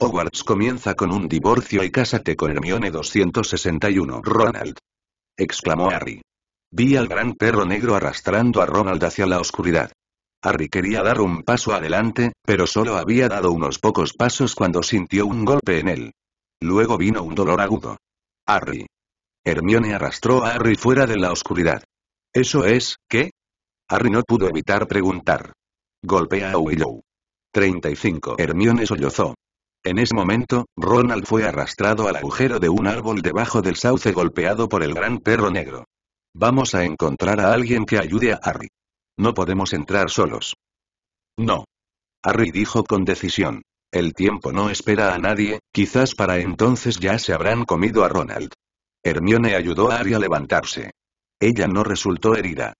Hogwarts comienza con un divorcio y cásate con Hermione 261. Ronald. exclamó Harry. Vi al gran perro negro arrastrando a Ronald hacia la oscuridad. Harry quería dar un paso adelante, pero solo había dado unos pocos pasos cuando sintió un golpe en él. Luego vino un dolor agudo. Harry. Hermione arrastró a Harry fuera de la oscuridad. ¿Eso es, qué? Harry no pudo evitar preguntar. Golpea a Willow. 35. Hermione sollozó. En ese momento, Ronald fue arrastrado al agujero de un árbol debajo del sauce golpeado por el gran perro negro. Vamos a encontrar a alguien que ayude a Harry. No podemos entrar solos. No. Harry dijo con decisión. El tiempo no espera a nadie, quizás para entonces ya se habrán comido a Ronald. Hermione ayudó a Harry a levantarse. Ella no resultó herida.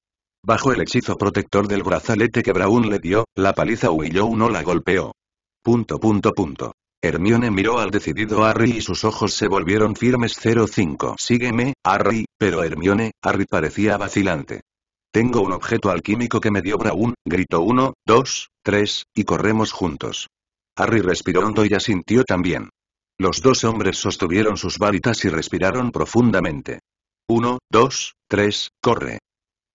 Bajo el hechizo protector del brazalete que Brown le dio, la paliza huyó no la golpeó. Punto punto punto. Hermione miró al decidido Harry y sus ojos se volvieron firmes 05. Sígueme, Harry, pero Hermione, Harry parecía vacilante. Tengo un objeto alquímico que me dio Braun, gritó 1, 2, 3, y corremos juntos. Harry respiró hondo y asintió también. Los dos hombres sostuvieron sus varitas y respiraron profundamente. 1, 2, 3, corre.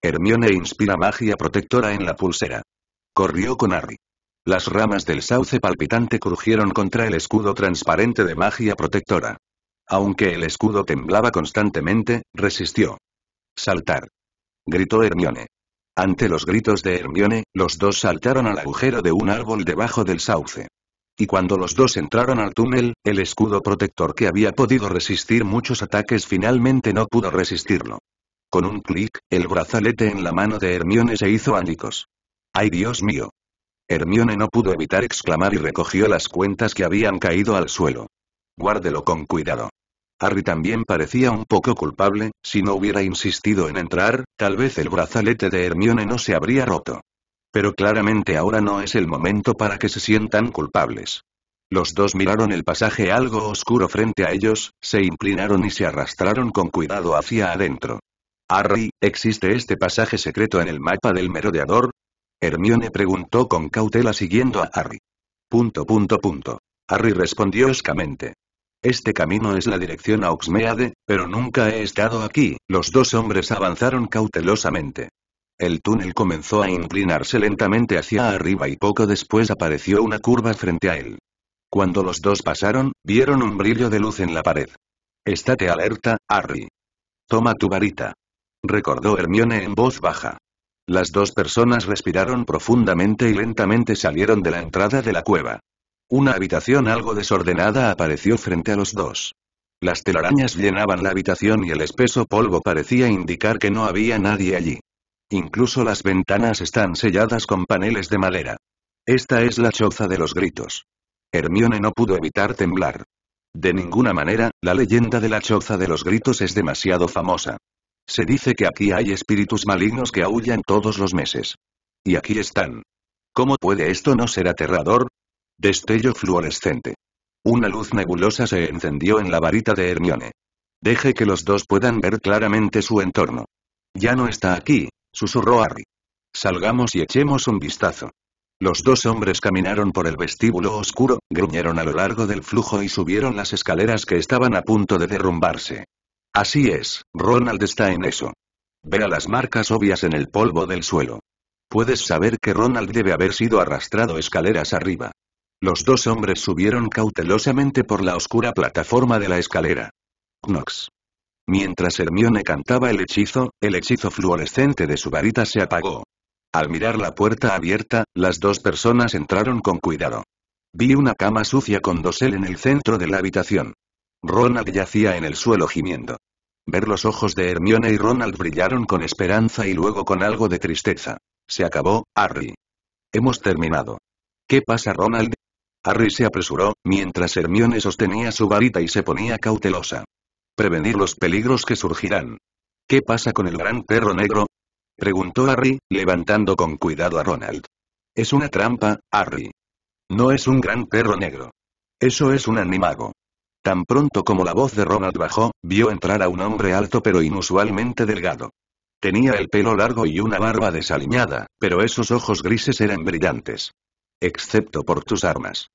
Hermione inspira magia protectora en la pulsera. Corrió con Harry. Las ramas del sauce palpitante crujieron contra el escudo transparente de magia protectora. Aunque el escudo temblaba constantemente, resistió. Saltar. Gritó Hermione. Ante los gritos de Hermione, los dos saltaron al agujero de un árbol debajo del sauce. Y cuando los dos entraron al túnel, el escudo protector que había podido resistir muchos ataques finalmente no pudo resistirlo. Con un clic, el brazalete en la mano de Hermione se hizo ánicos. ¡Ay Dios mío! Hermione no pudo evitar exclamar y recogió las cuentas que habían caído al suelo. Guárdelo con cuidado. Harry también parecía un poco culpable, si no hubiera insistido en entrar, tal vez el brazalete de Hermione no se habría roto. Pero claramente ahora no es el momento para que se sientan culpables. Los dos miraron el pasaje algo oscuro frente a ellos, se inclinaron y se arrastraron con cuidado hacia adentro. Harry, ¿existe este pasaje secreto en el mapa del merodeador? Hermione preguntó con cautela siguiendo a Harry. Punto punto punto. Harry respondió escamente. Este camino es la dirección a Oxmeade, pero nunca he estado aquí. Los dos hombres avanzaron cautelosamente. El túnel comenzó a inclinarse lentamente hacia arriba y poco después apareció una curva frente a él. Cuando los dos pasaron, vieron un brillo de luz en la pared. Estate alerta, Harry. Toma tu varita. Recordó Hermione en voz baja. Las dos personas respiraron profundamente y lentamente salieron de la entrada de la cueva. Una habitación algo desordenada apareció frente a los dos. Las telarañas llenaban la habitación y el espeso polvo parecía indicar que no había nadie allí. Incluso las ventanas están selladas con paneles de madera. Esta es la choza de los gritos. Hermione no pudo evitar temblar. De ninguna manera, la leyenda de la choza de los gritos es demasiado famosa. Se dice que aquí hay espíritus malignos que aullan todos los meses. Y aquí están. ¿Cómo puede esto no ser aterrador? Destello fluorescente. Una luz nebulosa se encendió en la varita de Hermione. Deje que los dos puedan ver claramente su entorno. Ya no está aquí, susurró Harry. Salgamos y echemos un vistazo. Los dos hombres caminaron por el vestíbulo oscuro, gruñeron a lo largo del flujo y subieron las escaleras que estaban a punto de derrumbarse. Así es, Ronald está en eso. Vea las marcas obvias en el polvo del suelo. Puedes saber que Ronald debe haber sido arrastrado escaleras arriba. Los dos hombres subieron cautelosamente por la oscura plataforma de la escalera. Knox. Mientras Hermione cantaba el hechizo, el hechizo fluorescente de su varita se apagó. Al mirar la puerta abierta, las dos personas entraron con cuidado. Vi una cama sucia con dosel en el centro de la habitación. Ronald yacía en el suelo gimiendo. Ver los ojos de Hermione y Ronald brillaron con esperanza y luego con algo de tristeza. Se acabó, Harry. Hemos terminado. ¿Qué pasa, Ronald? Harry se apresuró, mientras Hermione sostenía su varita y se ponía cautelosa. Prevenir los peligros que surgirán. ¿Qué pasa con el gran perro negro? Preguntó Harry, levantando con cuidado a Ronald. Es una trampa, Harry. No es un gran perro negro. Eso es un animago. Tan pronto como la voz de Ronald bajó, vio entrar a un hombre alto pero inusualmente delgado. Tenía el pelo largo y una barba desaliñada, pero esos ojos grises eran brillantes. Excepto por tus armas.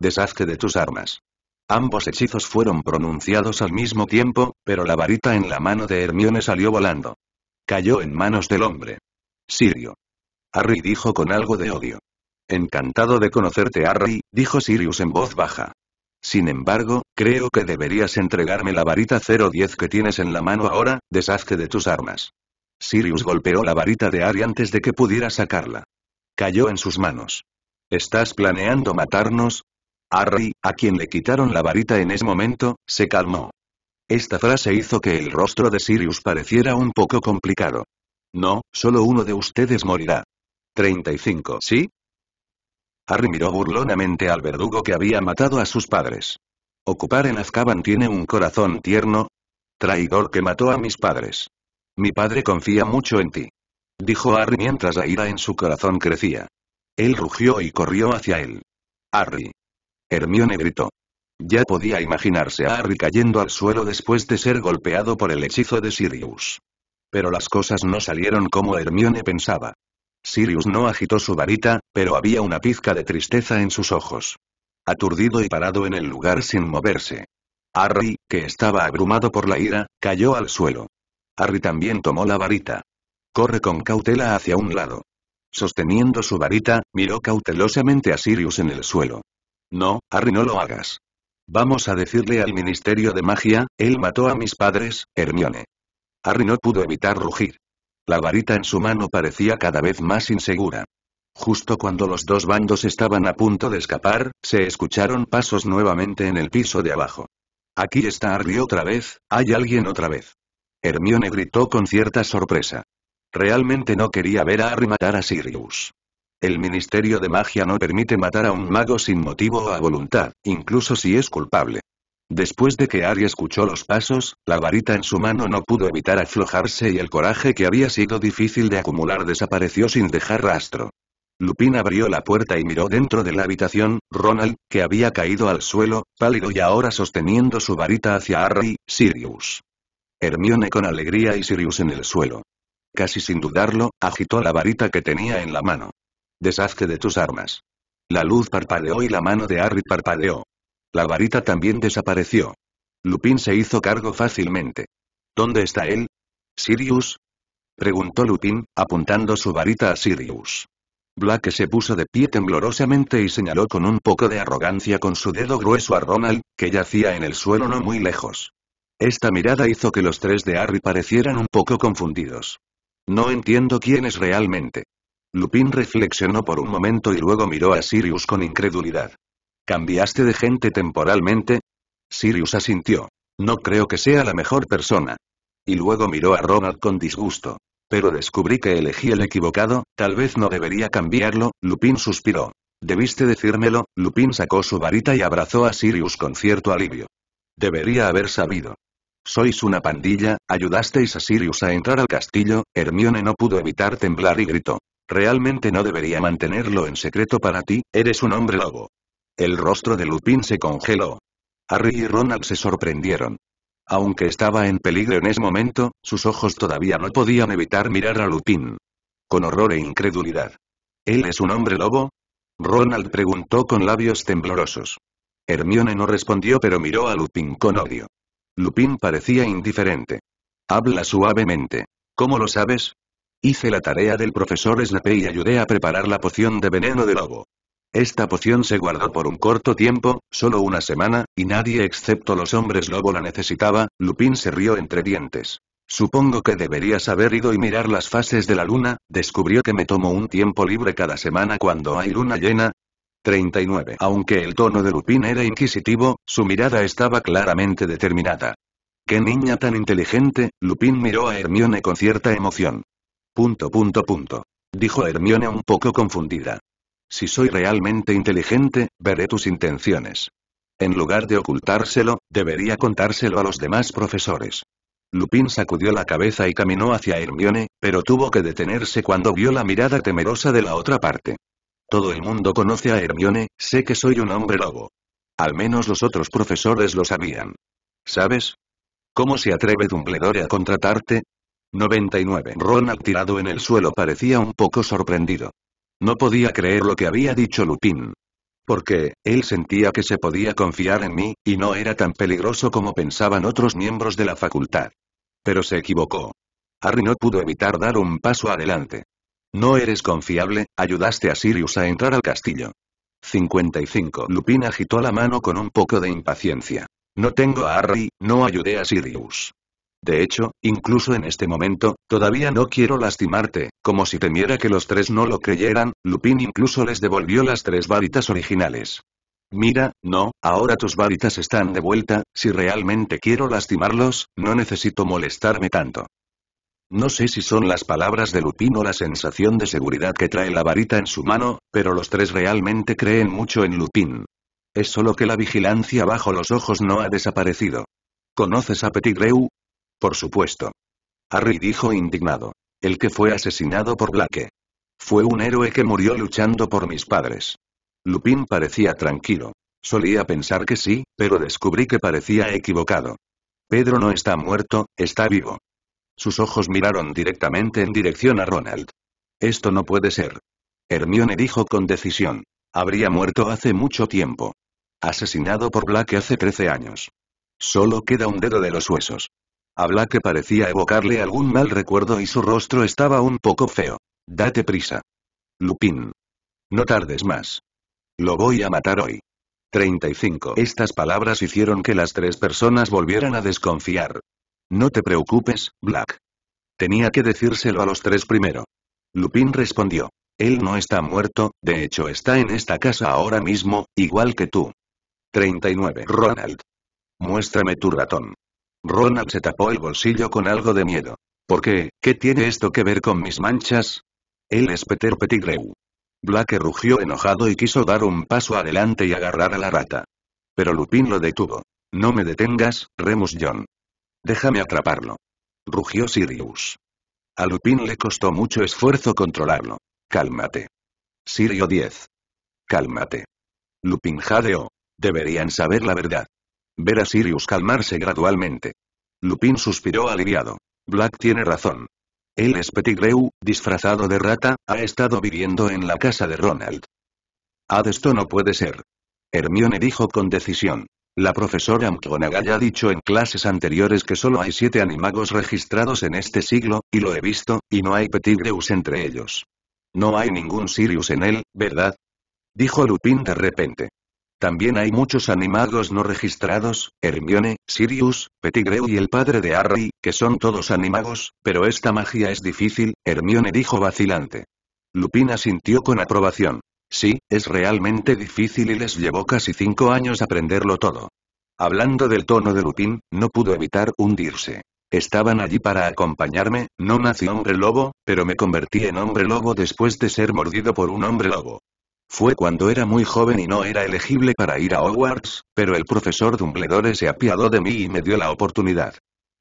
Deshazte de tus armas. Ambos hechizos fueron pronunciados al mismo tiempo, pero la varita en la mano de Hermione salió volando. Cayó en manos del hombre. Sirio. Harry dijo con algo de odio. Encantado de conocerte, Harry, dijo Sirius en voz baja. Sin embargo, creo que deberías entregarme la varita 010 que tienes en la mano ahora, deshazte de tus armas. Sirius golpeó la varita de Ari antes de que pudiera sacarla. Cayó en sus manos. ¿Estás planeando matarnos? Harry, a quien le quitaron la varita en ese momento, se calmó. Esta frase hizo que el rostro de Sirius pareciera un poco complicado. No, solo uno de ustedes morirá. 35. ¿Sí? Harry miró burlonamente al verdugo que había matado a sus padres. Ocupar en Azkaban tiene un corazón tierno. Traidor que mató a mis padres. Mi padre confía mucho en ti. Dijo Harry mientras la ira en su corazón crecía. Él rugió y corrió hacia él. Harry. Hermione gritó. Ya podía imaginarse a Harry cayendo al suelo después de ser golpeado por el hechizo de Sirius. Pero las cosas no salieron como Hermione pensaba. Sirius no agitó su varita, pero había una pizca de tristeza en sus ojos. Aturdido y parado en el lugar sin moverse. Harry, que estaba abrumado por la ira, cayó al suelo. Harry también tomó la varita. Corre con cautela hacia un lado. Sosteniendo su varita, miró cautelosamente a Sirius en el suelo. No, Harry, no lo hagas. Vamos a decirle al Ministerio de Magia, él mató a mis padres, Hermione. Harry no pudo evitar rugir. La varita en su mano parecía cada vez más insegura. Justo cuando los dos bandos estaban a punto de escapar, se escucharon pasos nuevamente en el piso de abajo. Aquí está Harry otra vez, hay alguien otra vez. Hermione gritó con cierta sorpresa. Realmente no quería ver a Harry matar a Sirius. El Ministerio de Magia no permite matar a un mago sin motivo o a voluntad, incluso si es culpable. Después de que Ari escuchó los pasos, la varita en su mano no pudo evitar aflojarse y el coraje que había sido difícil de acumular desapareció sin dejar rastro. Lupin abrió la puerta y miró dentro de la habitación, Ronald, que había caído al suelo, pálido y ahora sosteniendo su varita hacia Harry, Sirius. Hermione con alegría y Sirius en el suelo. Casi sin dudarlo, agitó la varita que tenía en la mano. Deshazte de tus armas. La luz parpadeó y la mano de Harry parpadeó. La varita también desapareció. Lupin se hizo cargo fácilmente. ¿Dónde está él? ¿Sirius? Preguntó Lupin, apuntando su varita a Sirius. Black se puso de pie temblorosamente y señaló con un poco de arrogancia con su dedo grueso a Ronald, que yacía en el suelo no muy lejos. Esta mirada hizo que los tres de Harry parecieran un poco confundidos. No entiendo quién es realmente. Lupin reflexionó por un momento y luego miró a Sirius con incredulidad. ¿Cambiaste de gente temporalmente? Sirius asintió. No creo que sea la mejor persona. Y luego miró a Ronald con disgusto. Pero descubrí que elegí el equivocado, tal vez no debería cambiarlo, Lupin suspiró. Debiste decírmelo, Lupin sacó su varita y abrazó a Sirius con cierto alivio. Debería haber sabido. Sois una pandilla, ayudasteis a Sirius a entrar al castillo, Hermione no pudo evitar temblar y gritó. Realmente no debería mantenerlo en secreto para ti, eres un hombre lobo. El rostro de Lupin se congeló. Harry y Ronald se sorprendieron. Aunque estaba en peligro en ese momento, sus ojos todavía no podían evitar mirar a Lupin. Con horror e incredulidad. ¿Él es un hombre lobo? Ronald preguntó con labios temblorosos. Hermione no respondió pero miró a Lupin con odio. Lupin parecía indiferente. Habla suavemente. ¿Cómo lo sabes? Hice la tarea del profesor Snape y ayudé a preparar la poción de veneno de lobo. Esta poción se guardó por un corto tiempo, solo una semana, y nadie excepto los hombres lobo la necesitaba, Lupin se rió entre dientes. Supongo que deberías haber ido y mirar las fases de la luna, descubrió que me tomo un tiempo libre cada semana cuando hay luna llena. 39. Aunque el tono de Lupin era inquisitivo, su mirada estaba claramente determinada. ¡Qué niña tan inteligente! Lupin miró a Hermione con cierta emoción. Punto punto punto. Dijo Hermione un poco confundida. Si soy realmente inteligente, veré tus intenciones. En lugar de ocultárselo, debería contárselo a los demás profesores. Lupin sacudió la cabeza y caminó hacia Hermione, pero tuvo que detenerse cuando vio la mirada temerosa de la otra parte. Todo el mundo conoce a Hermione, sé que soy un hombre lobo. Al menos los otros profesores lo sabían. ¿Sabes? ¿Cómo se atreve Dumbledore a contratarte? 99. Ronald tirado en el suelo parecía un poco sorprendido. No podía creer lo que había dicho Lupin. Porque, él sentía que se podía confiar en mí, y no era tan peligroso como pensaban otros miembros de la facultad. Pero se equivocó. Harry no pudo evitar dar un paso adelante. No eres confiable, ayudaste a Sirius a entrar al castillo. 55. Lupin agitó la mano con un poco de impaciencia. No tengo a Harry, no ayudé a Sirius. De hecho, incluso en este momento, todavía no quiero lastimarte, como si temiera que los tres no lo creyeran, Lupin incluso les devolvió las tres varitas originales. Mira, no, ahora tus varitas están de vuelta, si realmente quiero lastimarlos, no necesito molestarme tanto. No sé si son las palabras de Lupin o la sensación de seguridad que trae la varita en su mano, pero los tres realmente creen mucho en Lupin. Es solo que la vigilancia bajo los ojos no ha desaparecido. ¿Conoces a Petit por supuesto. Harry dijo indignado. El que fue asesinado por Blake. Fue un héroe que murió luchando por mis padres. Lupin parecía tranquilo. Solía pensar que sí, pero descubrí que parecía equivocado. Pedro no está muerto, está vivo. Sus ojos miraron directamente en dirección a Ronald. Esto no puede ser. Hermione dijo con decisión. Habría muerto hace mucho tiempo. Asesinado por Black hace 13 años. Solo queda un dedo de los huesos. Habla que parecía evocarle algún mal recuerdo y su rostro estaba un poco feo. Date prisa. Lupin. No tardes más. Lo voy a matar hoy. 35. Estas palabras hicieron que las tres personas volvieran a desconfiar. No te preocupes, Black. Tenía que decírselo a los tres primero. Lupin respondió. Él no está muerto, de hecho está en esta casa ahora mismo, igual que tú. 39. Ronald. Muéstrame tu ratón. Ronald se tapó el bolsillo con algo de miedo. ¿Por qué? ¿Qué tiene esto que ver con mis manchas? Él es Peter Pettigrew. Black rugió enojado y quiso dar un paso adelante y agarrar a la rata. Pero Lupin lo detuvo. No me detengas, Remus John. Déjame atraparlo. Rugió Sirius. A Lupin le costó mucho esfuerzo controlarlo. Cálmate. Sirio 10. Cálmate. Lupin jadeó. Deberían saber la verdad. Ver a Sirius calmarse gradualmente. Lupin suspiró aliviado. Black tiene razón. Él es Petigreu, disfrazado de rata, ha estado viviendo en la casa de Ronald. Ad esto no puede ser. Hermione dijo con decisión. La profesora McGonagall ha dicho en clases anteriores que solo hay siete animagos registrados en este siglo, y lo he visto, y no hay Petigreus entre ellos. No hay ningún Sirius en él, ¿verdad? Dijo Lupin de repente. También hay muchos animagos no registrados, Hermione, Sirius, Pettigrew y el padre de Harry, que son todos animagos, pero esta magia es difícil, Hermione dijo vacilante. Lupin sintió con aprobación. Sí, es realmente difícil y les llevó casi cinco años aprenderlo todo. Hablando del tono de Lupin, no pudo evitar hundirse. Estaban allí para acompañarme, no nací hombre lobo, pero me convertí en hombre lobo después de ser mordido por un hombre lobo. Fue cuando era muy joven y no era elegible para ir a Hogwarts, pero el profesor Dumbledore se apiadó de mí y me dio la oportunidad.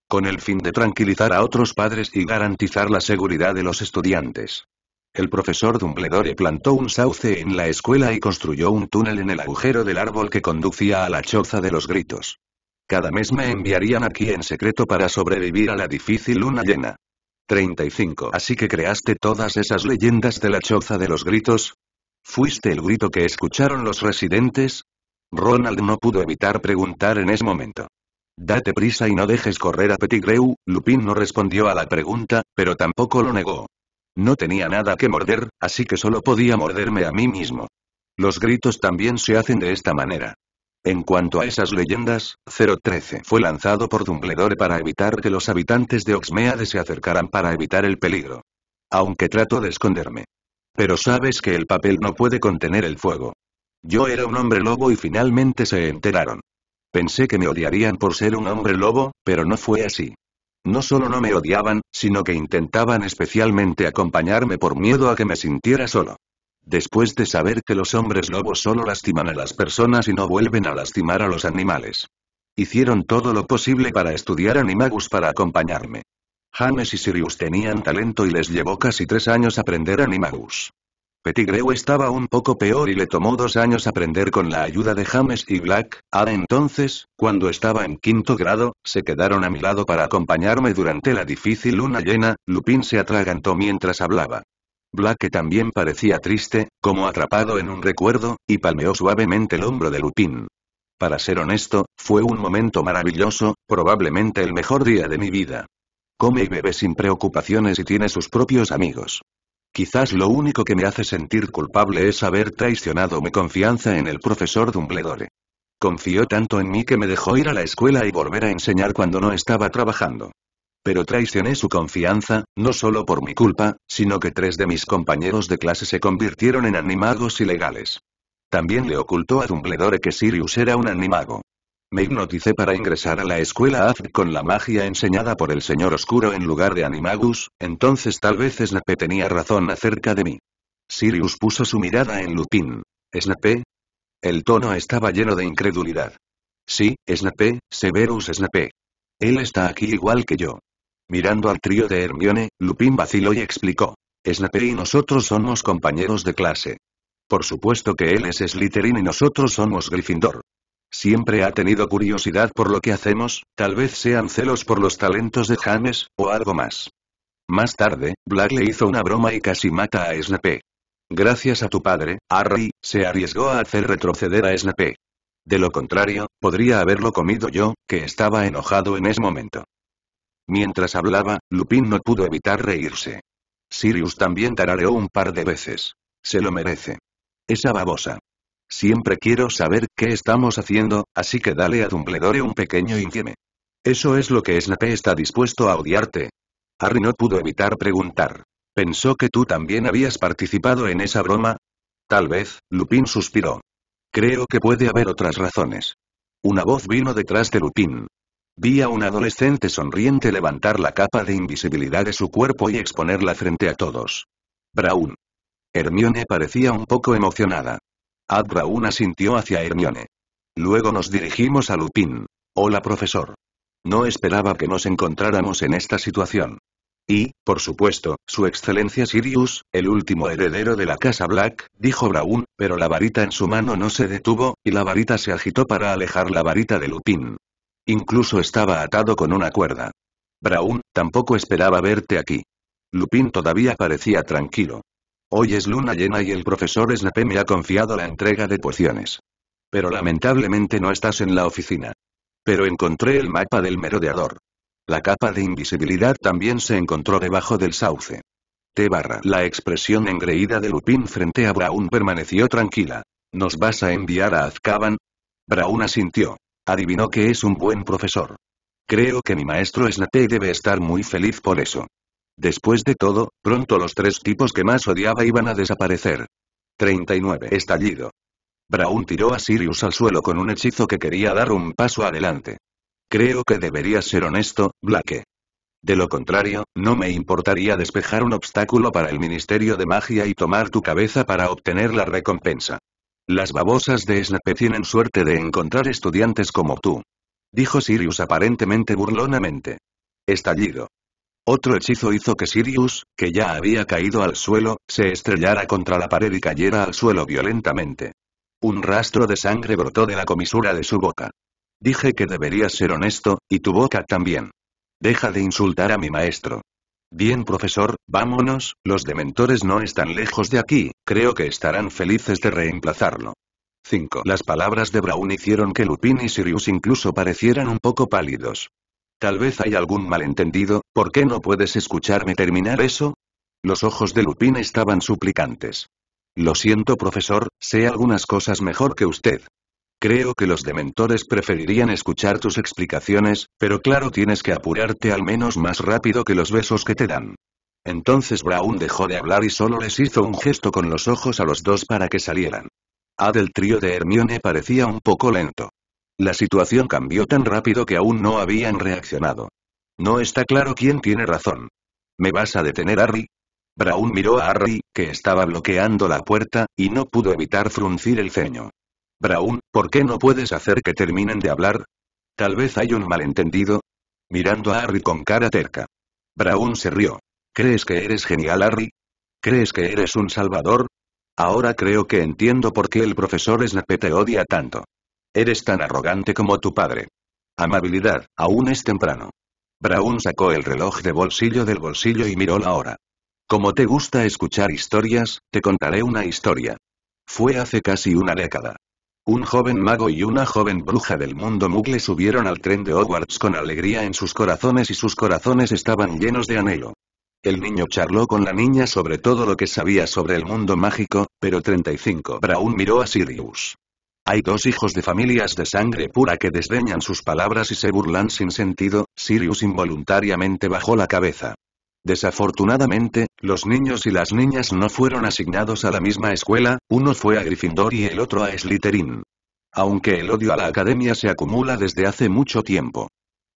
Con el fin de tranquilizar a otros padres y garantizar la seguridad de los estudiantes. El profesor Dumbledore plantó un sauce en la escuela y construyó un túnel en el agujero del árbol que conducía a la choza de los gritos. Cada mes me enviarían aquí en secreto para sobrevivir a la difícil luna llena. 35. Así que creaste todas esas leyendas de la choza de los gritos, ¿Fuiste el grito que escucharon los residentes? Ronald no pudo evitar preguntar en ese momento. Date prisa y no dejes correr a Petigreu, Lupin no respondió a la pregunta, pero tampoco lo negó. No tenía nada que morder, así que solo podía morderme a mí mismo. Los gritos también se hacen de esta manera. En cuanto a esas leyendas, 013 fue lanzado por Dumbledore para evitar que los habitantes de Oxmeade se acercaran para evitar el peligro. Aunque trato de esconderme. Pero sabes que el papel no puede contener el fuego. Yo era un hombre lobo y finalmente se enteraron. Pensé que me odiarían por ser un hombre lobo, pero no fue así. No solo no me odiaban, sino que intentaban especialmente acompañarme por miedo a que me sintiera solo. Después de saber que los hombres lobos solo lastiman a las personas y no vuelven a lastimar a los animales. Hicieron todo lo posible para estudiar animagus para acompañarme. James y Sirius tenían talento y les llevó casi tres años aprender Animagus. Petigrew estaba un poco peor y le tomó dos años aprender con la ayuda de James y Black. a ah, entonces, cuando estaba en quinto grado, se quedaron a mi lado para acompañarme durante la difícil luna llena. Lupin se atragantó mientras hablaba. Black también parecía triste, como atrapado en un recuerdo, y palmeó suavemente el hombro de Lupin. Para ser honesto, fue un momento maravilloso, probablemente el mejor día de mi vida come y bebe sin preocupaciones y tiene sus propios amigos. Quizás lo único que me hace sentir culpable es haber traicionado mi confianza en el profesor Dumbledore. Confió tanto en mí que me dejó ir a la escuela y volver a enseñar cuando no estaba trabajando. Pero traicioné su confianza, no solo por mi culpa, sino que tres de mis compañeros de clase se convirtieron en animagos ilegales. También le ocultó a Dumbledore que Sirius era un animago. Me hipnoticé para ingresar a la escuela AFD con la magia enseñada por el señor oscuro en lugar de Animagus, entonces tal vez Snape tenía razón acerca de mí. Sirius puso su mirada en Lupin. ¿Snape? El tono estaba lleno de incredulidad. Sí, Snape, Severus Snape. Él está aquí igual que yo. Mirando al trío de Hermione, Lupin vaciló y explicó. Snape y nosotros somos compañeros de clase. Por supuesto que él es Slytherin y nosotros somos Gryffindor. Siempre ha tenido curiosidad por lo que hacemos, tal vez sean celos por los talentos de James, o algo más. Más tarde, Black le hizo una broma y casi mata a Snape. Gracias a tu padre, Harry, se arriesgó a hacer retroceder a Snape. De lo contrario, podría haberlo comido yo, que estaba enojado en ese momento. Mientras hablaba, Lupin no pudo evitar reírse. Sirius también tarareó un par de veces. Se lo merece. Esa babosa. Siempre quiero saber qué estamos haciendo, así que dale a Dumbledore un pequeño infieme. Eso es lo que Snape está dispuesto a odiarte. Harry no pudo evitar preguntar. ¿Pensó que tú también habías participado en esa broma? Tal vez, Lupin suspiró. Creo que puede haber otras razones. Una voz vino detrás de Lupin. Vi a un adolescente sonriente levantar la capa de invisibilidad de su cuerpo y exponerla frente a todos. Brown. Hermione parecía un poco emocionada braun asintió hacia Hermione. Luego nos dirigimos a Lupin. Hola profesor. No esperaba que nos encontráramos en esta situación. Y, por supuesto, su excelencia Sirius, el último heredero de la casa Black, dijo Braun, pero la varita en su mano no se detuvo, y la varita se agitó para alejar la varita de Lupin. Incluso estaba atado con una cuerda. Braun, tampoco esperaba verte aquí. Lupin todavía parecía tranquilo. Hoy es luna llena y el profesor Snape me ha confiado la entrega de pociones. Pero lamentablemente no estás en la oficina. Pero encontré el mapa del merodeador. La capa de invisibilidad también se encontró debajo del sauce. T barra. La expresión engreída de Lupin frente a Braun permaneció tranquila. ¿Nos vas a enviar a Azkaban? Braun asintió. Adivinó que es un buen profesor. Creo que mi maestro Snape debe estar muy feliz por eso. Después de todo, pronto los tres tipos que más odiaba iban a desaparecer. 39. Estallido. Brown tiró a Sirius al suelo con un hechizo que quería dar un paso adelante. Creo que deberías ser honesto, Blake. De lo contrario, no me importaría despejar un obstáculo para el Ministerio de Magia y tomar tu cabeza para obtener la recompensa. Las babosas de Snape tienen suerte de encontrar estudiantes como tú. Dijo Sirius aparentemente burlonamente. Estallido. Otro hechizo hizo que Sirius, que ya había caído al suelo, se estrellara contra la pared y cayera al suelo violentamente. Un rastro de sangre brotó de la comisura de su boca. Dije que deberías ser honesto, y tu boca también. Deja de insultar a mi maestro. Bien profesor, vámonos, los dementores no están lejos de aquí, creo que estarán felices de reemplazarlo. 5. Las palabras de Brown hicieron que Lupin y Sirius incluso parecieran un poco pálidos. Tal vez hay algún malentendido, ¿por qué no puedes escucharme terminar eso? Los ojos de Lupin estaban suplicantes. Lo siento profesor, sé algunas cosas mejor que usted. Creo que los dementores preferirían escuchar tus explicaciones, pero claro tienes que apurarte al menos más rápido que los besos que te dan. Entonces Brown dejó de hablar y solo les hizo un gesto con los ojos a los dos para que salieran. A del trío de Hermione parecía un poco lento. La situación cambió tan rápido que aún no habían reaccionado. No está claro quién tiene razón. ¿Me vas a detener, Harry? Brown miró a Harry, que estaba bloqueando la puerta, y no pudo evitar fruncir el ceño. Brown, ¿por qué no puedes hacer que terminen de hablar? Tal vez hay un malentendido. Mirando a Harry con cara terca. Brown se rió. ¿Crees que eres genial, Harry? ¿Crees que eres un salvador? Ahora creo que entiendo por qué el profesor Snape te odia tanto. Eres tan arrogante como tu padre. Amabilidad, aún es temprano. Brown sacó el reloj de bolsillo del bolsillo y miró la hora. Como te gusta escuchar historias, te contaré una historia. Fue hace casi una década. Un joven mago y una joven bruja del mundo mugle subieron al tren de Hogwarts con alegría en sus corazones y sus corazones estaban llenos de anhelo. El niño charló con la niña sobre todo lo que sabía sobre el mundo mágico, pero 35 Brown miró a Sirius. Hay dos hijos de familias de sangre pura que desdeñan sus palabras y se burlan sin sentido, Sirius involuntariamente bajó la cabeza. Desafortunadamente, los niños y las niñas no fueron asignados a la misma escuela, uno fue a Gryffindor y el otro a Slytherin. Aunque el odio a la academia se acumula desde hace mucho tiempo.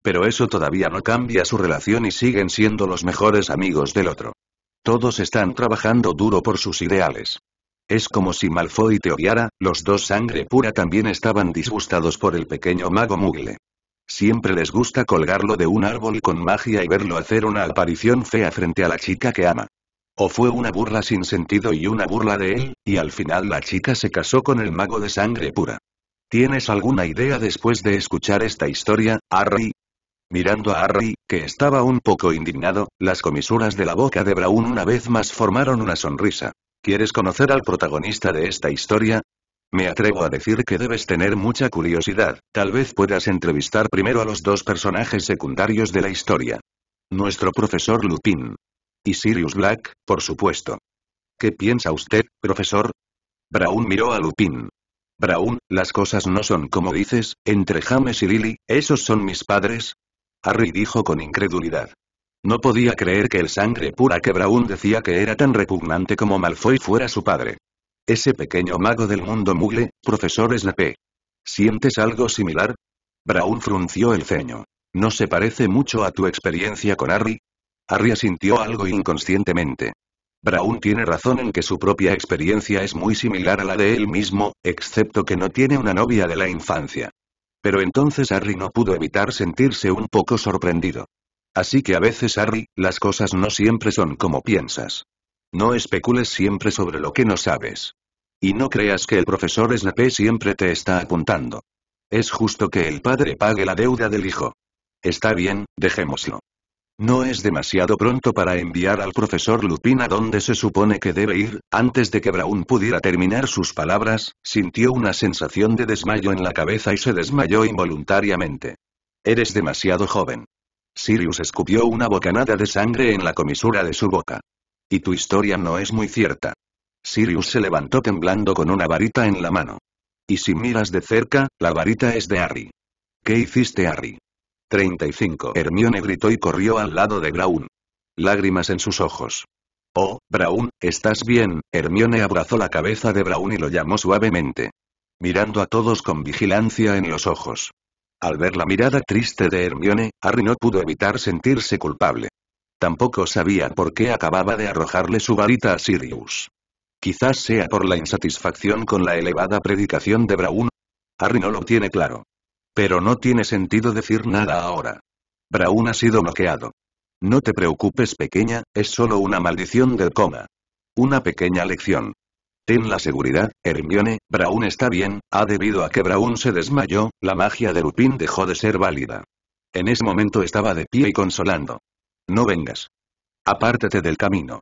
Pero eso todavía no cambia su relación y siguen siendo los mejores amigos del otro. Todos están trabajando duro por sus ideales. Es como si Malfoy te odiara, los dos sangre pura también estaban disgustados por el pequeño mago Mugle. Siempre les gusta colgarlo de un árbol con magia y verlo hacer una aparición fea frente a la chica que ama. O fue una burla sin sentido y una burla de él, y al final la chica se casó con el mago de sangre pura. ¿Tienes alguna idea después de escuchar esta historia, Harry? Mirando a Harry, que estaba un poco indignado, las comisuras de la boca de Braun una vez más formaron una sonrisa. ¿Quieres conocer al protagonista de esta historia? Me atrevo a decir que debes tener mucha curiosidad, tal vez puedas entrevistar primero a los dos personajes secundarios de la historia. Nuestro profesor Lupin. Y Sirius Black, por supuesto. ¿Qué piensa usted, profesor? Brown miró a Lupin. Brown, las cosas no son como dices, entre James y Lily, ¿esos son mis padres? Harry dijo con incredulidad. No podía creer que el sangre pura que Brown decía que era tan repugnante como Malfoy fuera su padre. Ese pequeño mago del mundo mugle, profesor Snape. ¿Sientes algo similar? Braun frunció el ceño. ¿No se parece mucho a tu experiencia con Harry? Harry asintió algo inconscientemente. Braun tiene razón en que su propia experiencia es muy similar a la de él mismo, excepto que no tiene una novia de la infancia. Pero entonces Harry no pudo evitar sentirse un poco sorprendido. Así que a veces Harry, las cosas no siempre son como piensas. No especules siempre sobre lo que no sabes. Y no creas que el profesor Snape siempre te está apuntando. Es justo que el padre pague la deuda del hijo. Está bien, dejémoslo. No es demasiado pronto para enviar al profesor Lupin a donde se supone que debe ir, antes de que Brown pudiera terminar sus palabras, sintió una sensación de desmayo en la cabeza y se desmayó involuntariamente. Eres demasiado joven. Sirius escupió una bocanada de sangre en la comisura de su boca. Y tu historia no es muy cierta. Sirius se levantó temblando con una varita en la mano. Y si miras de cerca, la varita es de Harry. ¿Qué hiciste Harry? 35. Hermione gritó y corrió al lado de Brown. Lágrimas en sus ojos. Oh, Brown, ¿estás bien? Hermione abrazó la cabeza de Brown y lo llamó suavemente. Mirando a todos con vigilancia en los ojos. Al ver la mirada triste de Hermione, Harry no pudo evitar sentirse culpable. Tampoco sabía por qué acababa de arrojarle su varita a Sirius. Quizás sea por la insatisfacción con la elevada predicación de Braun. Harry no lo tiene claro. Pero no tiene sentido decir nada ahora. Braun ha sido noqueado. No te preocupes pequeña, es solo una maldición del coma. Una pequeña lección. Ten la seguridad, Hermione, Braun está bien, ha debido a que Braun se desmayó, la magia de Lupin dejó de ser válida. En ese momento estaba de pie y consolando. No vengas. Apártate del camino.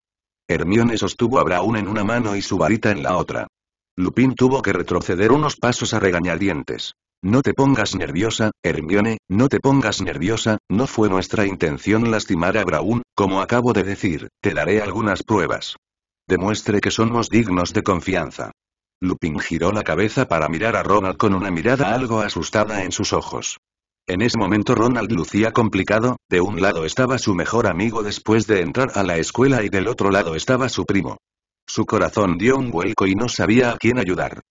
Hermione sostuvo a Braun en una mano y su varita en la otra. Lupin tuvo que retroceder unos pasos a regañadientes. No te pongas nerviosa, Hermione, no te pongas nerviosa, no fue nuestra intención lastimar a Braun, como acabo de decir, te daré algunas pruebas. Demuestre que somos dignos de confianza. Lupin giró la cabeza para mirar a Ronald con una mirada algo asustada en sus ojos. En ese momento Ronald lucía complicado, de un lado estaba su mejor amigo después de entrar a la escuela y del otro lado estaba su primo. Su corazón dio un vuelco y no sabía a quién ayudar.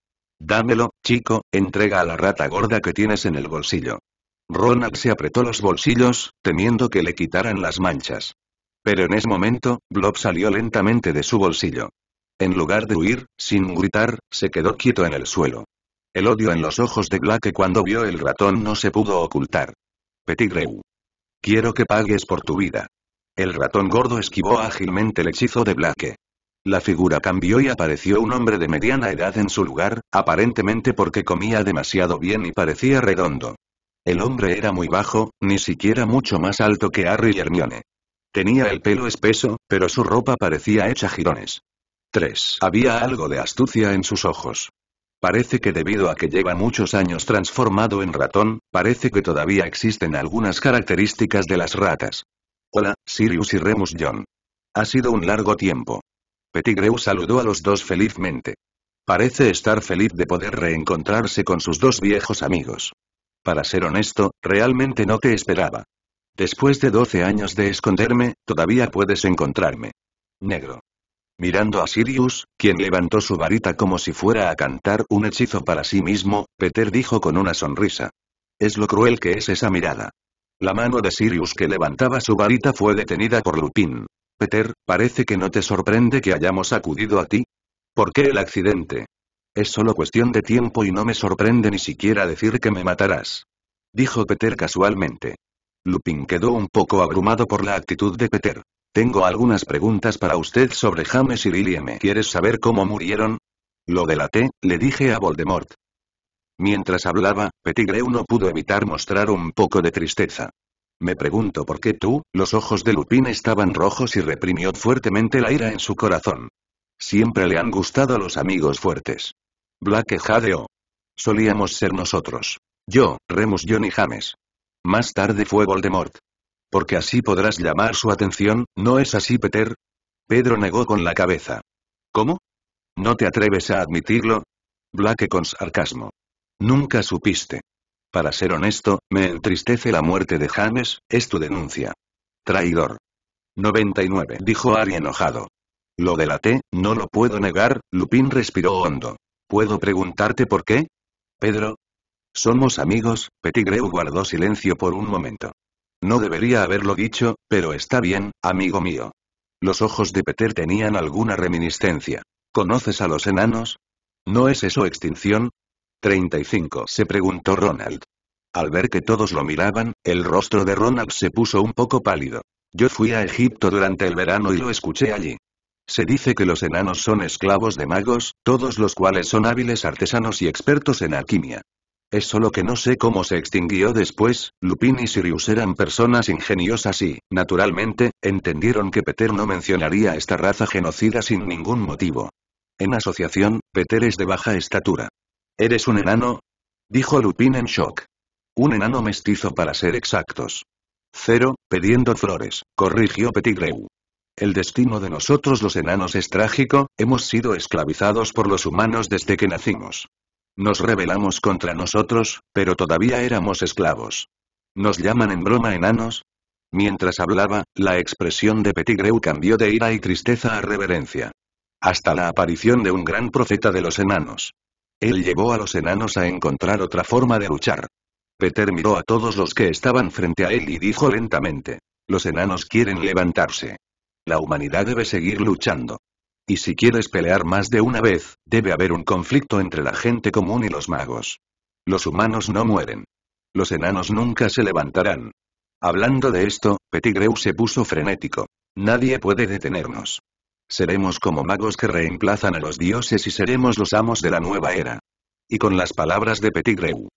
Dámelo, chico, entrega a la rata gorda que tienes en el bolsillo. Ronald se apretó los bolsillos, temiendo que le quitaran las manchas. Pero en ese momento, Blob salió lentamente de su bolsillo. En lugar de huir, sin gritar, se quedó quieto en el suelo. El odio en los ojos de Black cuando vio el ratón no se pudo ocultar. Petit Quiero que pagues por tu vida. El ratón gordo esquivó ágilmente el hechizo de Black. La figura cambió y apareció un hombre de mediana edad en su lugar, aparentemente porque comía demasiado bien y parecía redondo. El hombre era muy bajo, ni siquiera mucho más alto que Harry y Hermione. Tenía el pelo espeso, pero su ropa parecía hecha jirones. 3. Había algo de astucia en sus ojos. Parece que debido a que lleva muchos años transformado en ratón, parece que todavía existen algunas características de las ratas. Hola, Sirius y Remus John. Ha sido un largo tiempo. Pettigrew saludó a los dos felizmente. Parece estar feliz de poder reencontrarse con sus dos viejos amigos. Para ser honesto, realmente no te esperaba. Después de 12 años de esconderme, todavía puedes encontrarme. Negro. Mirando a Sirius, quien levantó su varita como si fuera a cantar un hechizo para sí mismo, Peter dijo con una sonrisa. Es lo cruel que es esa mirada. La mano de Sirius que levantaba su varita fue detenida por Lupin. Peter, parece que no te sorprende que hayamos acudido a ti. ¿Por qué el accidente? Es solo cuestión de tiempo y no me sorprende ni siquiera decir que me matarás. Dijo Peter casualmente. Lupin quedó un poco abrumado por la actitud de Peter. Tengo algunas preguntas para usted sobre James y Lilieme. ¿Quieres saber cómo murieron? Lo delaté, le dije a Voldemort. Mientras hablaba, Pettigrew no pudo evitar mostrar un poco de tristeza. Me pregunto por qué tú, los ojos de Lupin estaban rojos y reprimió fuertemente la ira en su corazón. Siempre le han gustado los amigos fuertes. Black Jadeo. Solíamos ser nosotros. Yo, Remus John y James. Más tarde fue Voldemort. Porque así podrás llamar su atención, ¿no es así Peter? Pedro negó con la cabeza. ¿Cómo? ¿No te atreves a admitirlo? «Blaque con sarcasmo. Nunca supiste. Para ser honesto, me entristece la muerte de James, es tu denuncia. Traidor. 99. Dijo Ari enojado. Lo delaté, no lo puedo negar, Lupin respiró hondo. ¿Puedo preguntarte por qué? Pedro, somos amigos, Pettigrew guardó silencio por un momento. No debería haberlo dicho, pero está bien, amigo mío. Los ojos de Peter tenían alguna reminiscencia. ¿Conoces a los enanos? ¿No es eso extinción? 35 se preguntó Ronald. Al ver que todos lo miraban, el rostro de Ronald se puso un poco pálido. Yo fui a Egipto durante el verano y lo escuché allí. Se dice que los enanos son esclavos de magos, todos los cuales son hábiles artesanos y expertos en alquimia. Es solo que no sé cómo se extinguió después, Lupin y Sirius eran personas ingeniosas y, naturalmente, entendieron que Peter no mencionaría esta raza genocida sin ningún motivo. En asociación, Peter es de baja estatura. ¿Eres un enano? Dijo Lupin en shock. Un enano mestizo para ser exactos. Cero, pidiendo flores, corrigió Petigreu. El destino de nosotros los enanos es trágico, hemos sido esclavizados por los humanos desde que nacimos. Nos rebelamos contra nosotros, pero todavía éramos esclavos. Nos llaman en broma enanos. Mientras hablaba, la expresión de Petigreu cambió de ira y tristeza a reverencia. Hasta la aparición de un gran profeta de los enanos. Él llevó a los enanos a encontrar otra forma de luchar. Peter miró a todos los que estaban frente a él y dijo lentamente. Los enanos quieren levantarse. La humanidad debe seguir luchando. Y si quieres pelear más de una vez, debe haber un conflicto entre la gente común y los magos. Los humanos no mueren. Los enanos nunca se levantarán. Hablando de esto, Petigreu se puso frenético. Nadie puede detenernos. Seremos como magos que reemplazan a los dioses y seremos los amos de la nueva era. Y con las palabras de Petigreu.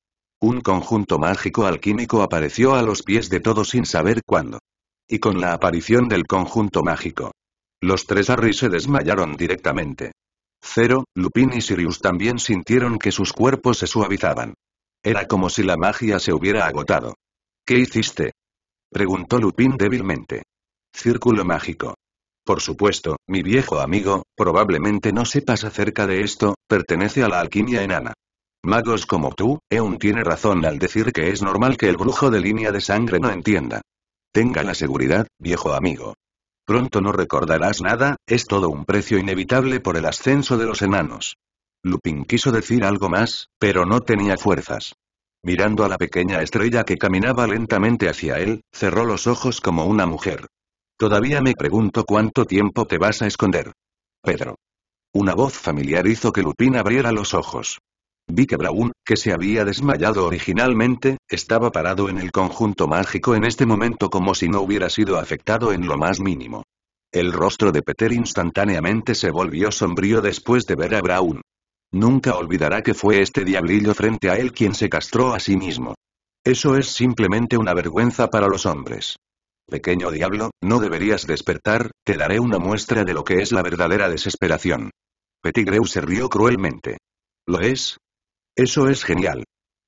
Un conjunto mágico alquímico apareció a los pies de todos sin saber cuándo. Y con la aparición del conjunto mágico, los tres Harry se desmayaron directamente. Cero, Lupin y Sirius también sintieron que sus cuerpos se suavizaban. Era como si la magia se hubiera agotado. ¿Qué hiciste? Preguntó Lupin débilmente. Círculo mágico. Por supuesto, mi viejo amigo, probablemente no sepas acerca de esto, pertenece a la alquimia enana. Magos como tú, Eun tiene razón al decir que es normal que el brujo de línea de sangre no entienda. Tenga la seguridad, viejo amigo, Pronto no recordarás nada, es todo un precio inevitable por el ascenso de los enanos. Lupin quiso decir algo más, pero no tenía fuerzas. Mirando a la pequeña estrella que caminaba lentamente hacia él, cerró los ojos como una mujer. Todavía me pregunto cuánto tiempo te vas a esconder. Pedro. Una voz familiar hizo que Lupin abriera los ojos. Vi que Brown, que se había desmayado originalmente, estaba parado en el conjunto mágico en este momento como si no hubiera sido afectado en lo más mínimo. El rostro de Peter instantáneamente se volvió sombrío después de ver a Brown. Nunca olvidará que fue este diablillo frente a él quien se castró a sí mismo. Eso es simplemente una vergüenza para los hombres. Pequeño diablo, no deberías despertar, te daré una muestra de lo que es la verdadera desesperación. Pettigrew se rió cruelmente. Lo es, eso es genial.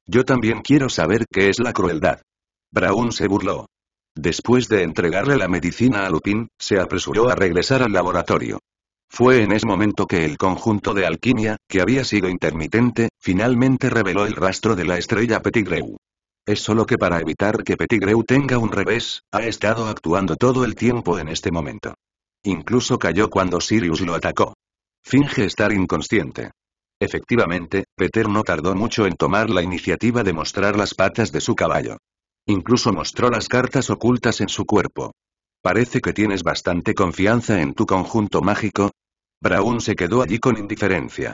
Yo también quiero saber qué es la crueldad. Brown se burló. Después de entregarle la medicina a Lupin, se apresuró a regresar al laboratorio. Fue en ese momento que el conjunto de alquimia, que había sido intermitente, finalmente reveló el rastro de la estrella Pettigrew. Es solo que para evitar que Pettigrew tenga un revés, ha estado actuando todo el tiempo en este momento. Incluso cayó cuando Sirius lo atacó. Finge estar inconsciente. Efectivamente, Peter no tardó mucho en tomar la iniciativa de mostrar las patas de su caballo. Incluso mostró las cartas ocultas en su cuerpo. Parece que tienes bastante confianza en tu conjunto mágico. Braun se quedó allí con indiferencia.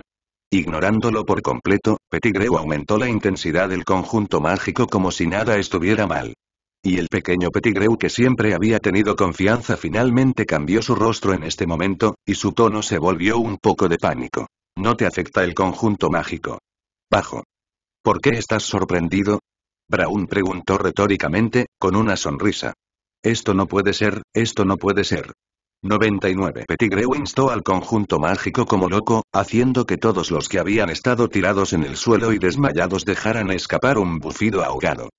Ignorándolo por completo, Petigrew aumentó la intensidad del conjunto mágico como si nada estuviera mal. Y el pequeño Petigrew que siempre había tenido confianza finalmente cambió su rostro en este momento, y su tono se volvió un poco de pánico. No te afecta el conjunto mágico. Bajo. ¿Por qué estás sorprendido? Braun preguntó retóricamente, con una sonrisa. Esto no puede ser, esto no puede ser. 99. Pettigrew instó al conjunto mágico como loco, haciendo que todos los que habían estado tirados en el suelo y desmayados dejaran escapar un bufido ahogado.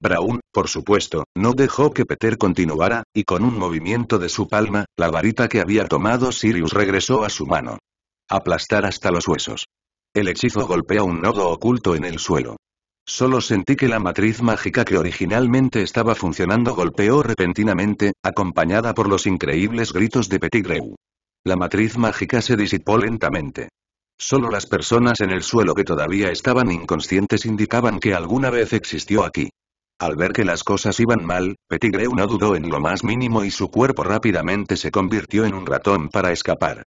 Braun, por supuesto, no dejó que Peter continuara, y con un movimiento de su palma, la varita que había tomado Sirius regresó a su mano. Aplastar hasta los huesos. El hechizo golpea un nodo oculto en el suelo. Solo sentí que la matriz mágica que originalmente estaba funcionando golpeó repentinamente, acompañada por los increíbles gritos de Petigreu. La matriz mágica se disipó lentamente. Solo las personas en el suelo que todavía estaban inconscientes indicaban que alguna vez existió aquí. Al ver que las cosas iban mal, Petigreu no dudó en lo más mínimo y su cuerpo rápidamente se convirtió en un ratón para escapar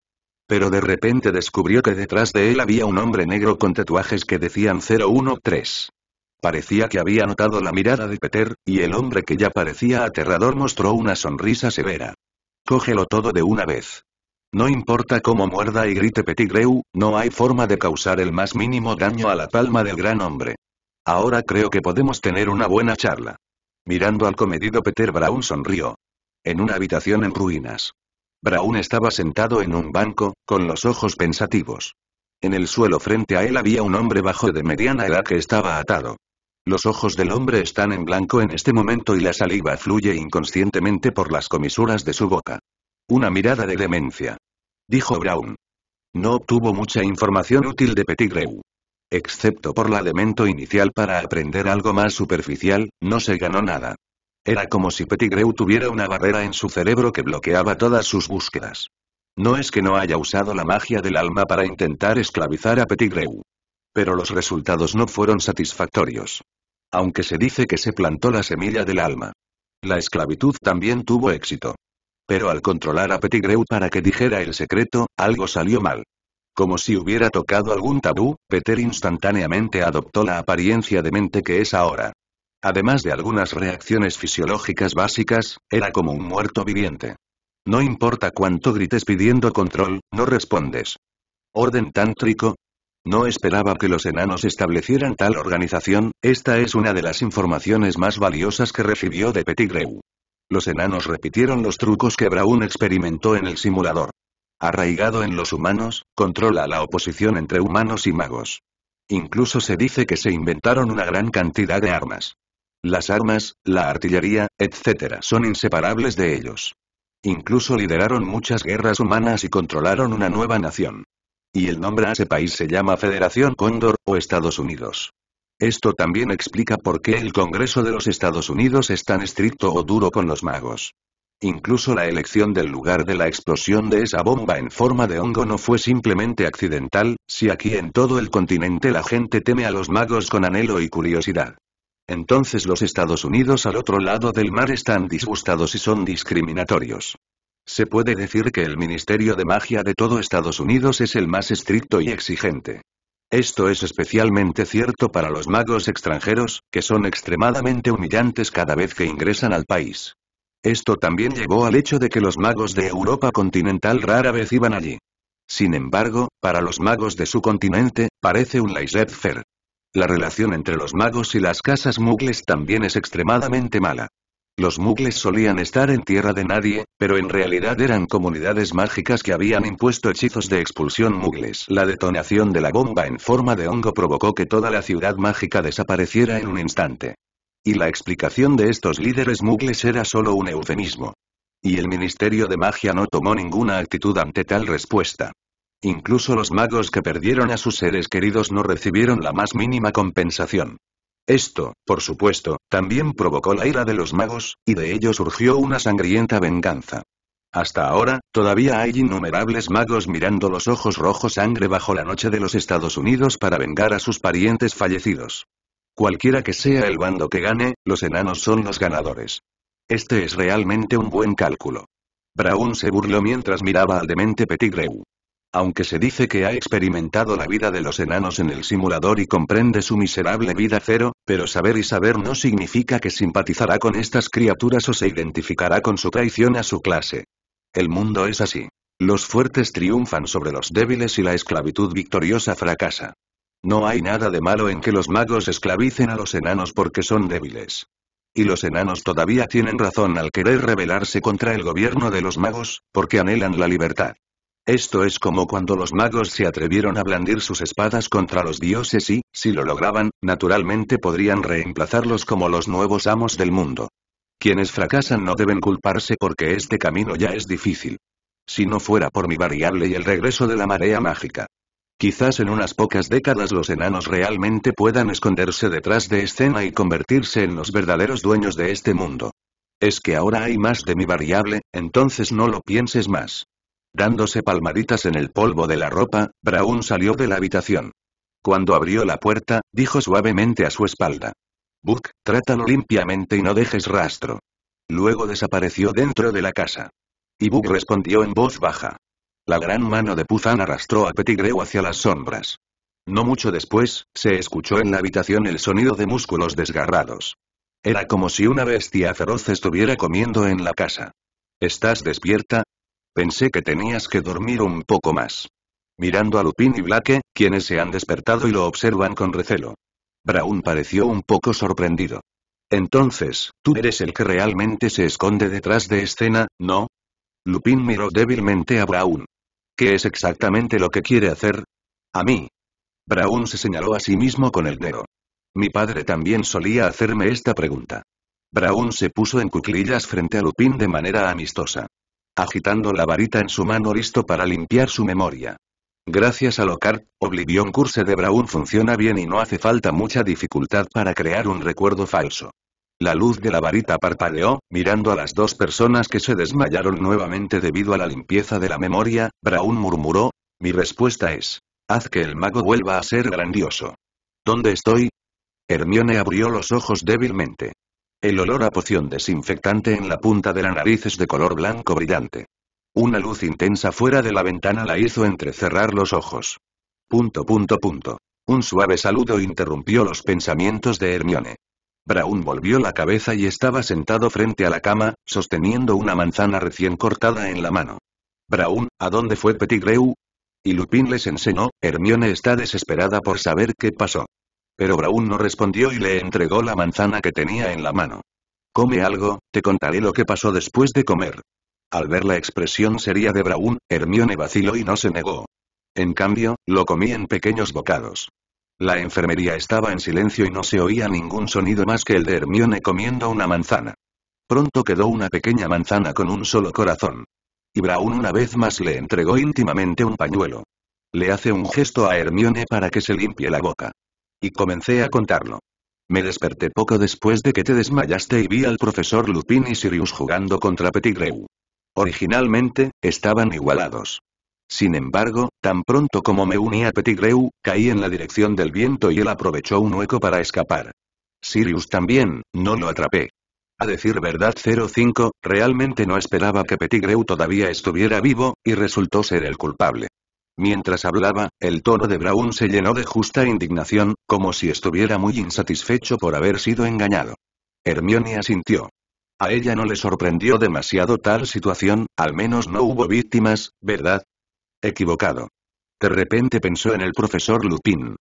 pero de repente descubrió que detrás de él había un hombre negro con tatuajes que decían 013. Parecía que había notado la mirada de Peter, y el hombre que ya parecía aterrador mostró una sonrisa severa. Cógelo todo de una vez. No importa cómo muerda y grite Petigreu, no hay forma de causar el más mínimo daño a la palma del gran hombre. Ahora creo que podemos tener una buena charla. Mirando al comedido Peter Brown sonrió. En una habitación en ruinas. Brown estaba sentado en un banco, con los ojos pensativos. En el suelo frente a él había un hombre bajo de mediana edad que estaba atado. Los ojos del hombre están en blanco en este momento y la saliva fluye inconscientemente por las comisuras de su boca. Una mirada de demencia. Dijo Brown. No obtuvo mucha información útil de Greu. Excepto por la demento inicial para aprender algo más superficial, no se ganó nada. Era como si Pettigrew tuviera una barrera en su cerebro que bloqueaba todas sus búsquedas. No es que no haya usado la magia del alma para intentar esclavizar a Pettigrew. Pero los resultados no fueron satisfactorios. Aunque se dice que se plantó la semilla del alma. La esclavitud también tuvo éxito. Pero al controlar a Pettigrew para que dijera el secreto, algo salió mal. Como si hubiera tocado algún tabú, Peter instantáneamente adoptó la apariencia de mente que es ahora. Además de algunas reacciones fisiológicas básicas, era como un muerto viviente. No importa cuánto grites pidiendo control, no respondes. Orden tántrico, no esperaba que los enanos establecieran tal organización, esta es una de las informaciones más valiosas que recibió de Greu. Los enanos repitieron los trucos que Braun experimentó en el simulador. Arraigado en los humanos, controla la oposición entre humanos y magos. Incluso se dice que se inventaron una gran cantidad de armas. Las armas, la artillería, etcétera son inseparables de ellos. Incluso lideraron muchas guerras humanas y controlaron una nueva nación. Y el nombre a ese país se llama Federación Cóndor, o Estados Unidos. Esto también explica por qué el Congreso de los Estados Unidos es tan estricto o duro con los magos. Incluso la elección del lugar de la explosión de esa bomba en forma de hongo no fue simplemente accidental, si aquí en todo el continente la gente teme a los magos con anhelo y curiosidad. Entonces los Estados Unidos al otro lado del mar están disgustados y son discriminatorios. Se puede decir que el Ministerio de Magia de todo Estados Unidos es el más estricto y exigente. Esto es especialmente cierto para los magos extranjeros, que son extremadamente humillantes cada vez que ingresan al país. Esto también llevó al hecho de que los magos de Europa continental rara vez iban allí. Sin embargo, para los magos de su continente, parece un laissez la relación entre los magos y las casas mugles también es extremadamente mala. Los mugles solían estar en tierra de nadie, pero en realidad eran comunidades mágicas que habían impuesto hechizos de expulsión mugles. La detonación de la bomba en forma de hongo provocó que toda la ciudad mágica desapareciera en un instante. Y la explicación de estos líderes mugles era solo un eufemismo. Y el Ministerio de Magia no tomó ninguna actitud ante tal respuesta. Incluso los magos que perdieron a sus seres queridos no recibieron la más mínima compensación. Esto, por supuesto, también provocó la ira de los magos, y de ello surgió una sangrienta venganza. Hasta ahora, todavía hay innumerables magos mirando los ojos rojos sangre bajo la noche de los Estados Unidos para vengar a sus parientes fallecidos. Cualquiera que sea el bando que gane, los enanos son los ganadores. Este es realmente un buen cálculo. Brown se burló mientras miraba al demente Greu. Aunque se dice que ha experimentado la vida de los enanos en el simulador y comprende su miserable vida cero, pero saber y saber no significa que simpatizará con estas criaturas o se identificará con su traición a su clase. El mundo es así. Los fuertes triunfan sobre los débiles y la esclavitud victoriosa fracasa. No hay nada de malo en que los magos esclavicen a los enanos porque son débiles. Y los enanos todavía tienen razón al querer rebelarse contra el gobierno de los magos, porque anhelan la libertad. Esto es como cuando los magos se atrevieron a blandir sus espadas contra los dioses y, si lo lograban, naturalmente podrían reemplazarlos como los nuevos amos del mundo. Quienes fracasan no deben culparse porque este camino ya es difícil. Si no fuera por mi variable y el regreso de la marea mágica. Quizás en unas pocas décadas los enanos realmente puedan esconderse detrás de escena y convertirse en los verdaderos dueños de este mundo. Es que ahora hay más de mi variable, entonces no lo pienses más. Dándose palmaditas en el polvo de la ropa, Brown salió de la habitación. Cuando abrió la puerta, dijo suavemente a su espalda. Buck, trátalo limpiamente y no dejes rastro. Luego desapareció dentro de la casa. Y Buck respondió en voz baja. La gran mano de Puzan arrastró a Petigreu hacia las sombras. No mucho después, se escuchó en la habitación el sonido de músculos desgarrados. Era como si una bestia feroz estuviera comiendo en la casa. ¿Estás despierta? Pensé que tenías que dormir un poco más. Mirando a Lupin y Blake, quienes se han despertado y lo observan con recelo. Brown pareció un poco sorprendido. Entonces, tú eres el que realmente se esconde detrás de escena, ¿no? Lupin miró débilmente a Brown. ¿Qué es exactamente lo que quiere hacer? A mí. Brown se señaló a sí mismo con el dedo. Mi padre también solía hacerme esta pregunta. Brown se puso en cuclillas frente a Lupin de manera amistosa agitando la varita en su mano listo para limpiar su memoria. Gracias a Lockhart, Oblivion Curse de braun funciona bien y no hace falta mucha dificultad para crear un recuerdo falso. La luz de la varita parpadeó, mirando a las dos personas que se desmayaron nuevamente debido a la limpieza de la memoria, braun murmuró, mi respuesta es, haz que el mago vuelva a ser grandioso. ¿Dónde estoy? Hermione abrió los ojos débilmente. El olor a poción desinfectante en la punta de la nariz es de color blanco brillante. Una luz intensa fuera de la ventana la hizo entrecerrar los ojos. Punto punto punto. Un suave saludo interrumpió los pensamientos de Hermione. Braun volvió la cabeza y estaba sentado frente a la cama, sosteniendo una manzana recién cortada en la mano. Braun, ¿a dónde fue Greu? Y Lupin les enseñó, Hermione está desesperada por saber qué pasó. Pero Braun no respondió y le entregó la manzana que tenía en la mano. Come algo, te contaré lo que pasó después de comer. Al ver la expresión seria de Braun, Hermione vaciló y no se negó. En cambio, lo comí en pequeños bocados. La enfermería estaba en silencio y no se oía ningún sonido más que el de Hermione comiendo una manzana. Pronto quedó una pequeña manzana con un solo corazón. Y Braun una vez más le entregó íntimamente un pañuelo. Le hace un gesto a Hermione para que se limpie la boca. Y comencé a contarlo. Me desperté poco después de que te desmayaste y vi al profesor Lupin y Sirius jugando contra Pettigrew. Originalmente, estaban igualados. Sin embargo, tan pronto como me uní a Pettigrew, caí en la dirección del viento y él aprovechó un hueco para escapar. Sirius también, no lo atrapé. A decir verdad 05, realmente no esperaba que Pettigrew todavía estuviera vivo, y resultó ser el culpable. Mientras hablaba, el tono de Brown se llenó de justa indignación, como si estuviera muy insatisfecho por haber sido engañado. Hermione asintió. A ella no le sorprendió demasiado tal situación, al menos no hubo víctimas, ¿verdad? Equivocado. De repente pensó en el profesor Lupin.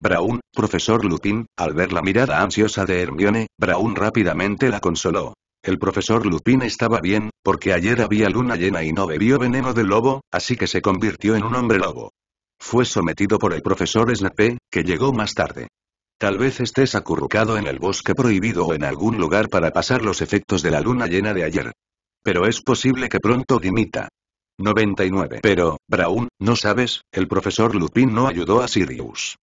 Brown, profesor Lupin, al ver la mirada ansiosa de Hermione, Brown rápidamente la consoló. El profesor Lupin estaba bien, porque ayer había luna llena y no bebió veneno del lobo, así que se convirtió en un hombre lobo. Fue sometido por el profesor Snape, que llegó más tarde. Tal vez estés acurrucado en el bosque prohibido o en algún lugar para pasar los efectos de la luna llena de ayer. Pero es posible que pronto dimita. 99. Pero, Brown, no sabes, el profesor Lupin no ayudó a Sirius.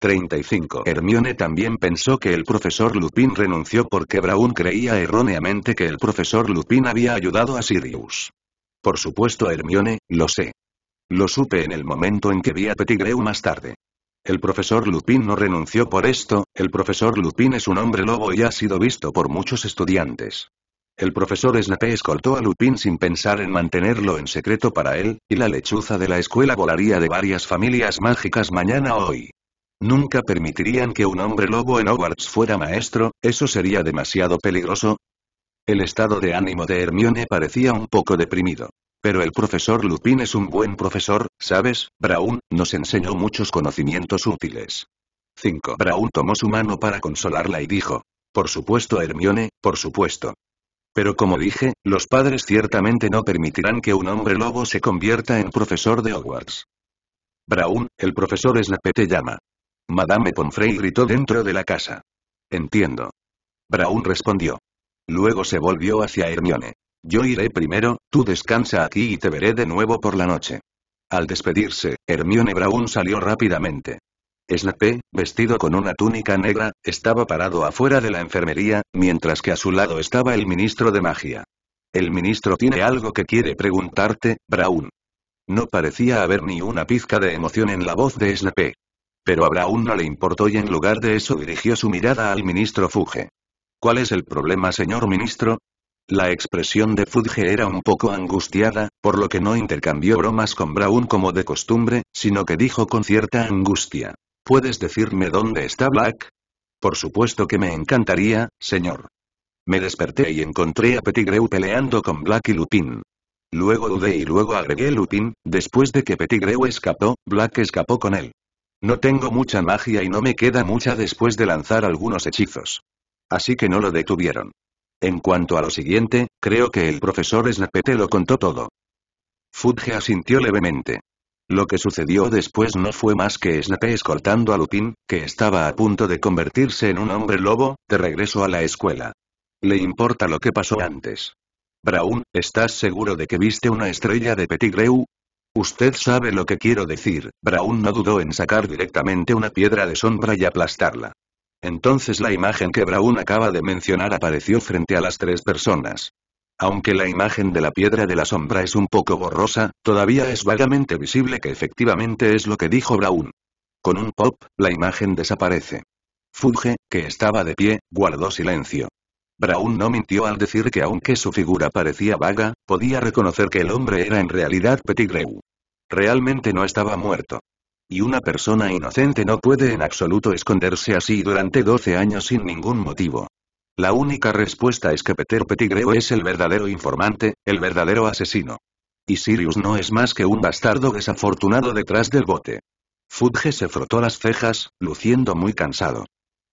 35. Hermione también pensó que el profesor Lupin renunció porque Brown creía erróneamente que el profesor Lupin había ayudado a Sirius. Por supuesto Hermione, lo sé. Lo supe en el momento en que vi a Pettigrew más tarde. El profesor Lupin no renunció por esto, el profesor Lupin es un hombre lobo y ha sido visto por muchos estudiantes. El profesor Snape escoltó a Lupin sin pensar en mantenerlo en secreto para él, y la lechuza de la escuela volaría de varias familias mágicas mañana o hoy. Nunca permitirían que un hombre lobo en Hogwarts fuera maestro, eso sería demasiado peligroso. El estado de ánimo de Hermione parecía un poco deprimido. Pero el profesor Lupin es un buen profesor, ¿sabes? Brown nos enseñó muchos conocimientos útiles. 5. Brown tomó su mano para consolarla y dijo, por supuesto Hermione, por supuesto. Pero como dije, los padres ciertamente no permitirán que un hombre lobo se convierta en profesor de Hogwarts. Brown, el profesor Snape te llama. Madame Pomfrey gritó dentro de la casa. Entiendo. Brown respondió. Luego se volvió hacia Hermione. Yo iré primero, tú descansa aquí y te veré de nuevo por la noche. Al despedirse, Hermione Braun salió rápidamente. Snape, vestido con una túnica negra, estaba parado afuera de la enfermería, mientras que a su lado estaba el ministro de magia. El ministro tiene algo que quiere preguntarte, Braun. No parecía haber ni una pizca de emoción en la voz de Snape. Pero a Brown no le importó y en lugar de eso dirigió su mirada al ministro Fuge. ¿Cuál es el problema, señor ministro? La expresión de Fuge era un poco angustiada, por lo que no intercambió bromas con Brown como de costumbre, sino que dijo con cierta angustia. ¿Puedes decirme dónde está Black? Por supuesto que me encantaría, señor. Me desperté y encontré a Pettigrew peleando con Black y Lupin. Luego dudé y luego agregué Lupin, después de que Pettigrew escapó, Black escapó con él. No tengo mucha magia y no me queda mucha después de lanzar algunos hechizos. Así que no lo detuvieron. En cuanto a lo siguiente, creo que el profesor Snape te lo contó todo. Fudge asintió levemente. Lo que sucedió después no fue más que Snape escoltando a Lupin, que estaba a punto de convertirse en un hombre lobo, de regreso a la escuela. Le importa lo que pasó antes. Brown, ¿estás seguro de que viste una estrella de Petigreu? Usted sabe lo que quiero decir, Braun no dudó en sacar directamente una piedra de sombra y aplastarla. Entonces la imagen que Braun acaba de mencionar apareció frente a las tres personas. Aunque la imagen de la piedra de la sombra es un poco borrosa, todavía es vagamente visible que efectivamente es lo que dijo Braun. Con un pop, la imagen desaparece. Fuge, que estaba de pie, guardó silencio. Braun no mintió al decir que aunque su figura parecía vaga, podía reconocer que el hombre era en realidad Greu. Realmente no estaba muerto. Y una persona inocente no puede en absoluto esconderse así durante 12 años sin ningún motivo. La única respuesta es que Peter Pettigrew es el verdadero informante, el verdadero asesino. Y Sirius no es más que un bastardo desafortunado detrás del bote. Fudge se frotó las cejas, luciendo muy cansado.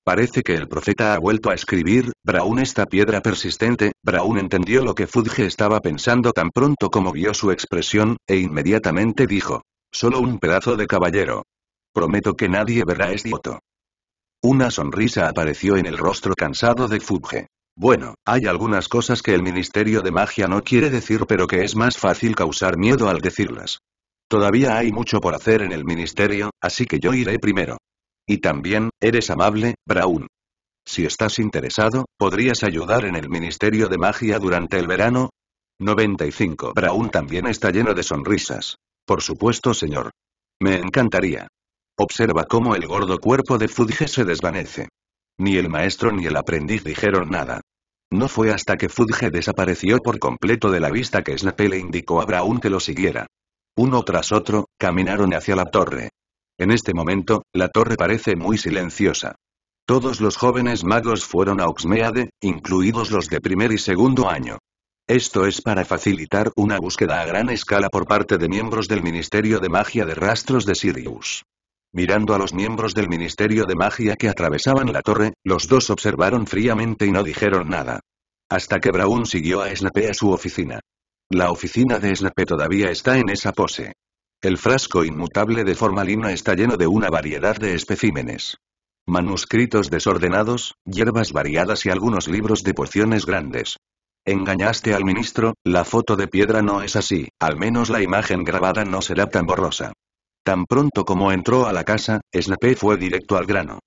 Parece que el profeta ha vuelto a escribir, Braun esta piedra persistente, Braun entendió lo que Fudge estaba pensando tan pronto como vio su expresión, e inmediatamente dijo. Solo un pedazo de caballero. Prometo que nadie verá este voto. Una sonrisa apareció en el rostro cansado de Fudge. Bueno, hay algunas cosas que el Ministerio de Magia no quiere decir pero que es más fácil causar miedo al decirlas. Todavía hay mucho por hacer en el Ministerio, así que yo iré primero. Y también, eres amable, Braun. Si estás interesado, podrías ayudar en el Ministerio de Magia durante el verano. 95. Braun también está lleno de sonrisas. Por supuesto, señor. Me encantaría. Observa cómo el gordo cuerpo de Fudge se desvanece. Ni el maestro ni el aprendiz dijeron nada. No fue hasta que Fudge desapareció por completo de la vista que Snape le indicó a Braun que lo siguiera. Uno tras otro, caminaron hacia la torre. En este momento, la torre parece muy silenciosa. Todos los jóvenes magos fueron a Oxmeade, incluidos los de primer y segundo año. Esto es para facilitar una búsqueda a gran escala por parte de miembros del Ministerio de Magia de Rastros de Sirius. Mirando a los miembros del Ministerio de Magia que atravesaban la torre, los dos observaron fríamente y no dijeron nada. Hasta que Braun siguió a Snape a su oficina. La oficina de Snape todavía está en esa pose. El frasco inmutable de formalina está lleno de una variedad de especímenes. Manuscritos desordenados, hierbas variadas y algunos libros de porciones grandes. Engañaste al ministro, la foto de piedra no es así, al menos la imagen grabada no será tan borrosa. Tan pronto como entró a la casa, Snape fue directo al grano.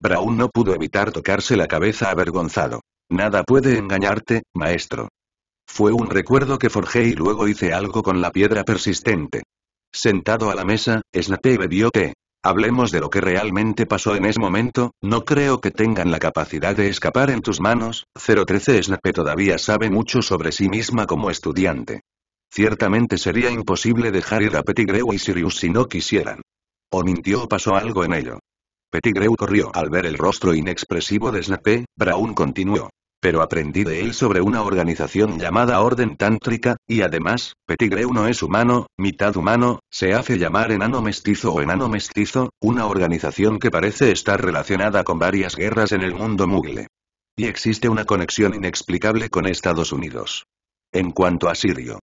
Braun no pudo evitar tocarse la cabeza avergonzado. Nada puede engañarte, maestro. Fue un recuerdo que forjé y luego hice algo con la piedra persistente. Sentado a la mesa, Snape bebió té. Hablemos de lo que realmente pasó en ese momento, no creo que tengan la capacidad de escapar en tus manos, 013 Snape todavía sabe mucho sobre sí misma como estudiante. Ciertamente sería imposible dejar ir a Pettigrew y Sirius si no quisieran. O mintió o pasó algo en ello. Pettigrew corrió al ver el rostro inexpresivo de Snape, Brown continuó pero aprendí de él sobre una organización llamada Orden Tántrica, y además, Petigre no es humano, mitad humano, se hace llamar enano mestizo o enano mestizo, una organización que parece estar relacionada con varias guerras en el mundo mugle. Y existe una conexión inexplicable con Estados Unidos. En cuanto a Sirio.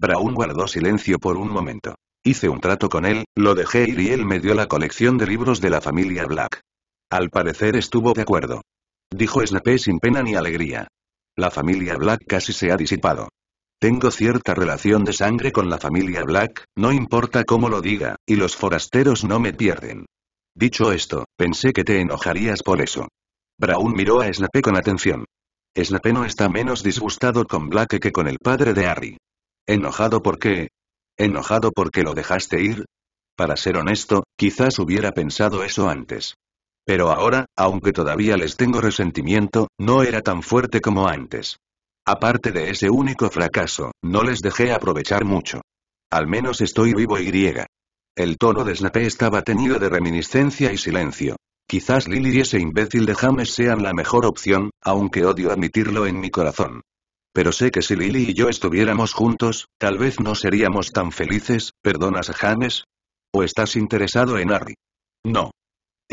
Brown guardó silencio por un momento. Hice un trato con él, lo dejé ir y él me dio la colección de libros de la familia Black. Al parecer estuvo de acuerdo. Dijo Snape sin pena ni alegría. La familia Black casi se ha disipado. Tengo cierta relación de sangre con la familia Black, no importa cómo lo diga, y los forasteros no me pierden. Dicho esto, pensé que te enojarías por eso. Brown miró a Snape con atención. Snape no está menos disgustado con Black que con el padre de Harry. ¿Enojado por qué? ¿Enojado porque lo dejaste ir? Para ser honesto, quizás hubiera pensado eso antes. Pero ahora, aunque todavía les tengo resentimiento, no era tan fuerte como antes. Aparte de ese único fracaso, no les dejé aprovechar mucho. Al menos estoy vivo y griega. El tono de Snape estaba teñido de reminiscencia y silencio. Quizás Lily y ese imbécil de James sean la mejor opción, aunque odio admitirlo en mi corazón. Pero sé que si Lily y yo estuviéramos juntos, tal vez no seríamos tan felices, ¿perdonas a James? ¿O estás interesado en Harry? No.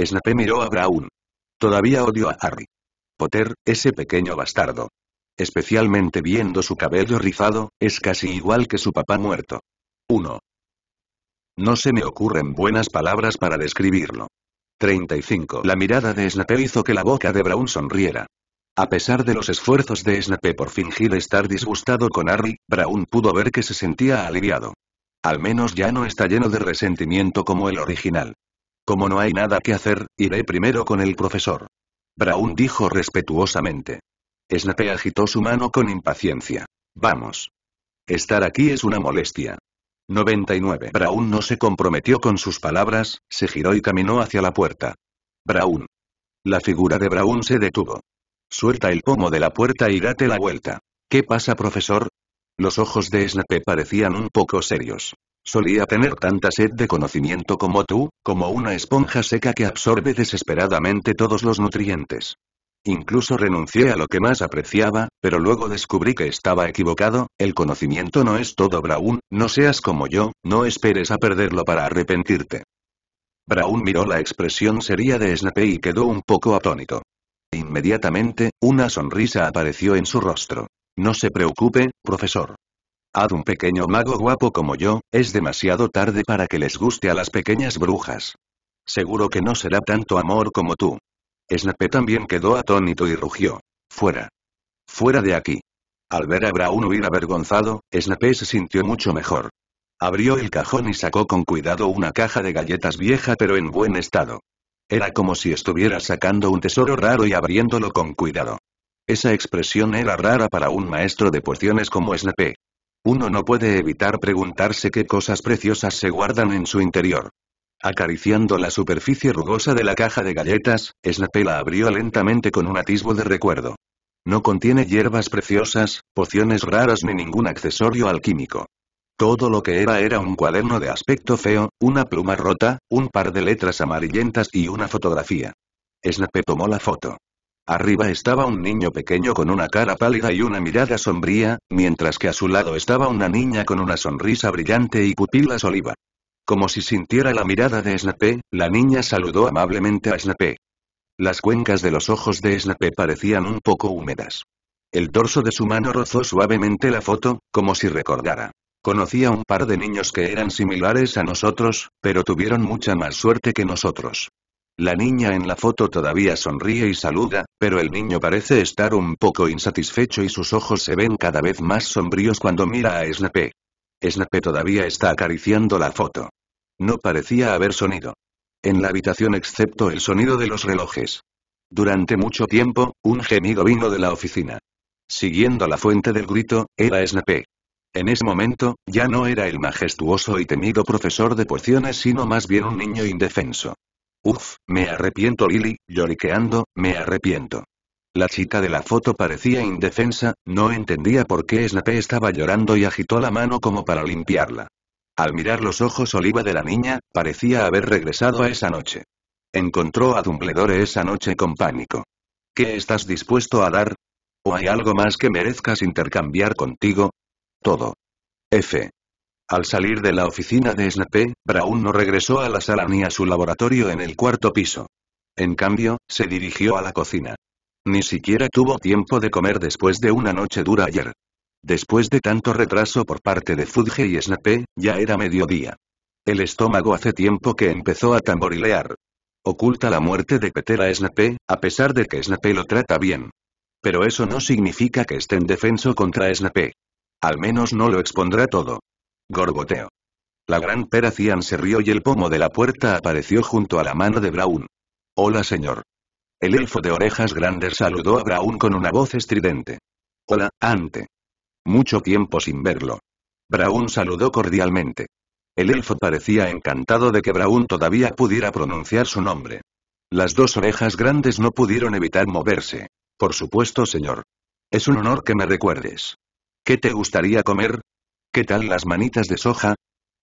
Snape miró a Brown. Todavía odio a Harry. Potter, ese pequeño bastardo. Especialmente viendo su cabello rizado, es casi igual que su papá muerto. 1. No se me ocurren buenas palabras para describirlo. 35. La mirada de Snape hizo que la boca de Brown sonriera. A pesar de los esfuerzos de Snape por fingir estar disgustado con Harry, Brown pudo ver que se sentía aliviado. Al menos ya no está lleno de resentimiento como el original. Como no hay nada que hacer, iré primero con el profesor. Brown dijo respetuosamente. Snape agitó su mano con impaciencia. Vamos. Estar aquí es una molestia. 99. Brown no se comprometió con sus palabras, se giró y caminó hacia la puerta. Brown. La figura de Brown se detuvo. Suelta el pomo de la puerta y date la vuelta. ¿Qué pasa, profesor? Los ojos de Snape parecían un poco serios. Solía tener tanta sed de conocimiento como tú, como una esponja seca que absorbe desesperadamente todos los nutrientes. Incluso renuncié a lo que más apreciaba, pero luego descubrí que estaba equivocado, el conocimiento no es todo Braun, no seas como yo, no esperes a perderlo para arrepentirte. Braun miró la expresión seria de Snape y quedó un poco atónito. Inmediatamente, una sonrisa apareció en su rostro. No se preocupe, profesor. Haz un pequeño mago guapo como yo, es demasiado tarde para que les guste a las pequeñas brujas. Seguro que no será tanto amor como tú. Snape también quedó atónito y rugió. Fuera. Fuera de aquí. Al ver a Brown huir avergonzado, Snape se sintió mucho mejor. Abrió el cajón y sacó con cuidado una caja de galletas vieja pero en buen estado. Era como si estuviera sacando un tesoro raro y abriéndolo con cuidado. Esa expresión era rara para un maestro de pociones como Snape. Uno no puede evitar preguntarse qué cosas preciosas se guardan en su interior. Acariciando la superficie rugosa de la caja de galletas, Snape la abrió lentamente con un atisbo de recuerdo. No contiene hierbas preciosas, pociones raras ni ningún accesorio alquímico. Todo lo que era era un cuaderno de aspecto feo, una pluma rota, un par de letras amarillentas y una fotografía. Snape tomó la foto. Arriba estaba un niño pequeño con una cara pálida y una mirada sombría, mientras que a su lado estaba una niña con una sonrisa brillante y pupilas oliva. Como si sintiera la mirada de Snape, la niña saludó amablemente a Snape. Las cuencas de los ojos de Snape parecían un poco húmedas. El dorso de su mano rozó suavemente la foto, como si recordara. Conocía un par de niños que eran similares a nosotros, pero tuvieron mucha más suerte que nosotros. La niña en la foto todavía sonríe y saluda, pero el niño parece estar un poco insatisfecho y sus ojos se ven cada vez más sombríos cuando mira a Snape. Snape todavía está acariciando la foto. No parecía haber sonido. En la habitación excepto el sonido de los relojes. Durante mucho tiempo, un gemido vino de la oficina. Siguiendo la fuente del grito, era Snape. En ese momento, ya no era el majestuoso y temido profesor de pociones sino más bien un niño indefenso. «Uf, me arrepiento Lily, lloriqueando, me arrepiento. La chica de la foto parecía indefensa, no entendía por qué Snape estaba llorando y agitó la mano como para limpiarla. Al mirar los ojos oliva de la niña, parecía haber regresado a esa noche. Encontró a Dumbledore esa noche con pánico. ¿Qué estás dispuesto a dar? ¿O hay algo más que merezcas intercambiar contigo? Todo. F. Al salir de la oficina de Snape, Brown no regresó a la sala ni a su laboratorio en el cuarto piso. En cambio, se dirigió a la cocina. Ni siquiera tuvo tiempo de comer después de una noche dura ayer. Después de tanto retraso por parte de Fudge y Snape, ya era mediodía. El estómago hace tiempo que empezó a tamborilear. Oculta la muerte de Peter a Snape, a pesar de que Snape lo trata bien. Pero eso no significa que esté en defenso contra Snape. Al menos no lo expondrá todo. Gorgoteo. La gran pera Cian se rió y el pomo de la puerta apareció junto a la mano de Brown. Hola señor. El elfo de orejas grandes saludó a Brown con una voz estridente. Hola, Ante. Mucho tiempo sin verlo. Brown saludó cordialmente. El elfo parecía encantado de que Brown todavía pudiera pronunciar su nombre. Las dos orejas grandes no pudieron evitar moverse. Por supuesto, señor. Es un honor que me recuerdes. ¿Qué te gustaría comer? ¿Qué tal las manitas de soja?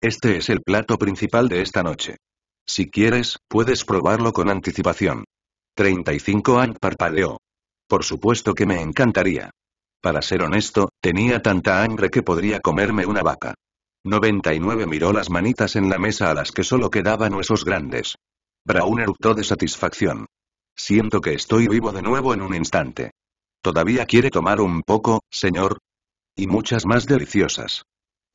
Este es el plato principal de esta noche. Si quieres, puedes probarlo con anticipación. 35 Ant parpadeó. Por supuesto que me encantaría. Para ser honesto, tenía tanta hambre que podría comerme una vaca. 99 miró las manitas en la mesa a las que solo quedaban huesos grandes. Braun eructó de satisfacción. Siento que estoy vivo de nuevo en un instante. ¿Todavía quiere tomar un poco, señor? Y muchas más deliciosas.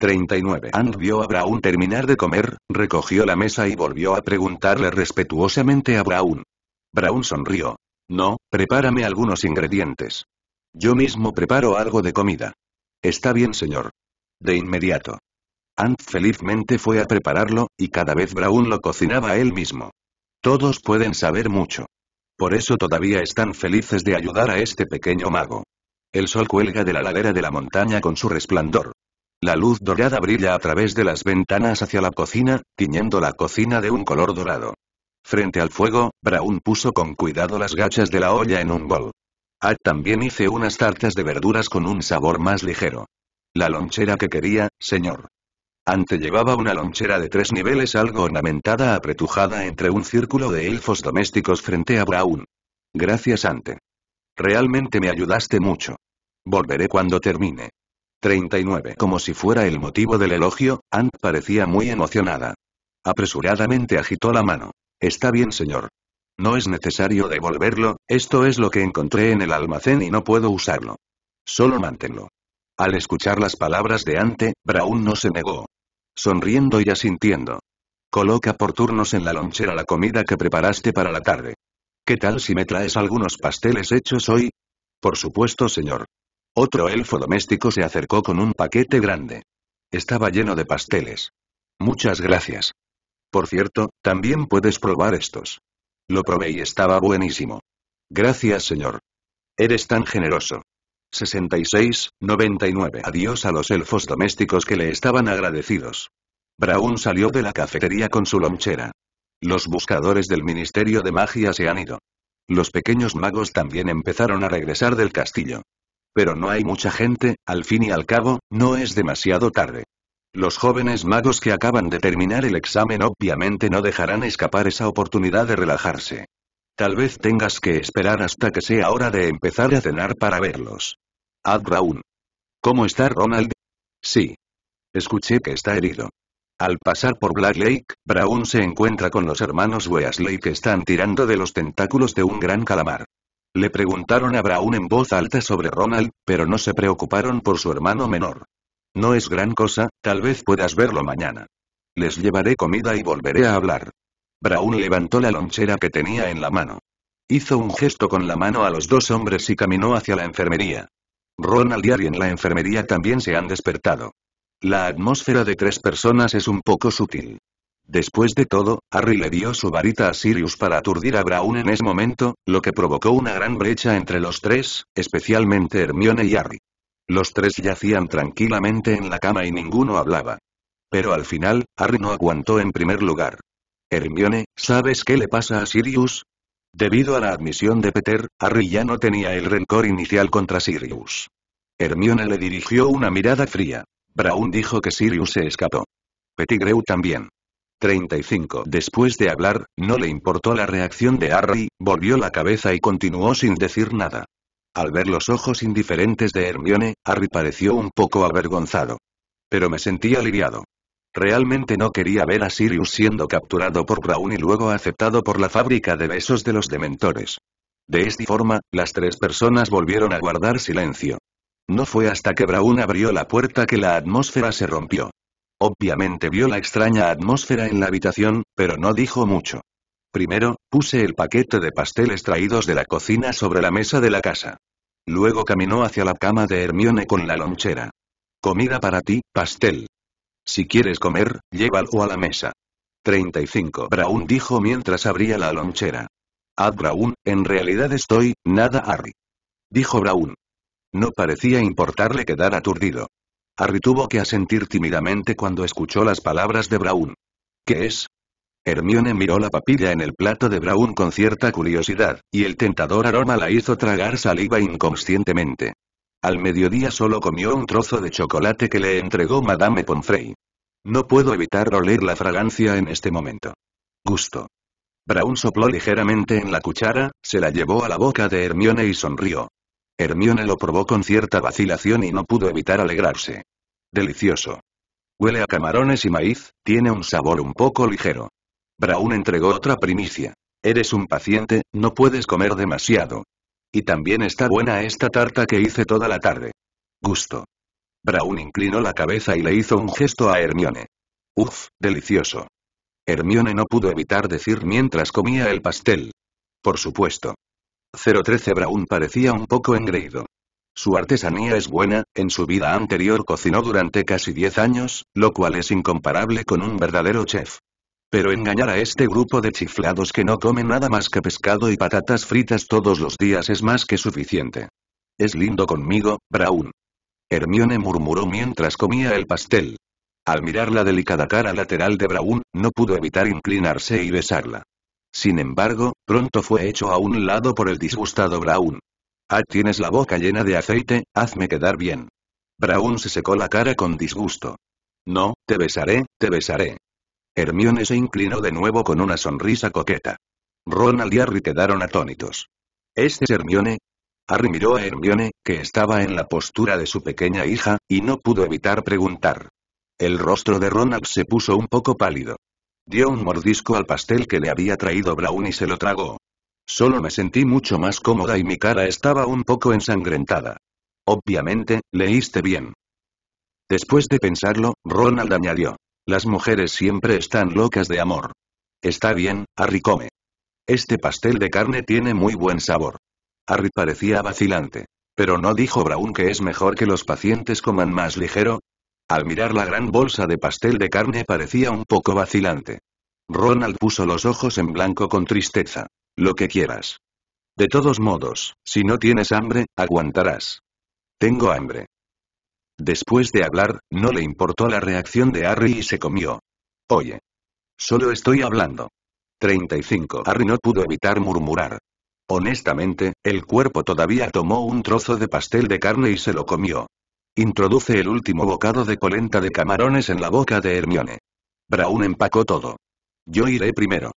39. Ant vio a Brown terminar de comer, recogió la mesa y volvió a preguntarle respetuosamente a Brown. Brown sonrió. No, prepárame algunos ingredientes. Yo mismo preparo algo de comida. Está bien, señor. De inmediato. Ant felizmente fue a prepararlo, y cada vez Brown lo cocinaba él mismo. Todos pueden saber mucho. Por eso todavía están felices de ayudar a este pequeño mago. El sol cuelga de la ladera de la montaña con su resplandor. La luz dorada brilla a través de las ventanas hacia la cocina, tiñendo la cocina de un color dorado. Frente al fuego, Brown puso con cuidado las gachas de la olla en un bol. Ah, también hice unas tartas de verduras con un sabor más ligero. La lonchera que quería, señor. Ante llevaba una lonchera de tres niveles algo ornamentada apretujada entre un círculo de elfos domésticos frente a Brown. Gracias Ante. Realmente me ayudaste mucho. Volveré cuando termine. 39. Como si fuera el motivo del elogio, Ant parecía muy emocionada. Apresuradamente agitó la mano. Está bien, señor. No es necesario devolverlo, esto es lo que encontré en el almacén y no puedo usarlo. Solo manténlo. Al escuchar las palabras de Ante, Braun no se negó. Sonriendo y asintiendo. Coloca por turnos en la lonchera la comida que preparaste para la tarde. ¿Qué tal si me traes algunos pasteles hechos hoy? Por supuesto, señor. Otro elfo doméstico se acercó con un paquete grande. Estaba lleno de pasteles. Muchas gracias. Por cierto, también puedes probar estos. Lo probé y estaba buenísimo. Gracias señor. Eres tan generoso. 66, 99. Adiós a los elfos domésticos que le estaban agradecidos. Braun salió de la cafetería con su lonchera. Los buscadores del Ministerio de Magia se han ido. Los pequeños magos también empezaron a regresar del castillo. Pero no hay mucha gente, al fin y al cabo, no es demasiado tarde. Los jóvenes magos que acaban de terminar el examen obviamente no dejarán escapar esa oportunidad de relajarse. Tal vez tengas que esperar hasta que sea hora de empezar a cenar para verlos. Ad Raun. ¿Cómo está Ronald? Sí. Escuché que está herido. Al pasar por Black Lake, Brown se encuentra con los hermanos Weasley que están tirando de los tentáculos de un gran calamar. Le preguntaron a Brown en voz alta sobre Ronald, pero no se preocuparon por su hermano menor. No es gran cosa, tal vez puedas verlo mañana. Les llevaré comida y volveré a hablar. Brown levantó la lonchera que tenía en la mano. Hizo un gesto con la mano a los dos hombres y caminó hacia la enfermería. Ronald y Ari en la enfermería también se han despertado. La atmósfera de tres personas es un poco sutil. Después de todo, Harry le dio su varita a Sirius para aturdir a Brown en ese momento, lo que provocó una gran brecha entre los tres, especialmente Hermione y Harry. Los tres yacían tranquilamente en la cama y ninguno hablaba. Pero al final, Harry no aguantó en primer lugar. Hermione, ¿sabes qué le pasa a Sirius? Debido a la admisión de Peter, Harry ya no tenía el rencor inicial contra Sirius. Hermione le dirigió una mirada fría. Brown dijo que Sirius se escapó. Pettigrew también. 35. Después de hablar, no le importó la reacción de Harry, volvió la cabeza y continuó sin decir nada. Al ver los ojos indiferentes de Hermione, Harry pareció un poco avergonzado. Pero me sentí aliviado. Realmente no quería ver a Sirius siendo capturado por Brown y luego aceptado por la fábrica de besos de los dementores. De esta forma, las tres personas volvieron a guardar silencio. No fue hasta que Brown abrió la puerta que la atmósfera se rompió. Obviamente vio la extraña atmósfera en la habitación, pero no dijo mucho. Primero, puse el paquete de pasteles traídos de la cocina sobre la mesa de la casa. Luego caminó hacia la cama de Hermione con la lonchera. Comida para ti, pastel. Si quieres comer, llévalo a la mesa. 35 Brown dijo mientras abría la lonchera. Ad ah, Braun, en realidad estoy, nada Harry. Dijo Braun. No parecía importarle quedar aturdido. Harry tuvo que asentir tímidamente cuando escuchó las palabras de Brown. ¿Qué es? Hermione miró la papilla en el plato de Brown con cierta curiosidad, y el tentador aroma la hizo tragar saliva inconscientemente. Al mediodía solo comió un trozo de chocolate que le entregó Madame Pomfrey. No puedo evitar oler la fragancia en este momento. Gusto. Brown sopló ligeramente en la cuchara, se la llevó a la boca de Hermione y sonrió. Hermione lo probó con cierta vacilación y no pudo evitar alegrarse. Delicioso. Huele a camarones y maíz, tiene un sabor un poco ligero. Braun entregó otra primicia. Eres un paciente, no puedes comer demasiado. Y también está buena esta tarta que hice toda la tarde. Gusto. Braun inclinó la cabeza y le hizo un gesto a Hermione. Uf, delicioso. Hermione no pudo evitar decir mientras comía el pastel. Por supuesto. 013 Braun parecía un poco engreído. Su artesanía es buena, en su vida anterior cocinó durante casi 10 años, lo cual es incomparable con un verdadero chef. Pero engañar a este grupo de chiflados que no comen nada más que pescado y patatas fritas todos los días es más que suficiente. Es lindo conmigo, Braun. Hermione murmuró mientras comía el pastel. Al mirar la delicada cara lateral de Braun, no pudo evitar inclinarse y besarla. Sin embargo, pronto fue hecho a un lado por el disgustado Brown. Ah, tienes la boca llena de aceite, hazme quedar bien. Brown se secó la cara con disgusto. No, te besaré, te besaré. Hermione se inclinó de nuevo con una sonrisa coqueta. Ronald y Harry quedaron atónitos. ¿Este es Hermione? Harry miró a Hermione, que estaba en la postura de su pequeña hija, y no pudo evitar preguntar. El rostro de Ronald se puso un poco pálido. Dio un mordisco al pastel que le había traído Brown y se lo tragó. Solo me sentí mucho más cómoda y mi cara estaba un poco ensangrentada. Obviamente, leíste bien. Después de pensarlo, Ronald añadió. Las mujeres siempre están locas de amor. Está bien, Harry come. Este pastel de carne tiene muy buen sabor. Harry parecía vacilante. Pero no dijo Brown que es mejor que los pacientes coman más ligero, al mirar la gran bolsa de pastel de carne parecía un poco vacilante. Ronald puso los ojos en blanco con tristeza. Lo que quieras. De todos modos, si no tienes hambre, aguantarás. Tengo hambre. Después de hablar, no le importó la reacción de Harry y se comió. Oye. Solo estoy hablando. 35. Harry no pudo evitar murmurar. Honestamente, el cuerpo todavía tomó un trozo de pastel de carne y se lo comió. Introduce el último bocado de colenta de camarones en la boca de Hermione. Brown empacó todo. Yo iré primero.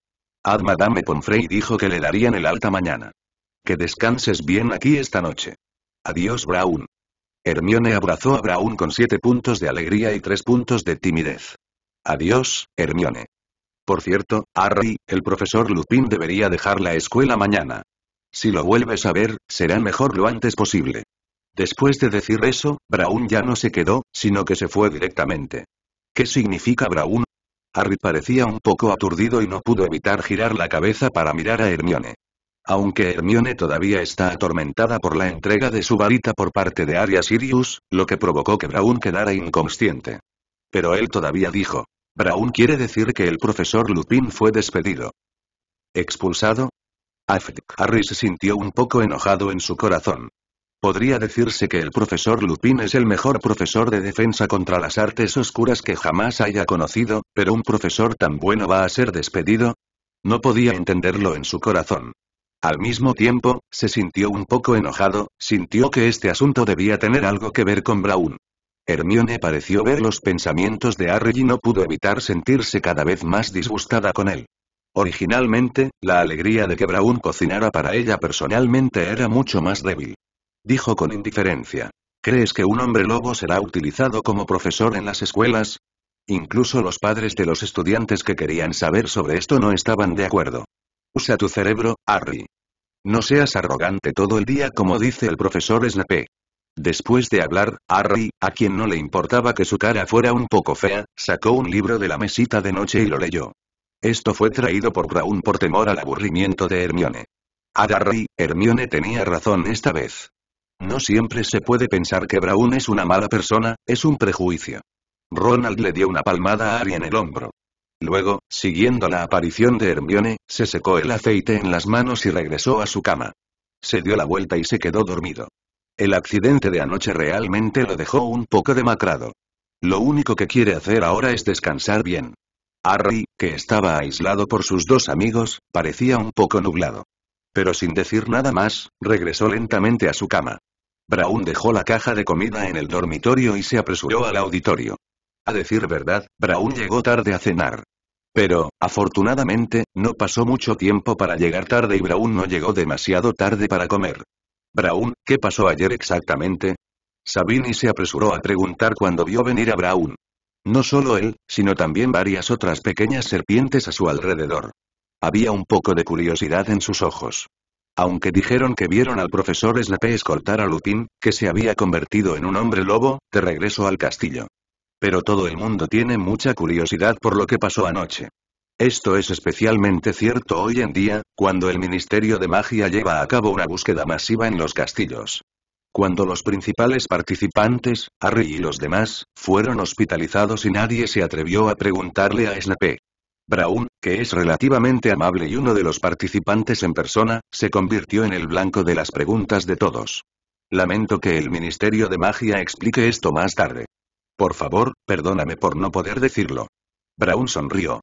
Admadame Ponfrey dijo que le darían el alta mañana. Que descanses bien aquí esta noche. Adiós Brown. Hermione abrazó a Brown con siete puntos de alegría y tres puntos de timidez. Adiós, Hermione. Por cierto, Harry, el profesor Lupin debería dejar la escuela mañana. Si lo vuelves a ver, será mejor lo antes posible. Después de decir eso, Braun ya no se quedó, sino que se fue directamente. ¿Qué significa Braun? Harry parecía un poco aturdido y no pudo evitar girar la cabeza para mirar a Hermione. Aunque Hermione todavía está atormentada por la entrega de su varita por parte de Arya Sirius, lo que provocó que Braun quedara inconsciente. Pero él todavía dijo. Braun quiere decir que el profesor Lupin fue despedido. ¿Expulsado? Harry se sintió un poco enojado en su corazón. Podría decirse que el profesor Lupin es el mejor profesor de defensa contra las artes oscuras que jamás haya conocido, pero un profesor tan bueno va a ser despedido. No podía entenderlo en su corazón. Al mismo tiempo, se sintió un poco enojado, sintió que este asunto debía tener algo que ver con Brown. Hermione pareció ver los pensamientos de Harry y no pudo evitar sentirse cada vez más disgustada con él. Originalmente, la alegría de que Brown cocinara para ella personalmente era mucho más débil. Dijo con indiferencia. ¿Crees que un hombre lobo será utilizado como profesor en las escuelas? Incluso los padres de los estudiantes que querían saber sobre esto no estaban de acuerdo. Usa tu cerebro, Harry. No seas arrogante todo el día como dice el profesor Snape. Después de hablar, Harry, a quien no le importaba que su cara fuera un poco fea, sacó un libro de la mesita de noche y lo leyó. Esto fue traído por Raúl por temor al aburrimiento de Hermione. A ah, Harry, Hermione tenía razón esta vez. No siempre se puede pensar que Brown es una mala persona, es un prejuicio. Ronald le dio una palmada a Harry en el hombro. Luego, siguiendo la aparición de Hermione, se secó el aceite en las manos y regresó a su cama. Se dio la vuelta y se quedó dormido. El accidente de anoche realmente lo dejó un poco demacrado. Lo único que quiere hacer ahora es descansar bien. Harry, que estaba aislado por sus dos amigos, parecía un poco nublado. Pero sin decir nada más, regresó lentamente a su cama. Brown dejó la caja de comida en el dormitorio y se apresuró al auditorio. A decir verdad, Brown llegó tarde a cenar. Pero, afortunadamente, no pasó mucho tiempo para llegar tarde y Brown no llegó demasiado tarde para comer. Brown, ¿qué pasó ayer exactamente? Sabini se apresuró a preguntar cuando vio venir a Brown. No solo él, sino también varias otras pequeñas serpientes a su alrededor. Había un poco de curiosidad en sus ojos. Aunque dijeron que vieron al profesor Snape escoltar a Lupin, que se había convertido en un hombre lobo, de regreso al castillo. Pero todo el mundo tiene mucha curiosidad por lo que pasó anoche. Esto es especialmente cierto hoy en día, cuando el Ministerio de Magia lleva a cabo una búsqueda masiva en los castillos. Cuando los principales participantes, Harry y los demás, fueron hospitalizados y nadie se atrevió a preguntarle a Snape. Braun, que es relativamente amable y uno de los participantes en persona, se convirtió en el blanco de las preguntas de todos. Lamento que el Ministerio de Magia explique esto más tarde. Por favor, perdóname por no poder decirlo. Braun sonrió.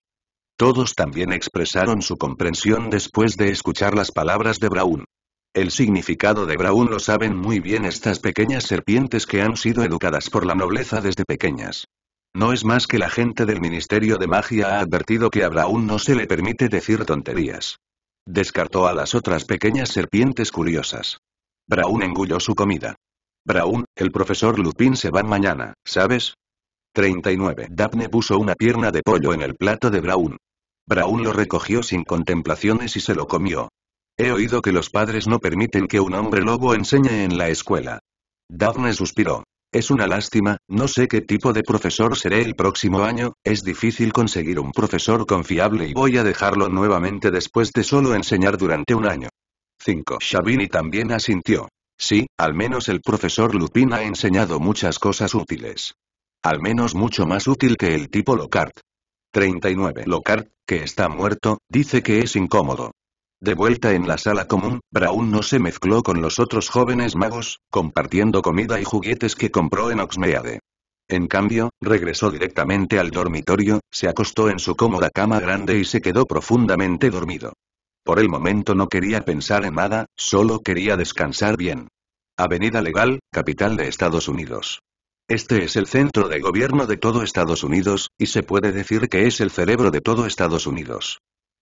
Todos también expresaron su comprensión después de escuchar las palabras de Braun. El significado de Braun lo saben muy bien estas pequeñas serpientes que han sido educadas por la nobleza desde pequeñas. No es más que la gente del Ministerio de Magia ha advertido que a Braun no se le permite decir tonterías. Descartó a las otras pequeñas serpientes curiosas. Braun engulló su comida. Braun, el profesor Lupin se va mañana, ¿sabes? 39. Daphne puso una pierna de pollo en el plato de Braun. Braun lo recogió sin contemplaciones y se lo comió. He oído que los padres no permiten que un hombre lobo enseñe en la escuela. Daphne suspiró. Es una lástima, no sé qué tipo de profesor seré el próximo año, es difícil conseguir un profesor confiable y voy a dejarlo nuevamente después de solo enseñar durante un año. 5. Shabini también asintió. Sí, al menos el profesor Lupin ha enseñado muchas cosas útiles. Al menos mucho más útil que el tipo Lockhart. 39. Lockhart, que está muerto, dice que es incómodo. De vuelta en la sala común, Brown no se mezcló con los otros jóvenes magos, compartiendo comida y juguetes que compró en Oxmeade. En cambio, regresó directamente al dormitorio, se acostó en su cómoda cama grande y se quedó profundamente dormido. Por el momento no quería pensar en nada, solo quería descansar bien. Avenida Legal, capital de Estados Unidos. Este es el centro de gobierno de todo Estados Unidos, y se puede decir que es el cerebro de todo Estados Unidos.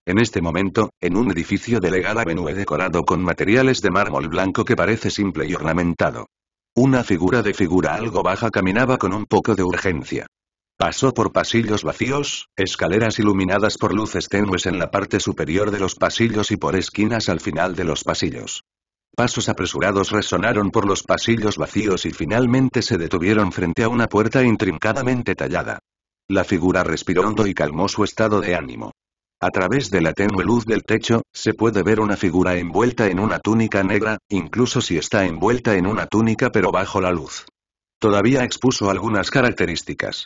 En este momento, en un edificio de legal avenue decorado con materiales de mármol blanco que parece simple y ornamentado. Una figura de figura algo baja caminaba con un poco de urgencia. Pasó por pasillos vacíos, escaleras iluminadas por luces tenues en la parte superior de los pasillos y por esquinas al final de los pasillos. Pasos apresurados resonaron por los pasillos vacíos y finalmente se detuvieron frente a una puerta intrincadamente tallada. La figura respiró hondo y calmó su estado de ánimo. A través de la tenue luz del techo, se puede ver una figura envuelta en una túnica negra, incluso si está envuelta en una túnica pero bajo la luz. Todavía expuso algunas características.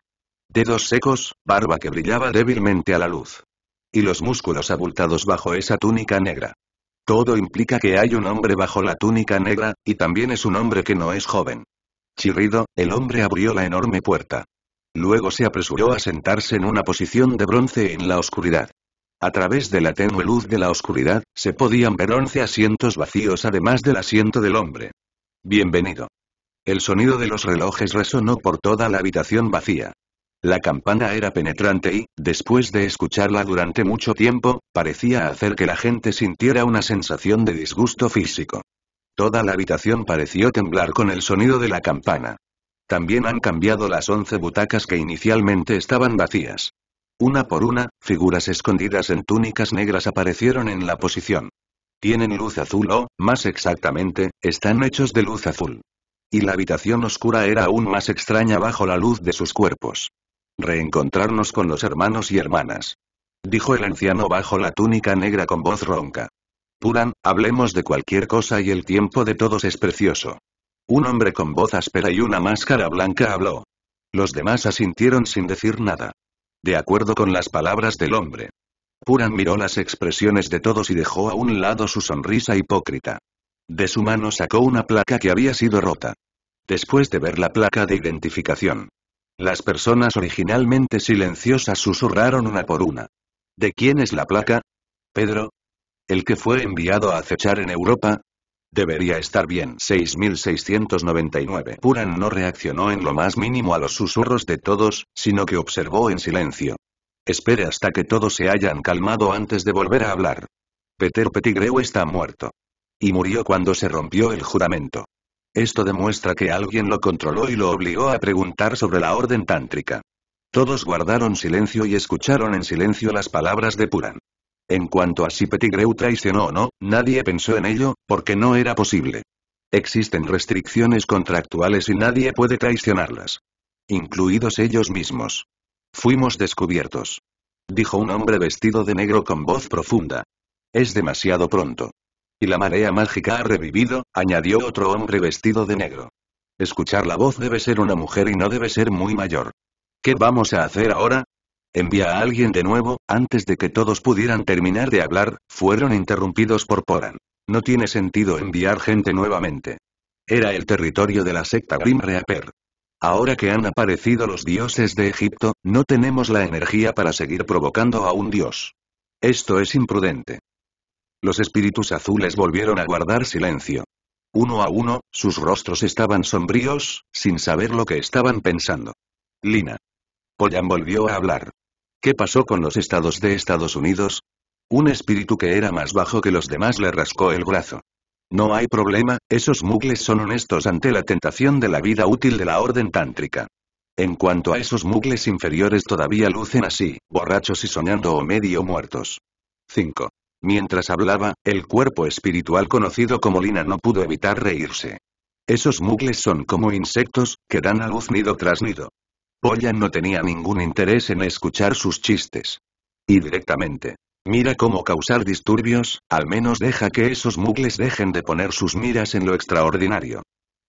Dedos secos, barba que brillaba débilmente a la luz. Y los músculos abultados bajo esa túnica negra. Todo implica que hay un hombre bajo la túnica negra, y también es un hombre que no es joven. Chirrido, el hombre abrió la enorme puerta. Luego se apresuró a sentarse en una posición de bronce en la oscuridad. A través de la tenue luz de la oscuridad, se podían ver once asientos vacíos además del asiento del hombre. Bienvenido. El sonido de los relojes resonó por toda la habitación vacía. La campana era penetrante y, después de escucharla durante mucho tiempo, parecía hacer que la gente sintiera una sensación de disgusto físico. Toda la habitación pareció temblar con el sonido de la campana. También han cambiado las once butacas que inicialmente estaban vacías. Una por una, figuras escondidas en túnicas negras aparecieron en la posición. Tienen luz azul o, más exactamente, están hechos de luz azul. Y la habitación oscura era aún más extraña bajo la luz de sus cuerpos. Reencontrarnos con los hermanos y hermanas. Dijo el anciano bajo la túnica negra con voz ronca. Puran, hablemos de cualquier cosa y el tiempo de todos es precioso. Un hombre con voz áspera y una máscara blanca habló. Los demás asintieron sin decir nada. De acuerdo con las palabras del hombre. Puran miró las expresiones de todos y dejó a un lado su sonrisa hipócrita. De su mano sacó una placa que había sido rota. Después de ver la placa de identificación, las personas originalmente silenciosas susurraron una por una. ¿De quién es la placa? Pedro. El que fue enviado a acechar en Europa, Debería estar bien. 6699. Puran no reaccionó en lo más mínimo a los susurros de todos, sino que observó en silencio. Espere hasta que todos se hayan calmado antes de volver a hablar. Peter Pettigrew está muerto. Y murió cuando se rompió el juramento. Esto demuestra que alguien lo controló y lo obligó a preguntar sobre la orden tántrica. Todos guardaron silencio y escucharon en silencio las palabras de Puran. En cuanto a si Pettigrew traicionó o no, nadie pensó en ello, porque no era posible. Existen restricciones contractuales y nadie puede traicionarlas. Incluidos ellos mismos. Fuimos descubiertos. Dijo un hombre vestido de negro con voz profunda. Es demasiado pronto. Y la marea mágica ha revivido, añadió otro hombre vestido de negro. Escuchar la voz debe ser una mujer y no debe ser muy mayor. ¿Qué vamos a hacer ahora? Envía a alguien de nuevo, antes de que todos pudieran terminar de hablar, fueron interrumpidos por Poran. No tiene sentido enviar gente nuevamente. Era el territorio de la secta Grim Reaper. Ahora que han aparecido los dioses de Egipto, no tenemos la energía para seguir provocando a un dios. Esto es imprudente. Los espíritus azules volvieron a guardar silencio. Uno a uno, sus rostros estaban sombríos, sin saber lo que estaban pensando. Lina. Pollan volvió a hablar. ¿Qué pasó con los estados de Estados Unidos? Un espíritu que era más bajo que los demás le rascó el brazo. No hay problema, esos mugles son honestos ante la tentación de la vida útil de la orden tántrica. En cuanto a esos mugles inferiores todavía lucen así, borrachos y soñando o medio muertos. 5. Mientras hablaba, el cuerpo espiritual conocido como Lina no pudo evitar reírse. Esos mugles son como insectos, que dan a luz nido tras nido. Poyan no tenía ningún interés en escuchar sus chistes. Y directamente. Mira cómo causar disturbios, al menos deja que esos mugles dejen de poner sus miras en lo extraordinario.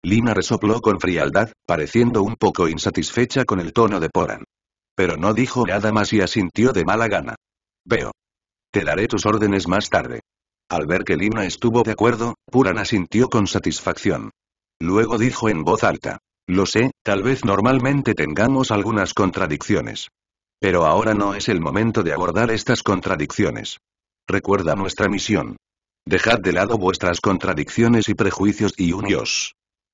Lina resopló con frialdad, pareciendo un poco insatisfecha con el tono de Poran. Pero no dijo nada más y asintió de mala gana. Veo. Te daré tus órdenes más tarde. Al ver que Lina estuvo de acuerdo, Puran asintió con satisfacción. Luego dijo en voz alta. Lo sé, Tal vez normalmente tengamos algunas contradicciones. Pero ahora no es el momento de abordar estas contradicciones. Recuerda nuestra misión. Dejad de lado vuestras contradicciones y prejuicios y Dios.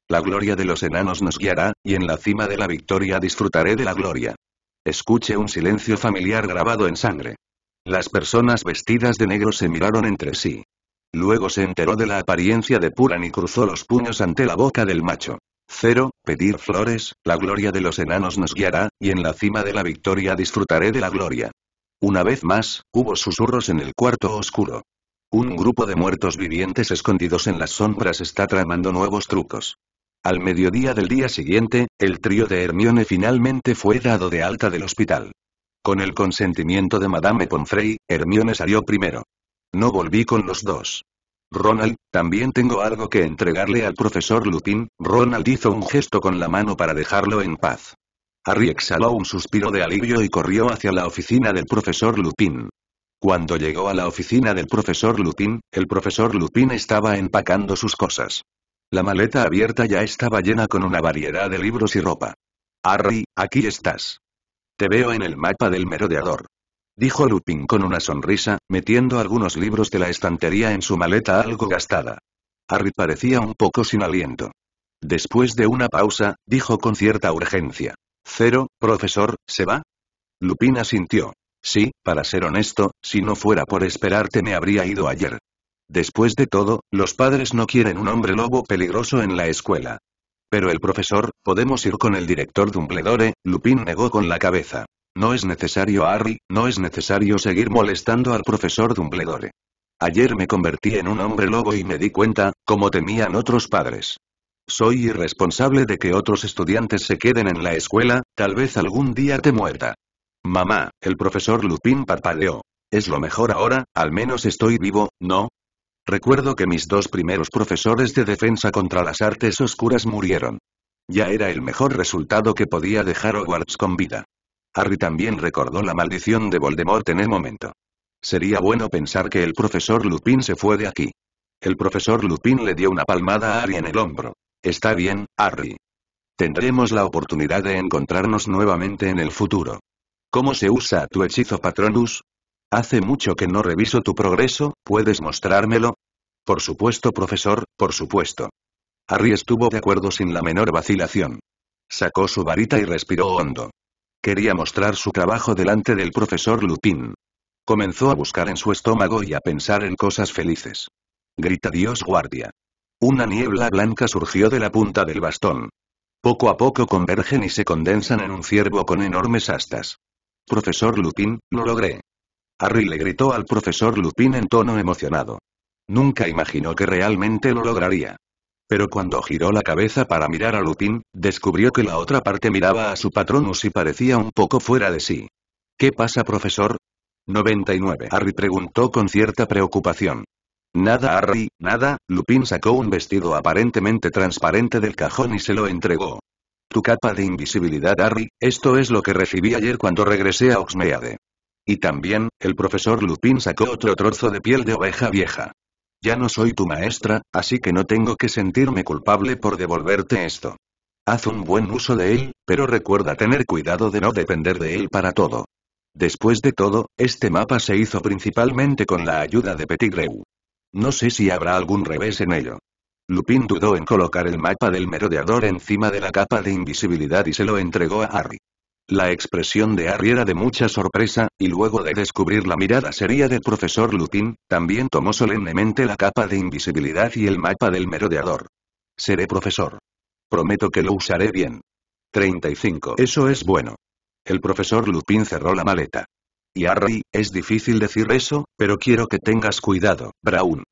La gloria de los enanos nos guiará, y en la cima de la victoria disfrutaré de la gloria. Escuche un silencio familiar grabado en sangre. Las personas vestidas de negro se miraron entre sí. Luego se enteró de la apariencia de Puran y cruzó los puños ante la boca del macho cero, pedir flores, la gloria de los enanos nos guiará, y en la cima de la victoria disfrutaré de la gloria. Una vez más, hubo susurros en el cuarto oscuro. Un grupo de muertos vivientes escondidos en las sombras está tramando nuevos trucos. Al mediodía del día siguiente, el trío de Hermione finalmente fue dado de alta del hospital. Con el consentimiento de Madame Pomfrey, Hermione salió primero. No volví con los dos. Ronald, también tengo algo que entregarle al profesor Lupin, Ronald hizo un gesto con la mano para dejarlo en paz. Harry exhaló un suspiro de alivio y corrió hacia la oficina del profesor Lupin. Cuando llegó a la oficina del profesor Lupin, el profesor Lupin estaba empacando sus cosas. La maleta abierta ya estaba llena con una variedad de libros y ropa. Harry, aquí estás. Te veo en el mapa del merodeador dijo Lupin con una sonrisa, metiendo algunos libros de la estantería en su maleta algo gastada. Harry parecía un poco sin aliento. Después de una pausa, dijo con cierta urgencia. Cero, profesor, ¿se va? Lupin asintió. Sí, para ser honesto, si no fuera por esperarte me habría ido ayer. Después de todo, los padres no quieren un hombre lobo peligroso en la escuela. Pero el profesor, podemos ir con el director Dumbledore, Lupin negó con la cabeza. No es necesario Harry, no es necesario seguir molestando al profesor Dumbledore. Ayer me convertí en un hombre lobo y me di cuenta, como temían otros padres. Soy irresponsable de que otros estudiantes se queden en la escuela, tal vez algún día te muerta. Mamá, el profesor Lupín parpadeó. Es lo mejor ahora, al menos estoy vivo, ¿no? Recuerdo que mis dos primeros profesores de defensa contra las artes oscuras murieron. Ya era el mejor resultado que podía dejar Hogwarts con vida. Harry también recordó la maldición de Voldemort en el momento. Sería bueno pensar que el profesor Lupin se fue de aquí. El profesor Lupin le dio una palmada a Harry en el hombro. Está bien, Harry. Tendremos la oportunidad de encontrarnos nuevamente en el futuro. ¿Cómo se usa tu hechizo Patronus? Hace mucho que no reviso tu progreso, ¿puedes mostrármelo? Por supuesto, profesor, por supuesto. Harry estuvo de acuerdo sin la menor vacilación. Sacó su varita y respiró hondo. Quería mostrar su trabajo delante del profesor Lupin. Comenzó a buscar en su estómago y a pensar en cosas felices. Grita Dios guardia. Una niebla blanca surgió de la punta del bastón. Poco a poco convergen y se condensan en un ciervo con enormes astas. Profesor Lupin, lo logré. Harry le gritó al profesor Lupin en tono emocionado. Nunca imaginó que realmente lo lograría. Pero cuando giró la cabeza para mirar a Lupin, descubrió que la otra parte miraba a su patronus y parecía un poco fuera de sí. ¿Qué pasa, profesor? 99. Harry preguntó con cierta preocupación. Nada, Harry, nada, Lupin sacó un vestido aparentemente transparente del cajón y se lo entregó. Tu capa de invisibilidad, Harry, esto es lo que recibí ayer cuando regresé a Oxmeade. Y también, el profesor Lupin sacó otro trozo de piel de oveja vieja. Ya no soy tu maestra, así que no tengo que sentirme culpable por devolverte esto. Haz un buen uso de él, pero recuerda tener cuidado de no depender de él para todo. Después de todo, este mapa se hizo principalmente con la ayuda de Pettigrew. No sé si habrá algún revés en ello. Lupin dudó en colocar el mapa del merodeador encima de la capa de invisibilidad y se lo entregó a Harry. La expresión de Harry era de mucha sorpresa, y luego de descubrir la mirada seria del profesor Lupin, también tomó solemnemente la capa de invisibilidad y el mapa del merodeador. Seré profesor. Prometo que lo usaré bien. 35. Eso es bueno. El profesor Lupin cerró la maleta. Y Harry, es difícil decir eso, pero quiero que tengas cuidado, Brown.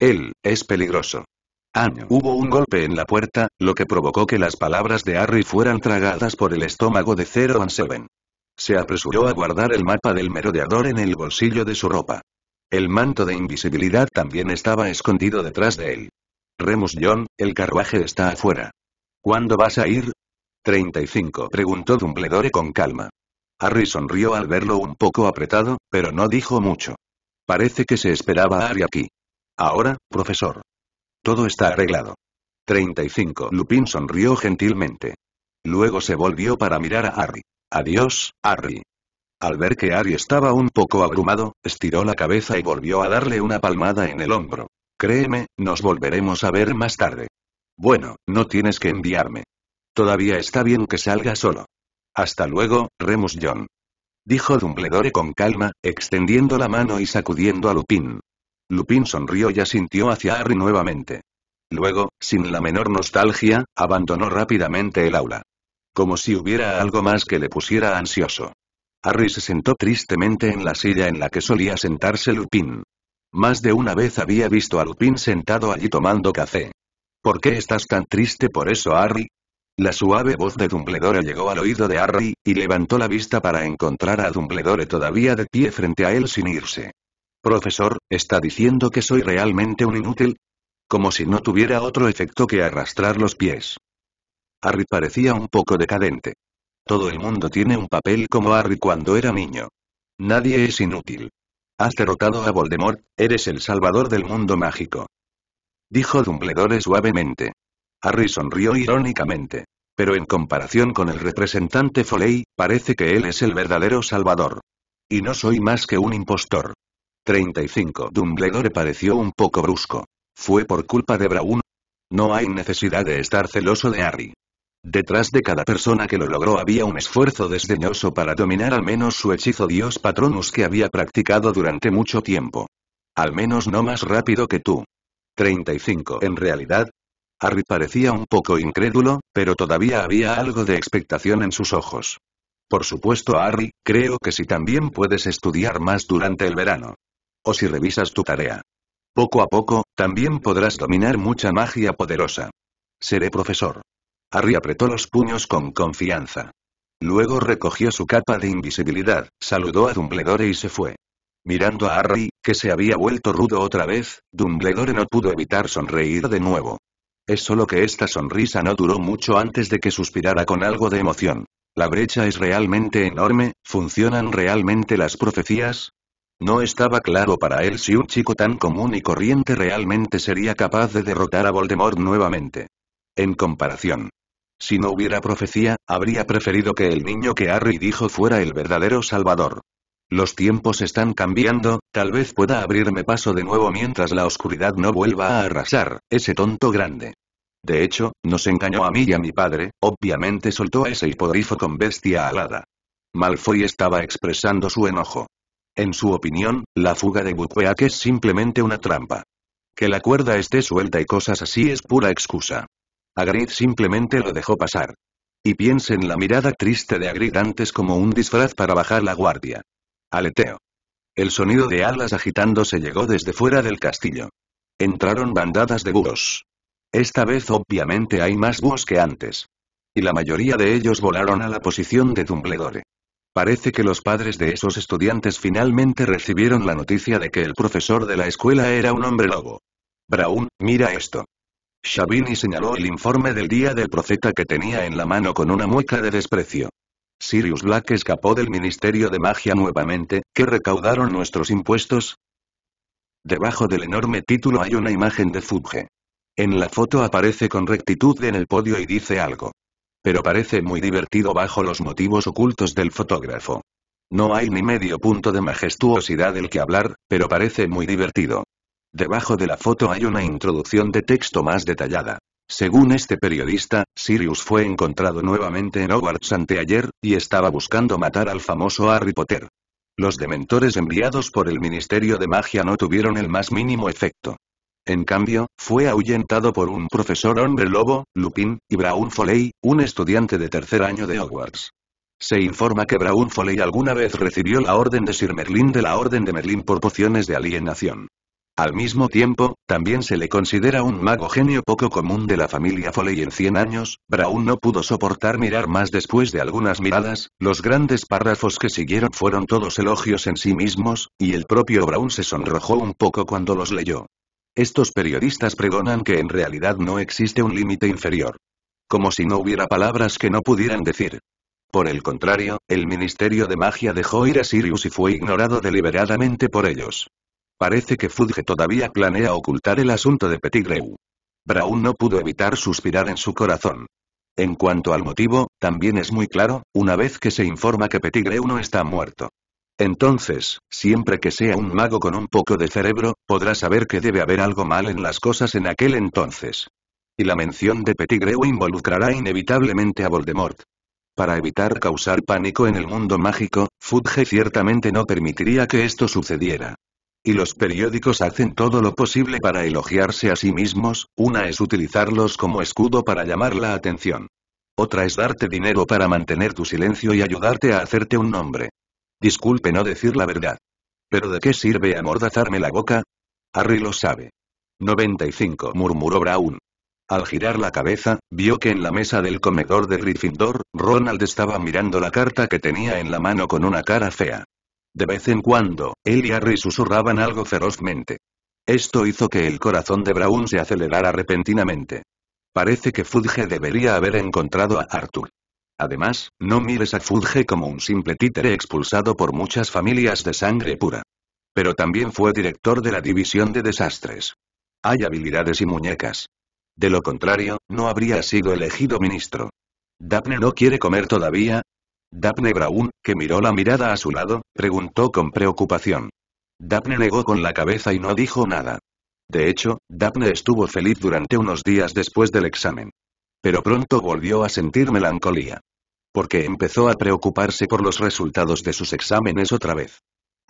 Él, es peligroso. Ah, hubo un golpe en la puerta, lo que provocó que las palabras de Harry fueran tragadas por el estómago de Zero and Seven. Se apresuró a guardar el mapa del merodeador en el bolsillo de su ropa. El manto de invisibilidad también estaba escondido detrás de él. Remus John, el carruaje está afuera. ¿Cuándo vas a ir? 35 preguntó Dumbledore con calma. Harry sonrió al verlo un poco apretado, pero no dijo mucho. Parece que se esperaba a Harry aquí. Ahora, profesor. Todo está arreglado. 35. Lupin sonrió gentilmente. Luego se volvió para mirar a Harry. Adiós, Harry. Al ver que Harry estaba un poco abrumado, estiró la cabeza y volvió a darle una palmada en el hombro. Créeme, nos volveremos a ver más tarde. Bueno, no tienes que enviarme. Todavía está bien que salga solo. Hasta luego, Remus John. Dijo Dumbledore con calma, extendiendo la mano y sacudiendo a Lupin. Lupin sonrió y asintió hacia Harry nuevamente. Luego, sin la menor nostalgia, abandonó rápidamente el aula. Como si hubiera algo más que le pusiera ansioso. Harry se sentó tristemente en la silla en la que solía sentarse Lupin. Más de una vez había visto a Lupin sentado allí tomando café. ¿Por qué estás tan triste por eso, Harry? La suave voz de Dumbledore llegó al oído de Harry, y levantó la vista para encontrar a Dumbledore todavía de pie frente a él sin irse. Profesor, ¿está diciendo que soy realmente un inútil? Como si no tuviera otro efecto que arrastrar los pies. Harry parecía un poco decadente. Todo el mundo tiene un papel como Harry cuando era niño. Nadie es inútil. Has derrotado a Voldemort, eres el salvador del mundo mágico. Dijo Dumbledore suavemente. Harry sonrió irónicamente. Pero en comparación con el representante Foley, parece que él es el verdadero salvador. Y no soy más que un impostor. 35. Dumbledore pareció un poco brusco. ¿Fue por culpa de Braun? No hay necesidad de estar celoso de Harry. Detrás de cada persona que lo logró había un esfuerzo desdeñoso para dominar al menos su hechizo Dios Patronus que había practicado durante mucho tiempo. Al menos no más rápido que tú. 35. En realidad, Harry parecía un poco incrédulo, pero todavía había algo de expectación en sus ojos. Por supuesto, Harry, creo que si también puedes estudiar más durante el verano o si revisas tu tarea. Poco a poco, también podrás dominar mucha magia poderosa. Seré profesor. Harry apretó los puños con confianza. Luego recogió su capa de invisibilidad, saludó a Dumbledore y se fue. Mirando a Harry, que se había vuelto rudo otra vez, Dumbledore no pudo evitar sonreír de nuevo. Es solo que esta sonrisa no duró mucho antes de que suspirara con algo de emoción. La brecha es realmente enorme, ¿funcionan realmente las profecías? No estaba claro para él si un chico tan común y corriente realmente sería capaz de derrotar a Voldemort nuevamente. En comparación. Si no hubiera profecía, habría preferido que el niño que Harry dijo fuera el verdadero salvador. Los tiempos están cambiando, tal vez pueda abrirme paso de nuevo mientras la oscuridad no vuelva a arrasar, ese tonto grande. De hecho, nos engañó a mí y a mi padre, obviamente soltó a ese hipogrifo con bestia alada. Malfoy estaba expresando su enojo. En su opinión, la fuga de Bukweak es simplemente una trampa. Que la cuerda esté suelta y cosas así es pura excusa. Agrid simplemente lo dejó pasar. Y piensa en la mirada triste de Agrid antes como un disfraz para bajar la guardia. Aleteo. El sonido de alas se llegó desde fuera del castillo. Entraron bandadas de búhos. Esta vez obviamente hay más búhos que antes. Y la mayoría de ellos volaron a la posición de Tumbledore. Parece que los padres de esos estudiantes finalmente recibieron la noticia de que el profesor de la escuela era un hombre lobo. Brown, mira esto. Shabini señaló el informe del día del profeta que tenía en la mano con una mueca de desprecio. Sirius Black escapó del Ministerio de Magia nuevamente, que recaudaron nuestros impuestos. Debajo del enorme título hay una imagen de Fudge. En la foto aparece con rectitud en el podio y dice algo pero parece muy divertido bajo los motivos ocultos del fotógrafo. No hay ni medio punto de majestuosidad del que hablar, pero parece muy divertido. Debajo de la foto hay una introducción de texto más detallada. Según este periodista, Sirius fue encontrado nuevamente en Hogwarts anteayer, y estaba buscando matar al famoso Harry Potter. Los dementores enviados por el Ministerio de Magia no tuvieron el más mínimo efecto. En cambio, fue ahuyentado por un profesor hombre lobo, Lupin, y Braun Foley, un estudiante de tercer año de Hogwarts. Se informa que Braun Foley alguna vez recibió la Orden de Sir Merlin de la Orden de Merlin por pociones de alienación. Al mismo tiempo, también se le considera un mago genio poco común de la familia Foley en 100 años, Braun no pudo soportar mirar más después de algunas miradas, los grandes párrafos que siguieron fueron todos elogios en sí mismos, y el propio Braun se sonrojó un poco cuando los leyó. Estos periodistas pregonan que en realidad no existe un límite inferior. Como si no hubiera palabras que no pudieran decir. Por el contrario, el Ministerio de Magia dejó ir a Sirius y fue ignorado deliberadamente por ellos. Parece que Fudge todavía planea ocultar el asunto de Pettigrew. Brown no pudo evitar suspirar en su corazón. En cuanto al motivo, también es muy claro, una vez que se informa que Pettigrew no está muerto. Entonces, siempre que sea un mago con un poco de cerebro, podrá saber que debe haber algo mal en las cosas en aquel entonces. Y la mención de Pettigrew involucrará inevitablemente a Voldemort. Para evitar causar pánico en el mundo mágico, Fudge ciertamente no permitiría que esto sucediera. Y los periódicos hacen todo lo posible para elogiarse a sí mismos, una es utilizarlos como escudo para llamar la atención. Otra es darte dinero para mantener tu silencio y ayudarte a hacerte un nombre. Disculpe no decir la verdad. ¿Pero de qué sirve amordazarme la boca? Harry lo sabe. 95 murmuró Brown. Al girar la cabeza, vio que en la mesa del comedor de Rifindor, Ronald estaba mirando la carta que tenía en la mano con una cara fea. De vez en cuando, él y Harry susurraban algo ferozmente. Esto hizo que el corazón de Brown se acelerara repentinamente. Parece que Fudge debería haber encontrado a Arthur. Además, no mires a Fulge como un simple títere expulsado por muchas familias de sangre pura. Pero también fue director de la División de Desastres. Hay habilidades y muñecas. De lo contrario, no habría sido elegido ministro. ¿Daphne no quiere comer todavía? Daphne Brown, que miró la mirada a su lado, preguntó con preocupación. Daphne negó con la cabeza y no dijo nada. De hecho, Daphne estuvo feliz durante unos días después del examen. Pero pronto volvió a sentir melancolía. Porque empezó a preocuparse por los resultados de sus exámenes otra vez.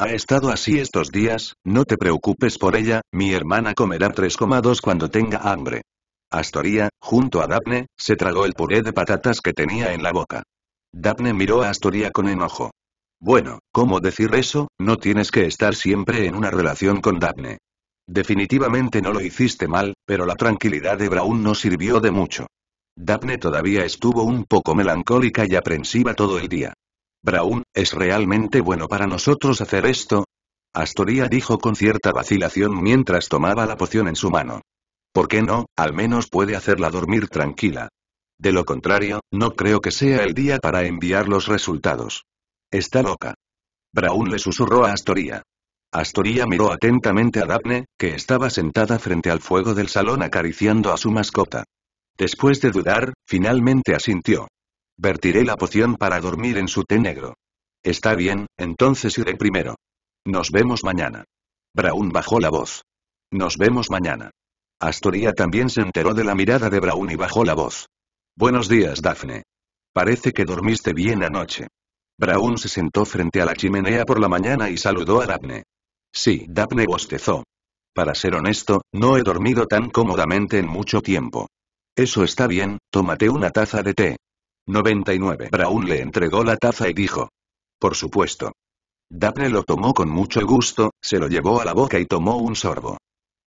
Ha estado así estos días, no te preocupes por ella, mi hermana comerá 3,2 cuando tenga hambre. Astoria, junto a Daphne, se tragó el puré de patatas que tenía en la boca. Daphne miró a Astoria con enojo. Bueno, ¿cómo decir eso? No tienes que estar siempre en una relación con Daphne. Definitivamente no lo hiciste mal, pero la tranquilidad de Braun no sirvió de mucho. Daphne todavía estuvo un poco melancólica y aprensiva todo el día. «Braun, ¿es realmente bueno para nosotros hacer esto? Astoria dijo con cierta vacilación mientras tomaba la poción en su mano. ¿Por qué no? Al menos puede hacerla dormir tranquila. De lo contrario, no creo que sea el día para enviar los resultados. Está loca. Brown le susurró a Astoria. Astoria miró atentamente a Daphne, que estaba sentada frente al fuego del salón acariciando a su mascota. Después de dudar, finalmente asintió. Vertiré la poción para dormir en su té negro. Está bien, entonces iré primero. Nos vemos mañana. Braun bajó la voz. Nos vemos mañana. Astoria también se enteró de la mirada de Braun y bajó la voz. Buenos días, Daphne. Parece que dormiste bien anoche. Braun se sentó frente a la chimenea por la mañana y saludó a Daphne. Sí, Daphne bostezó. Para ser honesto, no he dormido tan cómodamente en mucho tiempo. Eso está bien, tómate una taza de té. 99. Brown le entregó la taza y dijo. Por supuesto. Daphne lo tomó con mucho gusto, se lo llevó a la boca y tomó un sorbo.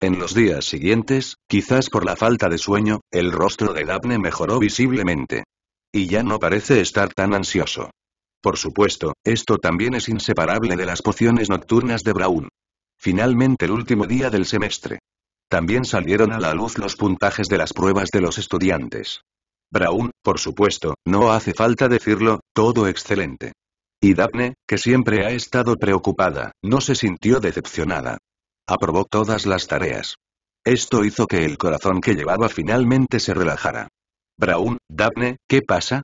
En los días siguientes, quizás por la falta de sueño, el rostro de Daphne mejoró visiblemente. Y ya no parece estar tan ansioso. Por supuesto, esto también es inseparable de las pociones nocturnas de Brown. Finalmente el último día del semestre. También salieron a la luz los puntajes de las pruebas de los estudiantes. Brown, por supuesto, no hace falta decirlo, todo excelente. Y Daphne, que siempre ha estado preocupada, no se sintió decepcionada. Aprobó todas las tareas. Esto hizo que el corazón que llevaba finalmente se relajara. Brown, Daphne, ¿qué pasa?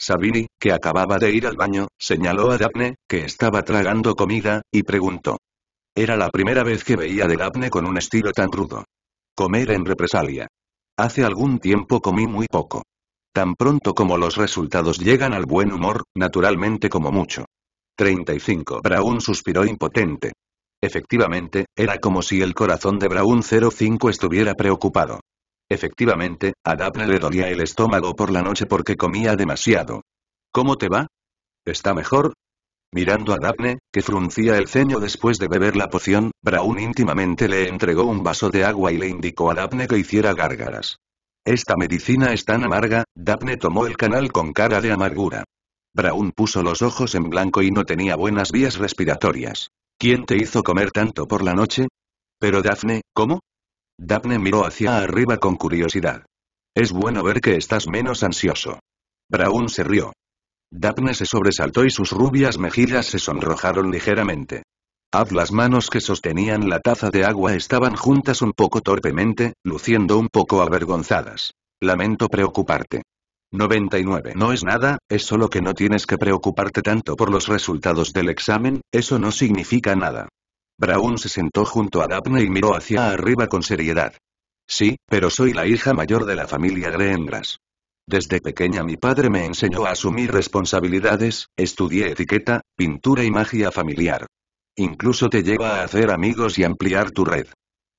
Sabini, que acababa de ir al baño, señaló a Daphne, que estaba tragando comida, y preguntó. Era la primera vez que veía de Daphne con un estilo tan rudo. Comer en represalia. Hace algún tiempo comí muy poco. Tan pronto como los resultados llegan al buen humor, naturalmente como mucho. 35. Braun suspiró impotente. Efectivamente, era como si el corazón de Braun 05 estuviera preocupado. Efectivamente, a Daphne le dolía el estómago por la noche porque comía demasiado. ¿Cómo te va? ¿Está mejor? Mirando a Daphne, que fruncía el ceño después de beber la poción, Braun íntimamente le entregó un vaso de agua y le indicó a Daphne que hiciera gárgaras. Esta medicina es tan amarga, Daphne tomó el canal con cara de amargura. Brown puso los ojos en blanco y no tenía buenas vías respiratorias. ¿Quién te hizo comer tanto por la noche? Pero Daphne, ¿cómo? Daphne miró hacia arriba con curiosidad. Es bueno ver que estás menos ansioso. Brown se rió. Daphne se sobresaltó y sus rubias mejillas se sonrojaron ligeramente. Haz las manos que sostenían la taza de agua estaban juntas un poco torpemente, luciendo un poco avergonzadas. Lamento preocuparte. 99 No es nada, es solo que no tienes que preocuparte tanto por los resultados del examen, eso no significa nada. Brown se sentó junto a Daphne y miró hacia arriba con seriedad. Sí, pero soy la hija mayor de la familia Greengras. Desde pequeña mi padre me enseñó a asumir responsabilidades, estudié etiqueta, pintura y magia familiar. Incluso te lleva a hacer amigos y ampliar tu red.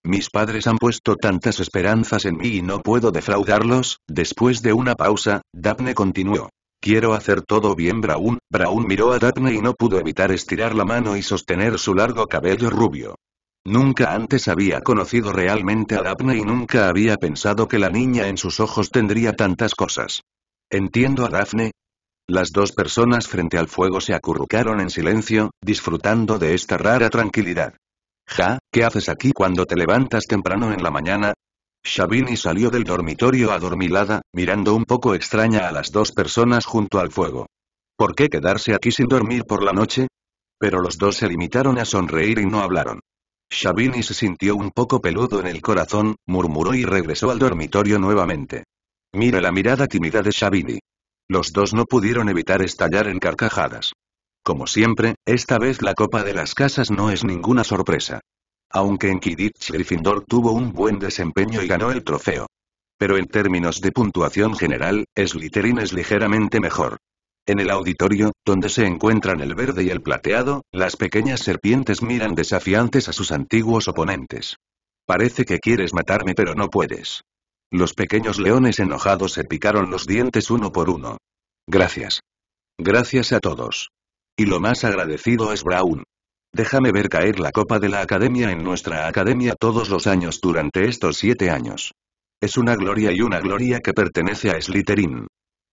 Mis padres han puesto tantas esperanzas en mí y no puedo defraudarlos, después de una pausa, Daphne continuó. Quiero hacer todo bien, Braun. Braun miró a Daphne y no pudo evitar estirar la mano y sostener su largo cabello rubio. Nunca antes había conocido realmente a Daphne y nunca había pensado que la niña en sus ojos tendría tantas cosas. Entiendo a Daphne. Las dos personas frente al fuego se acurrucaron en silencio, disfrutando de esta rara tranquilidad. Ja, ¿qué haces aquí cuando te levantas temprano en la mañana? Shabini salió del dormitorio adormilada, mirando un poco extraña a las dos personas junto al fuego. ¿Por qué quedarse aquí sin dormir por la noche? Pero los dos se limitaron a sonreír y no hablaron. Shabini se sintió un poco peludo en el corazón, murmuró y regresó al dormitorio nuevamente. Mira la mirada tímida de Shabini. Los dos no pudieron evitar estallar en carcajadas. Como siempre, esta vez la copa de las casas no es ninguna sorpresa. Aunque en Kidditch Gryffindor tuvo un buen desempeño y ganó el trofeo. Pero en términos de puntuación general, Slytherin es ligeramente mejor. En el auditorio, donde se encuentran el verde y el plateado, las pequeñas serpientes miran desafiantes a sus antiguos oponentes. Parece que quieres matarme pero no puedes. Los pequeños leones enojados se picaron los dientes uno por uno. Gracias. Gracias a todos. Y lo más agradecido es Brown. Déjame ver caer la copa de la academia en nuestra academia todos los años durante estos siete años. Es una gloria y una gloria que pertenece a Slytherin.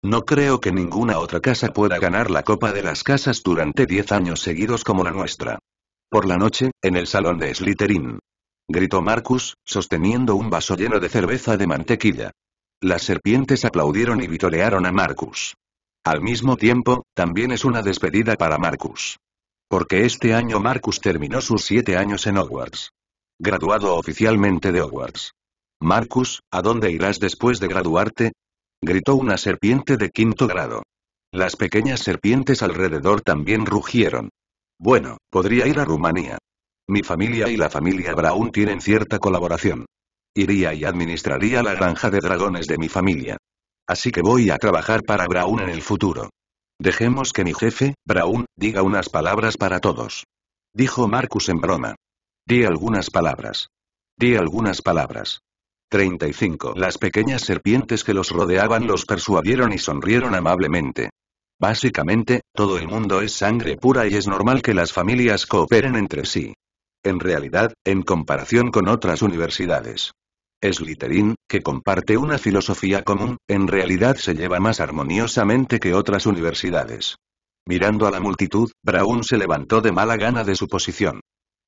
No creo que ninguna otra casa pueda ganar la Copa de las Casas durante 10 años seguidos como la nuestra. Por la noche, en el salón de Slytherin. Gritó Marcus, sosteniendo un vaso lleno de cerveza de mantequilla. Las serpientes aplaudieron y vitorearon a Marcus. Al mismo tiempo, también es una despedida para Marcus. Porque este año Marcus terminó sus siete años en Hogwarts. Graduado oficialmente de Hogwarts. Marcus, ¿a dónde irás después de graduarte? gritó una serpiente de quinto grado. Las pequeñas serpientes alrededor también rugieron. Bueno, podría ir a Rumanía. Mi familia y la familia braun tienen cierta colaboración. Iría y administraría la granja de dragones de mi familia. Así que voy a trabajar para braun en el futuro. Dejemos que mi jefe, braun diga unas palabras para todos. Dijo Marcus en broma. Di algunas palabras. Di algunas palabras. 35. Las pequeñas serpientes que los rodeaban los persuadieron y sonrieron amablemente. Básicamente, todo el mundo es sangre pura y es normal que las familias cooperen entre sí. En realidad, en comparación con otras universidades. Slytherin, que comparte una filosofía común, en realidad se lleva más armoniosamente que otras universidades. Mirando a la multitud, braun se levantó de mala gana de su posición.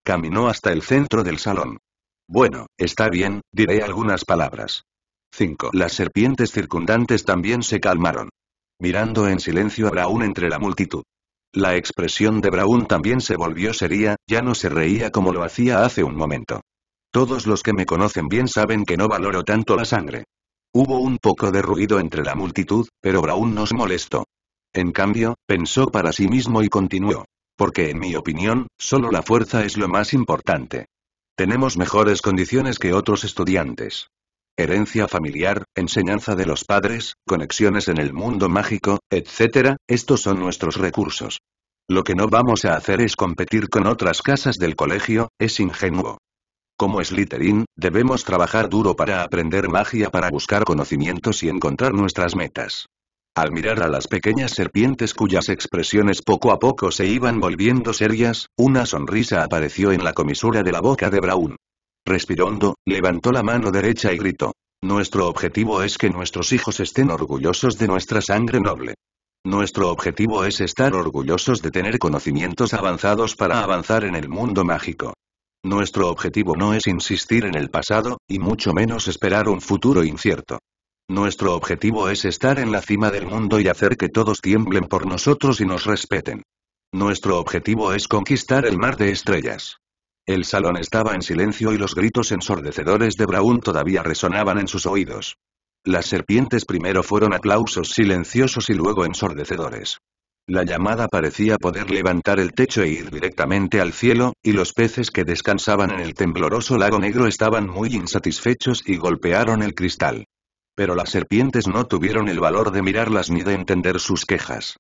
Caminó hasta el centro del salón. Bueno, está bien, diré algunas palabras. 5. Las serpientes circundantes también se calmaron. Mirando en silencio a Braun entre la multitud. La expresión de Braun también se volvió seria, ya no se reía como lo hacía hace un momento. Todos los que me conocen bien saben que no valoro tanto la sangre. Hubo un poco de ruido entre la multitud, pero Braun nos molestó. En cambio, pensó para sí mismo y continuó. Porque en mi opinión, solo la fuerza es lo más importante. Tenemos mejores condiciones que otros estudiantes. Herencia familiar, enseñanza de los padres, conexiones en el mundo mágico, etc., estos son nuestros recursos. Lo que no vamos a hacer es competir con otras casas del colegio, es ingenuo. Como Slytherin, debemos trabajar duro para aprender magia para buscar conocimientos y encontrar nuestras metas. Al mirar a las pequeñas serpientes cuyas expresiones poco a poco se iban volviendo serias, una sonrisa apareció en la comisura de la boca de Braun. Respirando, levantó la mano derecha y gritó. Nuestro objetivo es que nuestros hijos estén orgullosos de nuestra sangre noble. Nuestro objetivo es estar orgullosos de tener conocimientos avanzados para avanzar en el mundo mágico. Nuestro objetivo no es insistir en el pasado, y mucho menos esperar un futuro incierto. Nuestro objetivo es estar en la cima del mundo y hacer que todos tiemblen por nosotros y nos respeten. Nuestro objetivo es conquistar el mar de estrellas. El salón estaba en silencio y los gritos ensordecedores de Braun todavía resonaban en sus oídos. Las serpientes primero fueron aplausos silenciosos y luego ensordecedores. La llamada parecía poder levantar el techo e ir directamente al cielo, y los peces que descansaban en el tembloroso lago negro estaban muy insatisfechos y golpearon el cristal. Pero las serpientes no tuvieron el valor de mirarlas ni de entender sus quejas.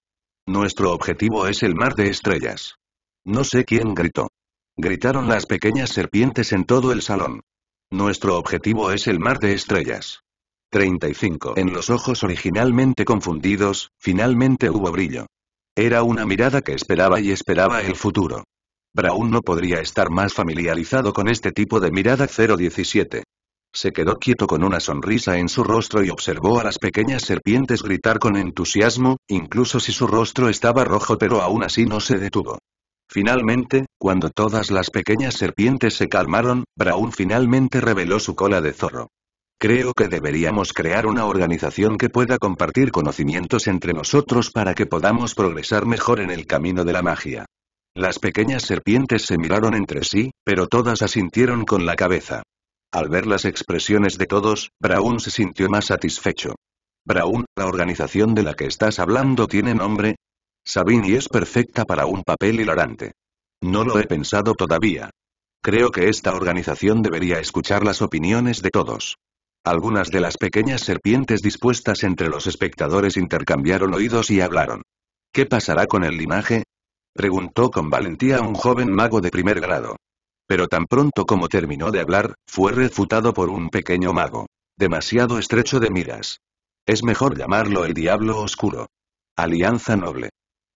Nuestro objetivo es el mar de estrellas. No sé quién gritó. Gritaron las pequeñas serpientes en todo el salón. Nuestro objetivo es el mar de estrellas. 35. En los ojos originalmente confundidos, finalmente hubo brillo. Era una mirada que esperaba y esperaba el futuro. Brown no podría estar más familiarizado con este tipo de mirada 017. Se quedó quieto con una sonrisa en su rostro y observó a las pequeñas serpientes gritar con entusiasmo, incluso si su rostro estaba rojo pero aún así no se detuvo. Finalmente, cuando todas las pequeñas serpientes se calmaron, Brown finalmente reveló su cola de zorro. Creo que deberíamos crear una organización que pueda compartir conocimientos entre nosotros para que podamos progresar mejor en el camino de la magia. Las pequeñas serpientes se miraron entre sí, pero todas asintieron con la cabeza. Al ver las expresiones de todos, Braun se sintió más satisfecho. «Braun, la organización de la que estás hablando tiene nombre. y es perfecta para un papel hilarante. No lo he pensado todavía. Creo que esta organización debería escuchar las opiniones de todos. Algunas de las pequeñas serpientes dispuestas entre los espectadores intercambiaron oídos y hablaron. ¿Qué pasará con el linaje? Preguntó con valentía un joven mago de primer grado. Pero tan pronto como terminó de hablar, fue refutado por un pequeño mago. Demasiado estrecho de miras. Es mejor llamarlo el Diablo Oscuro. Alianza Noble.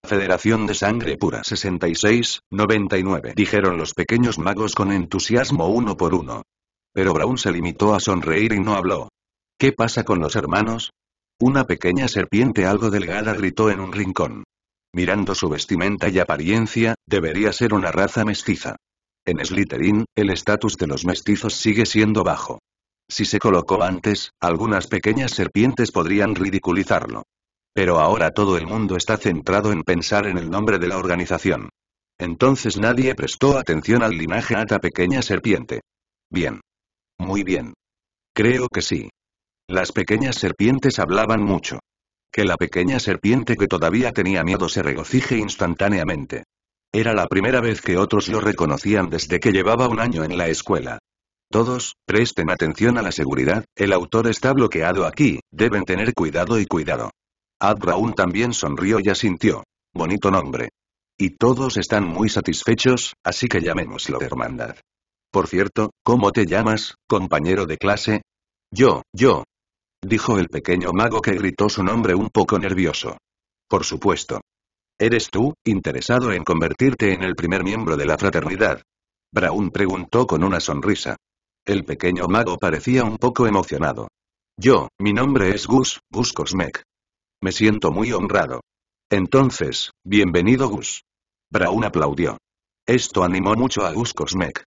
Federación de Sangre Pura 66, 99, dijeron los pequeños magos con entusiasmo uno por uno. Pero Brown se limitó a sonreír y no habló. ¿Qué pasa con los hermanos? Una pequeña serpiente algo delgada gritó en un rincón. Mirando su vestimenta y apariencia, debería ser una raza mestiza. En Slytherin, el estatus de los mestizos sigue siendo bajo. Si se colocó antes, algunas pequeñas serpientes podrían ridiculizarlo. Pero ahora todo el mundo está centrado en pensar en el nombre de la organización. Entonces nadie prestó atención al linaje Ata Pequeña Serpiente. Bien. Muy bien. Creo que sí. Las pequeñas serpientes hablaban mucho. Que la pequeña serpiente que todavía tenía miedo se regocije instantáneamente. Era la primera vez que otros lo reconocían desde que llevaba un año en la escuela. Todos, presten atención a la seguridad, el autor está bloqueado aquí, deben tener cuidado y cuidado. Adraun también sonrió y asintió. Bonito nombre. Y todos están muy satisfechos, así que llamémoslo hermandad. Por cierto, ¿cómo te llamas, compañero de clase? Yo, yo. Dijo el pequeño mago que gritó su nombre un poco nervioso. Por supuesto, ¿Eres tú, interesado en convertirte en el primer miembro de la fraternidad? Brown preguntó con una sonrisa. El pequeño mago parecía un poco emocionado. Yo, mi nombre es Gus, Gus Cosmec. Me siento muy honrado. Entonces, bienvenido Gus. Brown aplaudió. Esto animó mucho a Gus Cosmec.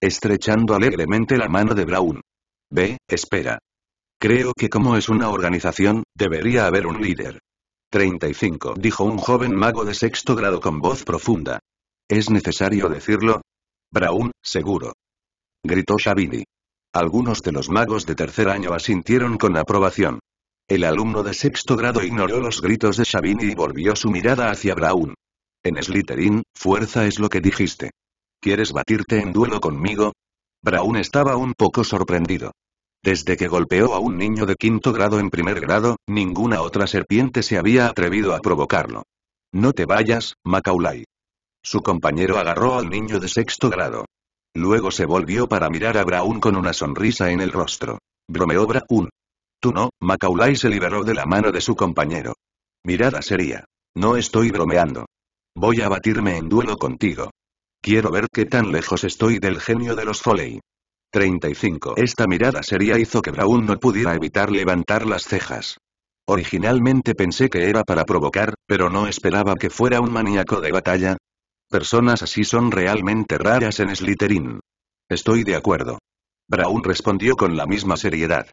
Estrechando alegremente la mano de Brown. Ve, espera. Creo que como es una organización, debería haber un líder. 35, dijo un joven mago de sexto grado con voz profunda. ¿Es necesario decirlo? Brown, seguro. Gritó Shabini. Algunos de los magos de tercer año asintieron con aprobación. El alumno de sexto grado ignoró los gritos de Shabini y volvió su mirada hacia Brown. En Slytherin, fuerza es lo que dijiste. ¿Quieres batirte en duelo conmigo? Brown estaba un poco sorprendido. Desde que golpeó a un niño de quinto grado en primer grado, ninguna otra serpiente se había atrevido a provocarlo. No te vayas, Macaulay. Su compañero agarró al niño de sexto grado. Luego se volvió para mirar a Braun con una sonrisa en el rostro. Bromeó Braun. Tú no, Macaulay se liberó de la mano de su compañero. Mirada seria. No estoy bromeando. Voy a batirme en duelo contigo. Quiero ver qué tan lejos estoy del genio de los Foley. 35. Esta mirada seria hizo que Brown no pudiera evitar levantar las cejas. Originalmente pensé que era para provocar, pero no esperaba que fuera un maníaco de batalla. Personas así son realmente raras en Slytherin. Estoy de acuerdo. Brown respondió con la misma seriedad.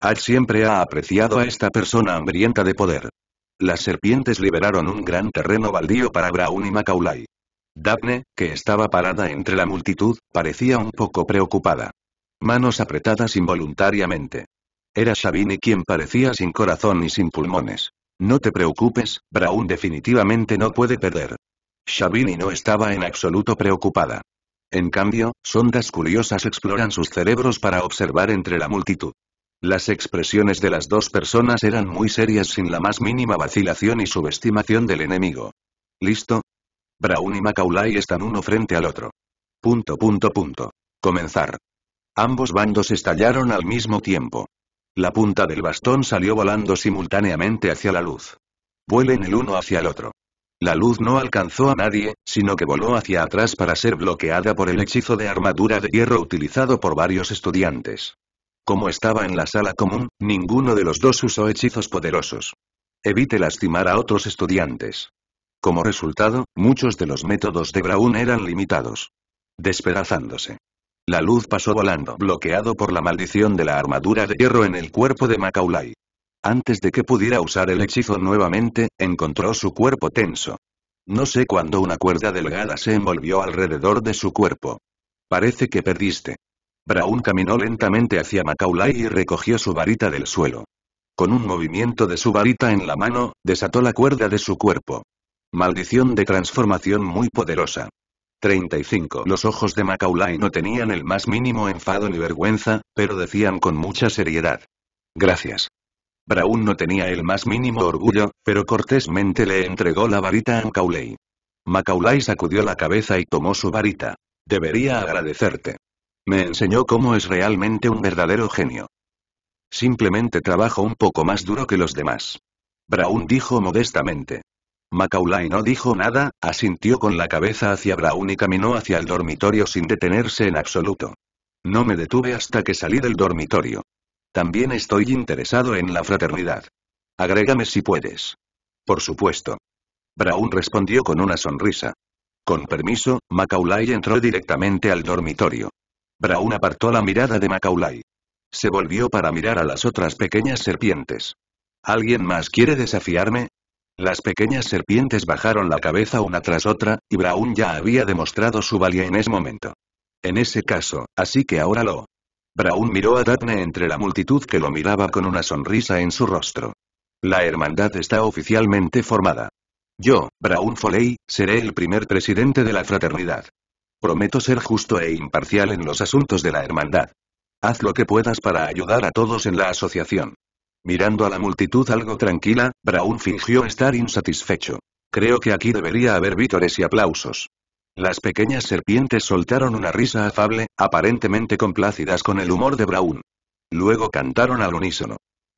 Al siempre ha apreciado a esta persona hambrienta de poder. Las serpientes liberaron un gran terreno baldío para Braun y Macaulay. Daphne, que estaba parada entre la multitud, parecía un poco preocupada manos apretadas involuntariamente. Era Shabini quien parecía sin corazón y sin pulmones. No te preocupes, Brown definitivamente no puede perder. Shabini no estaba en absoluto preocupada. En cambio, sondas curiosas exploran sus cerebros para observar entre la multitud. Las expresiones de las dos personas eran muy serias sin la más mínima vacilación y subestimación del enemigo. ¿Listo? Brown y Macaulay están uno frente al otro. Punto punto punto. Comenzar. Ambos bandos estallaron al mismo tiempo. La punta del bastón salió volando simultáneamente hacia la luz. Vuelen el uno hacia el otro. La luz no alcanzó a nadie, sino que voló hacia atrás para ser bloqueada por el hechizo de armadura de hierro utilizado por varios estudiantes. Como estaba en la sala común, ninguno de los dos usó hechizos poderosos. Evite lastimar a otros estudiantes. Como resultado, muchos de los métodos de Braun eran limitados. Despedazándose. La luz pasó volando bloqueado por la maldición de la armadura de hierro en el cuerpo de Macaulay. Antes de que pudiera usar el hechizo nuevamente, encontró su cuerpo tenso. No sé cuándo una cuerda delgada se envolvió alrededor de su cuerpo. Parece que perdiste. Brown caminó lentamente hacia Macaulay y recogió su varita del suelo. Con un movimiento de su varita en la mano, desató la cuerda de su cuerpo. Maldición de transformación muy poderosa. 35. Los ojos de Macaulay no tenían el más mínimo enfado ni vergüenza, pero decían con mucha seriedad. Gracias. Brown no tenía el más mínimo orgullo, pero cortésmente le entregó la varita a Macaulay. Macaulay sacudió la cabeza y tomó su varita. Debería agradecerte. Me enseñó cómo es realmente un verdadero genio. Simplemente trabajo un poco más duro que los demás. Brown dijo modestamente. Macaulay no dijo nada, asintió con la cabeza hacia Brown y caminó hacia el dormitorio sin detenerse en absoluto. No me detuve hasta que salí del dormitorio. También estoy interesado en la fraternidad. Agrégame si puedes. Por supuesto. Brown respondió con una sonrisa. Con permiso, Macaulay entró directamente al dormitorio. Brown apartó la mirada de Macaulay. Se volvió para mirar a las otras pequeñas serpientes. ¿Alguien más quiere desafiarme? Las pequeñas serpientes bajaron la cabeza una tras otra, y Braun ya había demostrado su valía en ese momento. En ese caso, así que ahora lo... Braun miró a Daphne entre la multitud que lo miraba con una sonrisa en su rostro. La hermandad está oficialmente formada. Yo, Braun Foley, seré el primer presidente de la fraternidad. Prometo ser justo e imparcial en los asuntos de la hermandad. Haz lo que puedas para ayudar a todos en la asociación. Mirando a la multitud algo tranquila, Brown fingió estar insatisfecho. Creo que aquí debería haber vítores y aplausos. Las pequeñas serpientes soltaron una risa afable, aparentemente complácidas con el humor de Brown. Luego cantaron al unísono.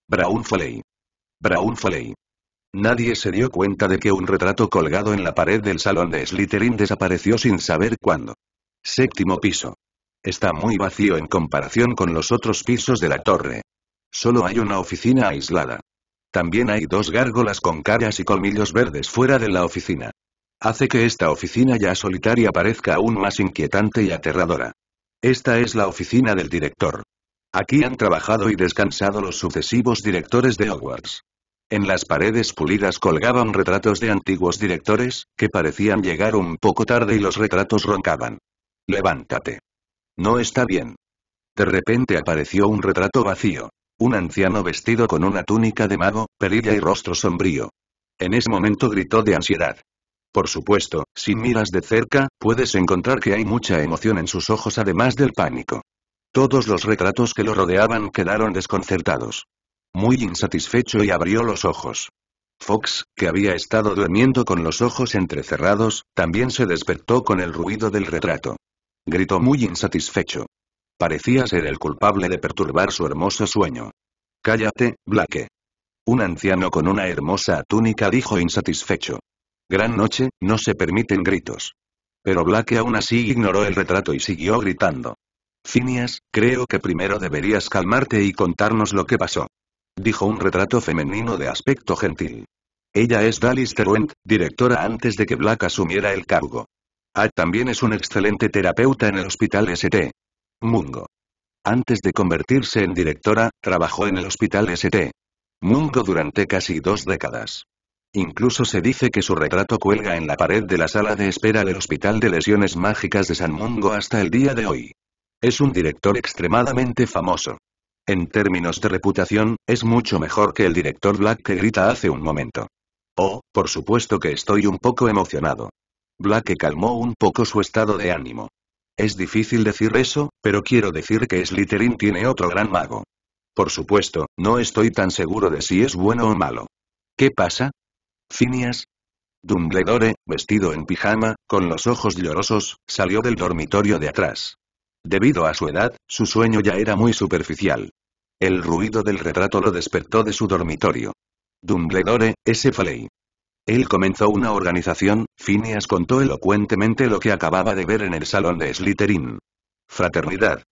Brown Foley. Brown Foley. Nadie se dio cuenta de que un retrato colgado en la pared del salón de Slytherin desapareció sin saber cuándo. Séptimo piso. Está muy vacío en comparación con los otros pisos de la torre. Solo hay una oficina aislada. También hay dos gárgolas con caras y colmillos verdes fuera de la oficina. Hace que esta oficina ya solitaria parezca aún más inquietante y aterradora. Esta es la oficina del director. Aquí han trabajado y descansado los sucesivos directores de Hogwarts. En las paredes pulidas colgaban retratos de antiguos directores, que parecían llegar un poco tarde y los retratos roncaban. Levántate. No está bien. De repente apareció un retrato vacío. Un anciano vestido con una túnica de mago, perilla y rostro sombrío. En ese momento gritó de ansiedad. Por supuesto, si miras de cerca, puedes encontrar que hay mucha emoción en sus ojos además del pánico. Todos los retratos que lo rodeaban quedaron desconcertados. Muy insatisfecho y abrió los ojos. Fox, que había estado durmiendo con los ojos entrecerrados, también se despertó con el ruido del retrato. Gritó muy insatisfecho. Parecía ser el culpable de perturbar su hermoso sueño. Cállate, Blake. Un anciano con una hermosa túnica dijo insatisfecho. Gran noche, no se permiten gritos. Pero Blake aún así ignoró el retrato y siguió gritando. Phineas, creo que primero deberías calmarte y contarnos lo que pasó. Dijo un retrato femenino de aspecto gentil. Ella es Dalis Terwent, directora antes de que Black asumiera el cargo. Ah, también es un excelente terapeuta en el hospital St. Mungo. Antes de convertirse en directora, trabajó en el Hospital St. Mungo durante casi dos décadas. Incluso se dice que su retrato cuelga en la pared de la sala de espera del Hospital de Lesiones Mágicas de San Mungo hasta el día de hoy. Es un director extremadamente famoso. En términos de reputación, es mucho mejor que el director Black que grita hace un momento. Oh, por supuesto que estoy un poco emocionado. Black calmó un poco su estado de ánimo. Es difícil decir eso, pero quiero decir que Slytherin tiene otro gran mago. Por supuesto, no estoy tan seguro de si es bueno o malo. ¿Qué pasa? Phineas. Dumbledore, vestido en pijama, con los ojos llorosos, salió del dormitorio de atrás. Debido a su edad, su sueño ya era muy superficial. El ruido del retrato lo despertó de su dormitorio. Dumbledore, ese Faley. Él comenzó una organización, Phineas contó elocuentemente lo que acababa de ver en el salón de Slytherin. Fraternidad.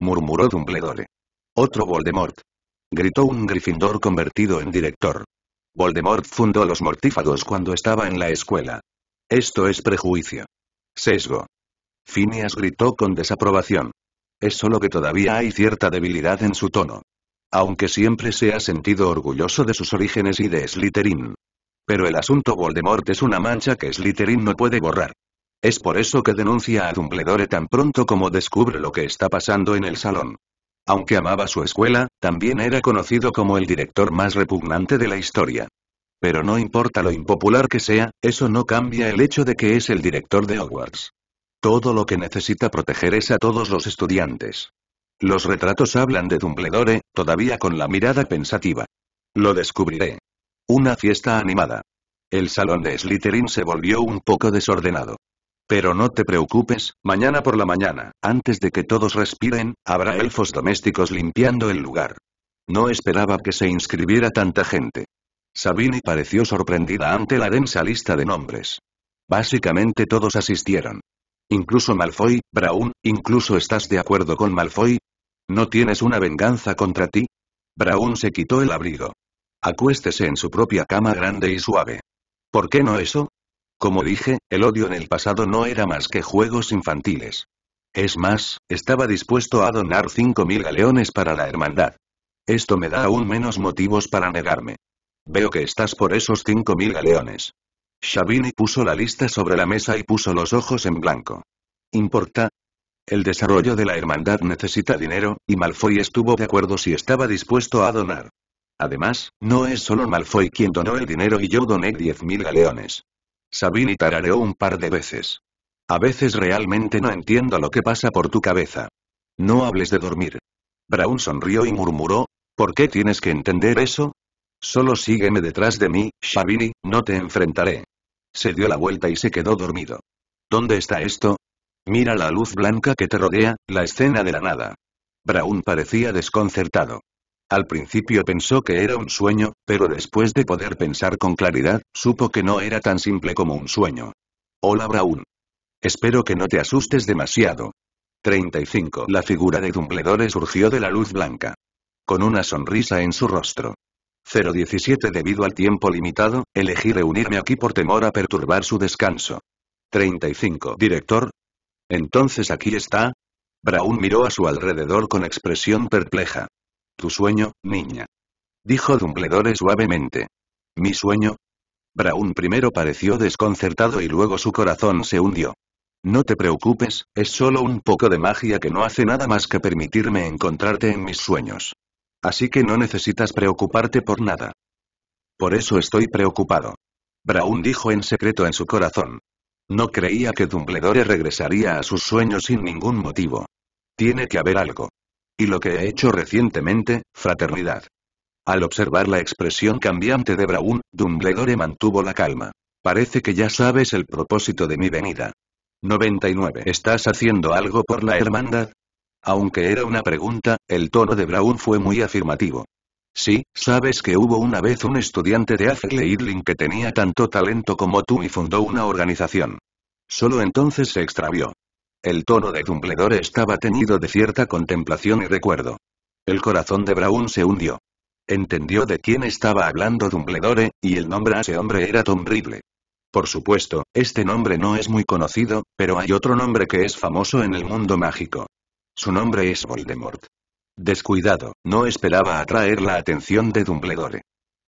Murmuró Dumbledore. Otro Voldemort. Gritó un Gryffindor convertido en director. Voldemort fundó los mortífagos cuando estaba en la escuela. Esto es prejuicio. Sesgo. Phineas gritó con desaprobación. Es solo que todavía hay cierta debilidad en su tono. Aunque siempre se ha sentido orgulloso de sus orígenes y de Slytherin. Pero el asunto Voldemort es una mancha que Slytherin no puede borrar. Es por eso que denuncia a Dumbledore tan pronto como descubre lo que está pasando en el salón. Aunque amaba su escuela, también era conocido como el director más repugnante de la historia. Pero no importa lo impopular que sea, eso no cambia el hecho de que es el director de Hogwarts. Todo lo que necesita proteger es a todos los estudiantes. Los retratos hablan de Dumbledore, todavía con la mirada pensativa. Lo descubriré. Una fiesta animada. El salón de Slytherin se volvió un poco desordenado. Pero no te preocupes, mañana por la mañana, antes de que todos respiren, habrá elfos domésticos limpiando el lugar. No esperaba que se inscribiera tanta gente. Sabine pareció sorprendida ante la densa lista de nombres. Básicamente todos asistieron. Incluso Malfoy, Braun. incluso estás de acuerdo con Malfoy. ¿No tienes una venganza contra ti? Braun se quitó el abrigo. Acuéstese en su propia cama grande y suave. ¿Por qué no eso? Como dije, el odio en el pasado no era más que juegos infantiles. Es más, estaba dispuesto a donar 5.000 galeones para la hermandad. Esto me da aún menos motivos para negarme. Veo que estás por esos 5.000 galeones. Shabini puso la lista sobre la mesa y puso los ojos en blanco. ¿Importa? El desarrollo de la hermandad necesita dinero, y Malfoy estuvo de acuerdo si estaba dispuesto a donar Además, no es solo Malfoy quien donó el dinero y yo doné 10.000 galeones. Sabini tarareó un par de veces. A veces realmente no entiendo lo que pasa por tu cabeza. No hables de dormir. Brown sonrió y murmuró, ¿por qué tienes que entender eso? Solo sígueme detrás de mí, Shabini, no te enfrentaré. Se dio la vuelta y se quedó dormido. ¿Dónde está esto? Mira la luz blanca que te rodea, la escena de la nada. Brown parecía desconcertado. Al principio pensó que era un sueño, pero después de poder pensar con claridad, supo que no era tan simple como un sueño. Hola Braun. Espero que no te asustes demasiado. 35. La figura de Dumbledore surgió de la luz blanca. Con una sonrisa en su rostro. 017 Debido al tiempo limitado, elegí reunirme aquí por temor a perturbar su descanso. 35. Director. Entonces aquí está. Braun miró a su alrededor con expresión perpleja. Tu sueño, niña. Dijo Dumbledore suavemente. ¿Mi sueño? Brown primero pareció desconcertado y luego su corazón se hundió. No te preocupes, es solo un poco de magia que no hace nada más que permitirme encontrarte en mis sueños. Así que no necesitas preocuparte por nada. Por eso estoy preocupado. Brown dijo en secreto en su corazón. No creía que Dumbledore regresaría a sus sueños sin ningún motivo. Tiene que haber algo. Y lo que he hecho recientemente, fraternidad. Al observar la expresión cambiante de Braun, Dumbledore mantuvo la calma. Parece que ya sabes el propósito de mi venida. 99. ¿Estás haciendo algo por la hermandad? Aunque era una pregunta, el tono de Braun fue muy afirmativo. Sí, sabes que hubo una vez un estudiante de Azle Idling que tenía tanto talento como tú y fundó una organización. Solo entonces se extravió. El tono de Dumbledore estaba teñido de cierta contemplación y recuerdo. El corazón de Brown se hundió. Entendió de quién estaba hablando Dumbledore, y el nombre a ese hombre era Tom Riddle. Por supuesto, este nombre no es muy conocido, pero hay otro nombre que es famoso en el mundo mágico. Su nombre es Voldemort. Descuidado, no esperaba atraer la atención de Dumbledore.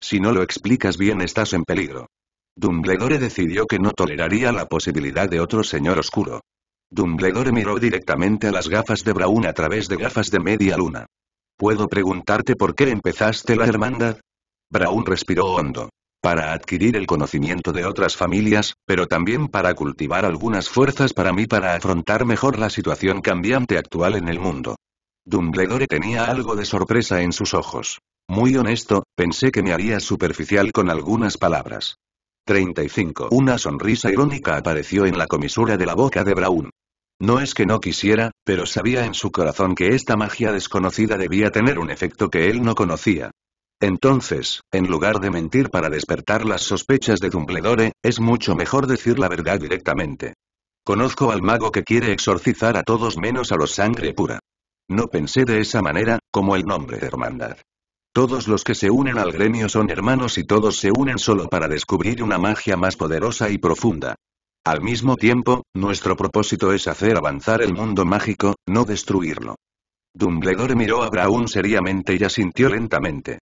Si no lo explicas bien estás en peligro. Dumbledore decidió que no toleraría la posibilidad de otro señor oscuro. Dumbledore miró directamente a las gafas de Braun a través de gafas de media luna. ¿Puedo preguntarte por qué empezaste la hermandad? Braun respiró hondo. Para adquirir el conocimiento de otras familias, pero también para cultivar algunas fuerzas para mí para afrontar mejor la situación cambiante actual en el mundo. Dumbledore tenía algo de sorpresa en sus ojos. Muy honesto, pensé que me haría superficial con algunas palabras. 35. Una sonrisa irónica apareció en la comisura de la boca de Brown. No es que no quisiera, pero sabía en su corazón que esta magia desconocida debía tener un efecto que él no conocía. Entonces, en lugar de mentir para despertar las sospechas de Dumbledore, es mucho mejor decir la verdad directamente. Conozco al mago que quiere exorcizar a todos menos a los sangre pura. No pensé de esa manera, como el nombre de hermandad. Todos los que se unen al gremio son hermanos y todos se unen solo para descubrir una magia más poderosa y profunda. Al mismo tiempo, nuestro propósito es hacer avanzar el mundo mágico, no destruirlo. Dumbledore miró a Brown seriamente y asintió lentamente.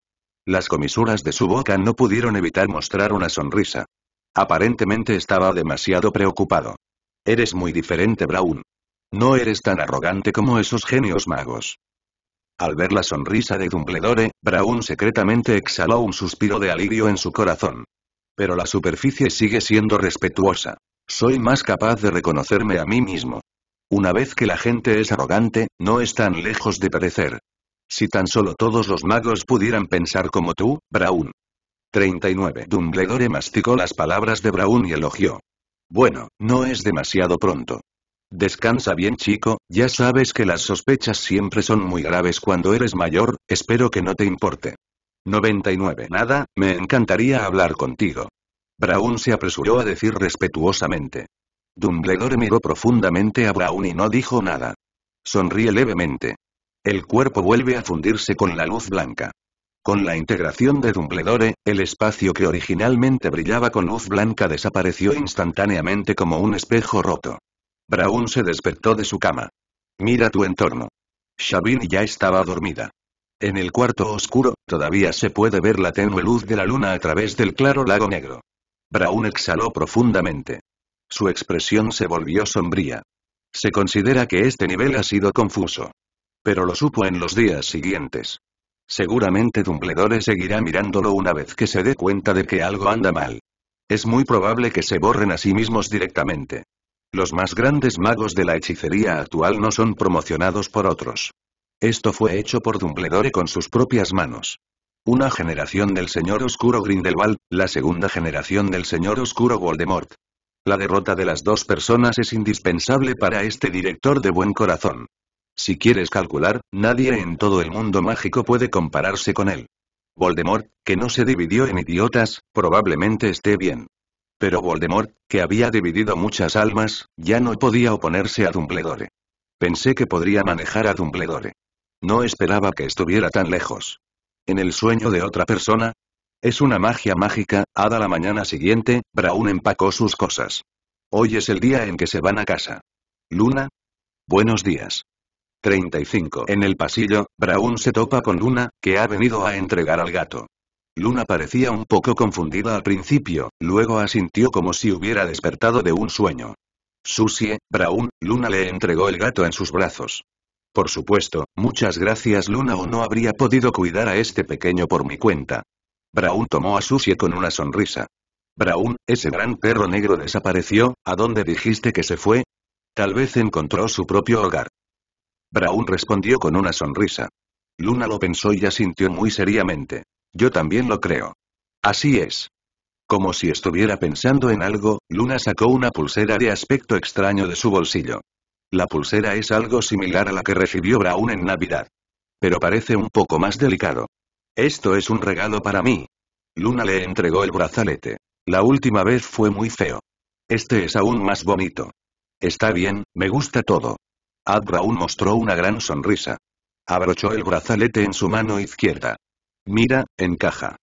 Las comisuras de su boca no pudieron evitar mostrar una sonrisa. Aparentemente estaba demasiado preocupado. Eres muy diferente, Braun. No eres tan arrogante como esos genios magos. Al ver la sonrisa de Dumbledore, Braun secretamente exhaló un suspiro de alivio en su corazón. Pero la superficie sigue siendo respetuosa. Soy más capaz de reconocerme a mí mismo. Una vez que la gente es arrogante, no están lejos de perecer. Si tan solo todos los magos pudieran pensar como tú, Braun. 39. Dumbledore masticó las palabras de Braun y elogió. Bueno, no es demasiado pronto. Descansa bien chico, ya sabes que las sospechas siempre son muy graves cuando eres mayor, espero que no te importe. 99 Nada, me encantaría hablar contigo. Brown se apresuró a decir respetuosamente. Dumbledore miró profundamente a Brown y no dijo nada. Sonríe levemente. El cuerpo vuelve a fundirse con la luz blanca. Con la integración de Dumbledore, el espacio que originalmente brillaba con luz blanca desapareció instantáneamente como un espejo roto. Brown se despertó de su cama. Mira tu entorno. Shabin ya estaba dormida. En el cuarto oscuro, todavía se puede ver la tenue luz de la luna a través del claro lago negro. Brown exhaló profundamente. Su expresión se volvió sombría. Se considera que este nivel ha sido confuso. Pero lo supo en los días siguientes. Seguramente Dumbledore seguirá mirándolo una vez que se dé cuenta de que algo anda mal. Es muy probable que se borren a sí mismos directamente. Los más grandes magos de la hechicería actual no son promocionados por otros. Esto fue hecho por Dumbledore con sus propias manos. Una generación del señor oscuro Grindelwald, la segunda generación del señor oscuro Voldemort. La derrota de las dos personas es indispensable para este director de buen corazón. Si quieres calcular, nadie en todo el mundo mágico puede compararse con él. Voldemort, que no se dividió en idiotas, probablemente esté bien. Pero Voldemort, que había dividido muchas almas, ya no podía oponerse a Dumbledore. Pensé que podría manejar a Dumbledore. No esperaba que estuviera tan lejos. En el sueño de otra persona, es una magia mágica, Hada la mañana siguiente, Braun empacó sus cosas. Hoy es el día en que se van a casa. Luna. Buenos días. 35. En el pasillo, Braun se topa con Luna, que ha venido a entregar al gato. Luna parecía un poco confundida al principio, luego asintió como si hubiera despertado de un sueño. Susie, Braun, Luna le entregó el gato en sus brazos. Por supuesto, muchas gracias Luna o no habría podido cuidar a este pequeño por mi cuenta. Braun tomó a Susie con una sonrisa. Braun, ese gran perro negro desapareció, ¿a dónde dijiste que se fue? Tal vez encontró su propio hogar. Braun respondió con una sonrisa. Luna lo pensó y asintió muy seriamente. Yo también lo creo. Así es. Como si estuviera pensando en algo, Luna sacó una pulsera de aspecto extraño de su bolsillo. La pulsera es algo similar a la que recibió Braun en Navidad. Pero parece un poco más delicado. Esto es un regalo para mí. Luna le entregó el brazalete. La última vez fue muy feo. Este es aún más bonito. Está bien, me gusta todo. Ad Brown mostró una gran sonrisa. Abrochó el brazalete en su mano izquierda. Mira, encaja.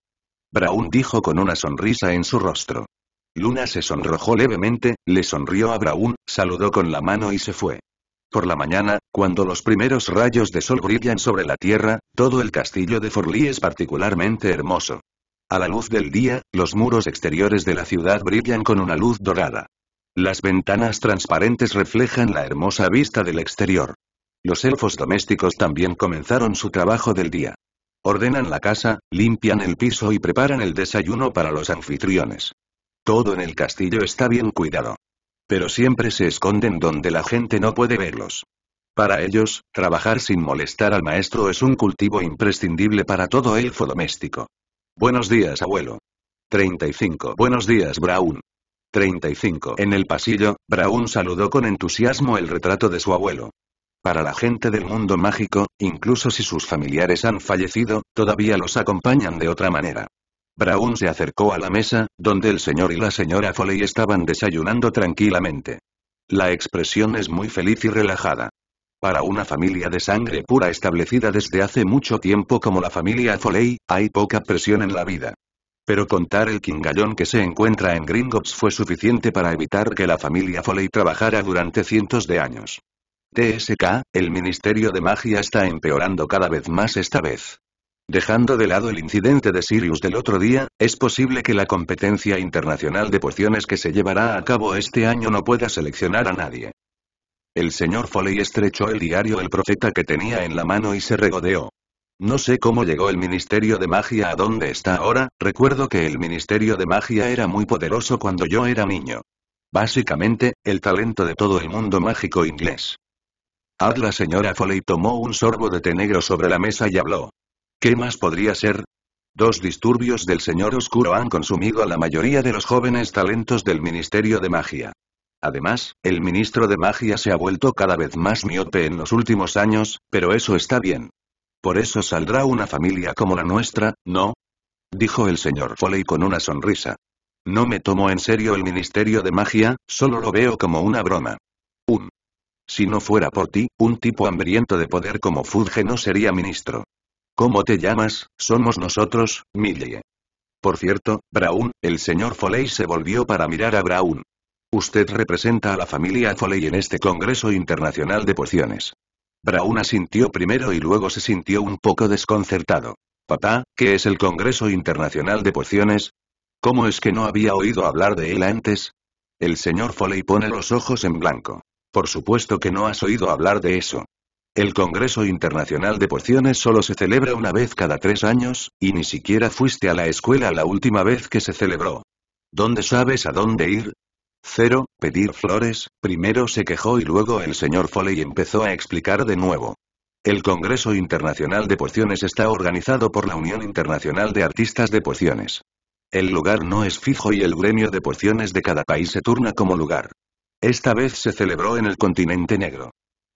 Brown dijo con una sonrisa en su rostro. Luna se sonrojó levemente, le sonrió a Brown, saludó con la mano y se fue. Por la mañana, cuando los primeros rayos de sol brillan sobre la tierra, todo el castillo de Forlí es particularmente hermoso. A la luz del día, los muros exteriores de la ciudad brillan con una luz dorada. Las ventanas transparentes reflejan la hermosa vista del exterior. Los elfos domésticos también comenzaron su trabajo del día. Ordenan la casa, limpian el piso y preparan el desayuno para los anfitriones. Todo en el castillo está bien cuidado. Pero siempre se esconden donde la gente no puede verlos. Para ellos, trabajar sin molestar al maestro es un cultivo imprescindible para todo elfo doméstico. Buenos días, abuelo. 35. Buenos días, Brown. 35. En el pasillo, Brown saludó con entusiasmo el retrato de su abuelo. Para la gente del mundo mágico, incluso si sus familiares han fallecido, todavía los acompañan de otra manera. Brown se acercó a la mesa, donde el señor y la señora Foley estaban desayunando tranquilamente. La expresión es muy feliz y relajada. Para una familia de sangre pura establecida desde hace mucho tiempo como la familia Foley, hay poca presión en la vida. Pero contar el quingallón que se encuentra en Gringotts fue suficiente para evitar que la familia Foley trabajara durante cientos de años. TSK, el Ministerio de Magia está empeorando cada vez más esta vez. Dejando de lado el incidente de Sirius del otro día, es posible que la competencia internacional de pociones que se llevará a cabo este año no pueda seleccionar a nadie. El señor Foley estrechó el diario El Profeta que tenía en la mano y se regodeó. No sé cómo llegó el Ministerio de Magia a donde está ahora, recuerdo que el Ministerio de Magia era muy poderoso cuando yo era niño. Básicamente, el talento de todo el mundo mágico inglés la señora Foley tomó un sorbo de té negro sobre la mesa y habló. ¿Qué más podría ser? Dos disturbios del señor oscuro han consumido a la mayoría de los jóvenes talentos del Ministerio de Magia. Además, el ministro de Magia se ha vuelto cada vez más miope en los últimos años, pero eso está bien. Por eso saldrá una familia como la nuestra, ¿no? Dijo el señor Foley con una sonrisa. No me tomo en serio el Ministerio de Magia, solo lo veo como una broma. Si no fuera por ti, un tipo hambriento de poder como Fudge no sería ministro. ¿Cómo te llamas? Somos nosotros, Millie. Por cierto, Brown, el señor Foley se volvió para mirar a Brown. Usted representa a la familia Foley en este Congreso Internacional de Pociones. Brown asintió primero y luego se sintió un poco desconcertado. Papá, ¿qué es el Congreso Internacional de Pociones? ¿Cómo es que no había oído hablar de él antes? El señor Foley pone los ojos en blanco. Por supuesto que no has oído hablar de eso. El Congreso Internacional de Pociones solo se celebra una vez cada tres años, y ni siquiera fuiste a la escuela la última vez que se celebró. ¿Dónde sabes a dónde ir? Cero, pedir flores, primero se quejó y luego el señor Foley empezó a explicar de nuevo. El Congreso Internacional de Pociones está organizado por la Unión Internacional de Artistas de Pociones. El lugar no es fijo y el gremio de pociones de cada país se turna como lugar. Esta vez se celebró en el continente negro.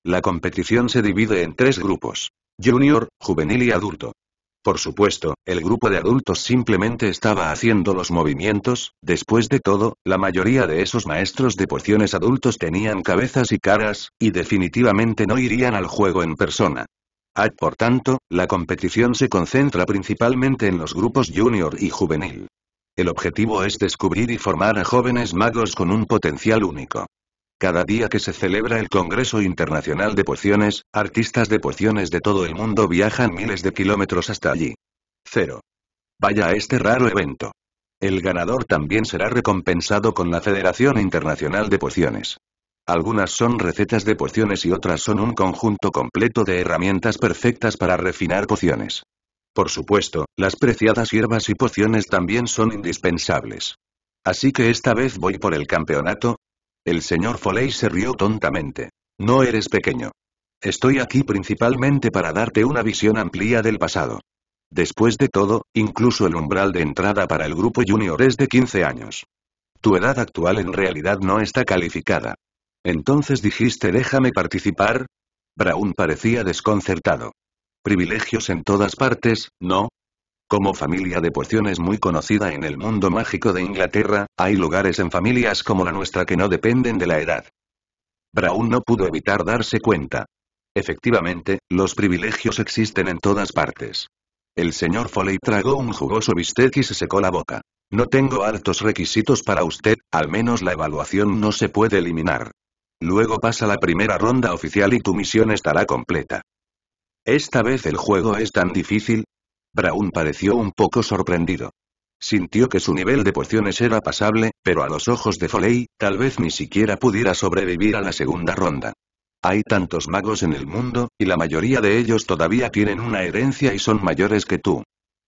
La competición se divide en tres grupos. Junior, juvenil y adulto. Por supuesto, el grupo de adultos simplemente estaba haciendo los movimientos, después de todo, la mayoría de esos maestros de pociones adultos tenían cabezas y caras, y definitivamente no irían al juego en persona. Por tanto, la competición se concentra principalmente en los grupos junior y juvenil. El objetivo es descubrir y formar a jóvenes magos con un potencial único. Cada día que se celebra el Congreso Internacional de Pociones, artistas de pociones de todo el mundo viajan miles de kilómetros hasta allí. Cero. Vaya a este raro evento. El ganador también será recompensado con la Federación Internacional de Pociones. Algunas son recetas de pociones y otras son un conjunto completo de herramientas perfectas para refinar pociones. Por supuesto, las preciadas hierbas y pociones también son indispensables. Así que esta vez voy por el campeonato, el señor Foley se rió tontamente. No eres pequeño. Estoy aquí principalmente para darte una visión amplia del pasado. Después de todo, incluso el umbral de entrada para el grupo junior es de 15 años. Tu edad actual en realidad no está calificada. Entonces dijiste déjame participar. Brown parecía desconcertado. Privilegios en todas partes, ¿no? Como familia de pociones muy conocida en el mundo mágico de Inglaterra, hay lugares en familias como la nuestra que no dependen de la edad. Brown no pudo evitar darse cuenta. Efectivamente, los privilegios existen en todas partes. El señor Foley tragó un jugoso bistec y se secó la boca. No tengo altos requisitos para usted, al menos la evaluación no se puede eliminar. Luego pasa la primera ronda oficial y tu misión estará completa. Esta vez el juego es tan difícil, Braun pareció un poco sorprendido. Sintió que su nivel de pociones era pasable, pero a los ojos de Foley, tal vez ni siquiera pudiera sobrevivir a la segunda ronda. Hay tantos magos en el mundo, y la mayoría de ellos todavía tienen una herencia y son mayores que tú.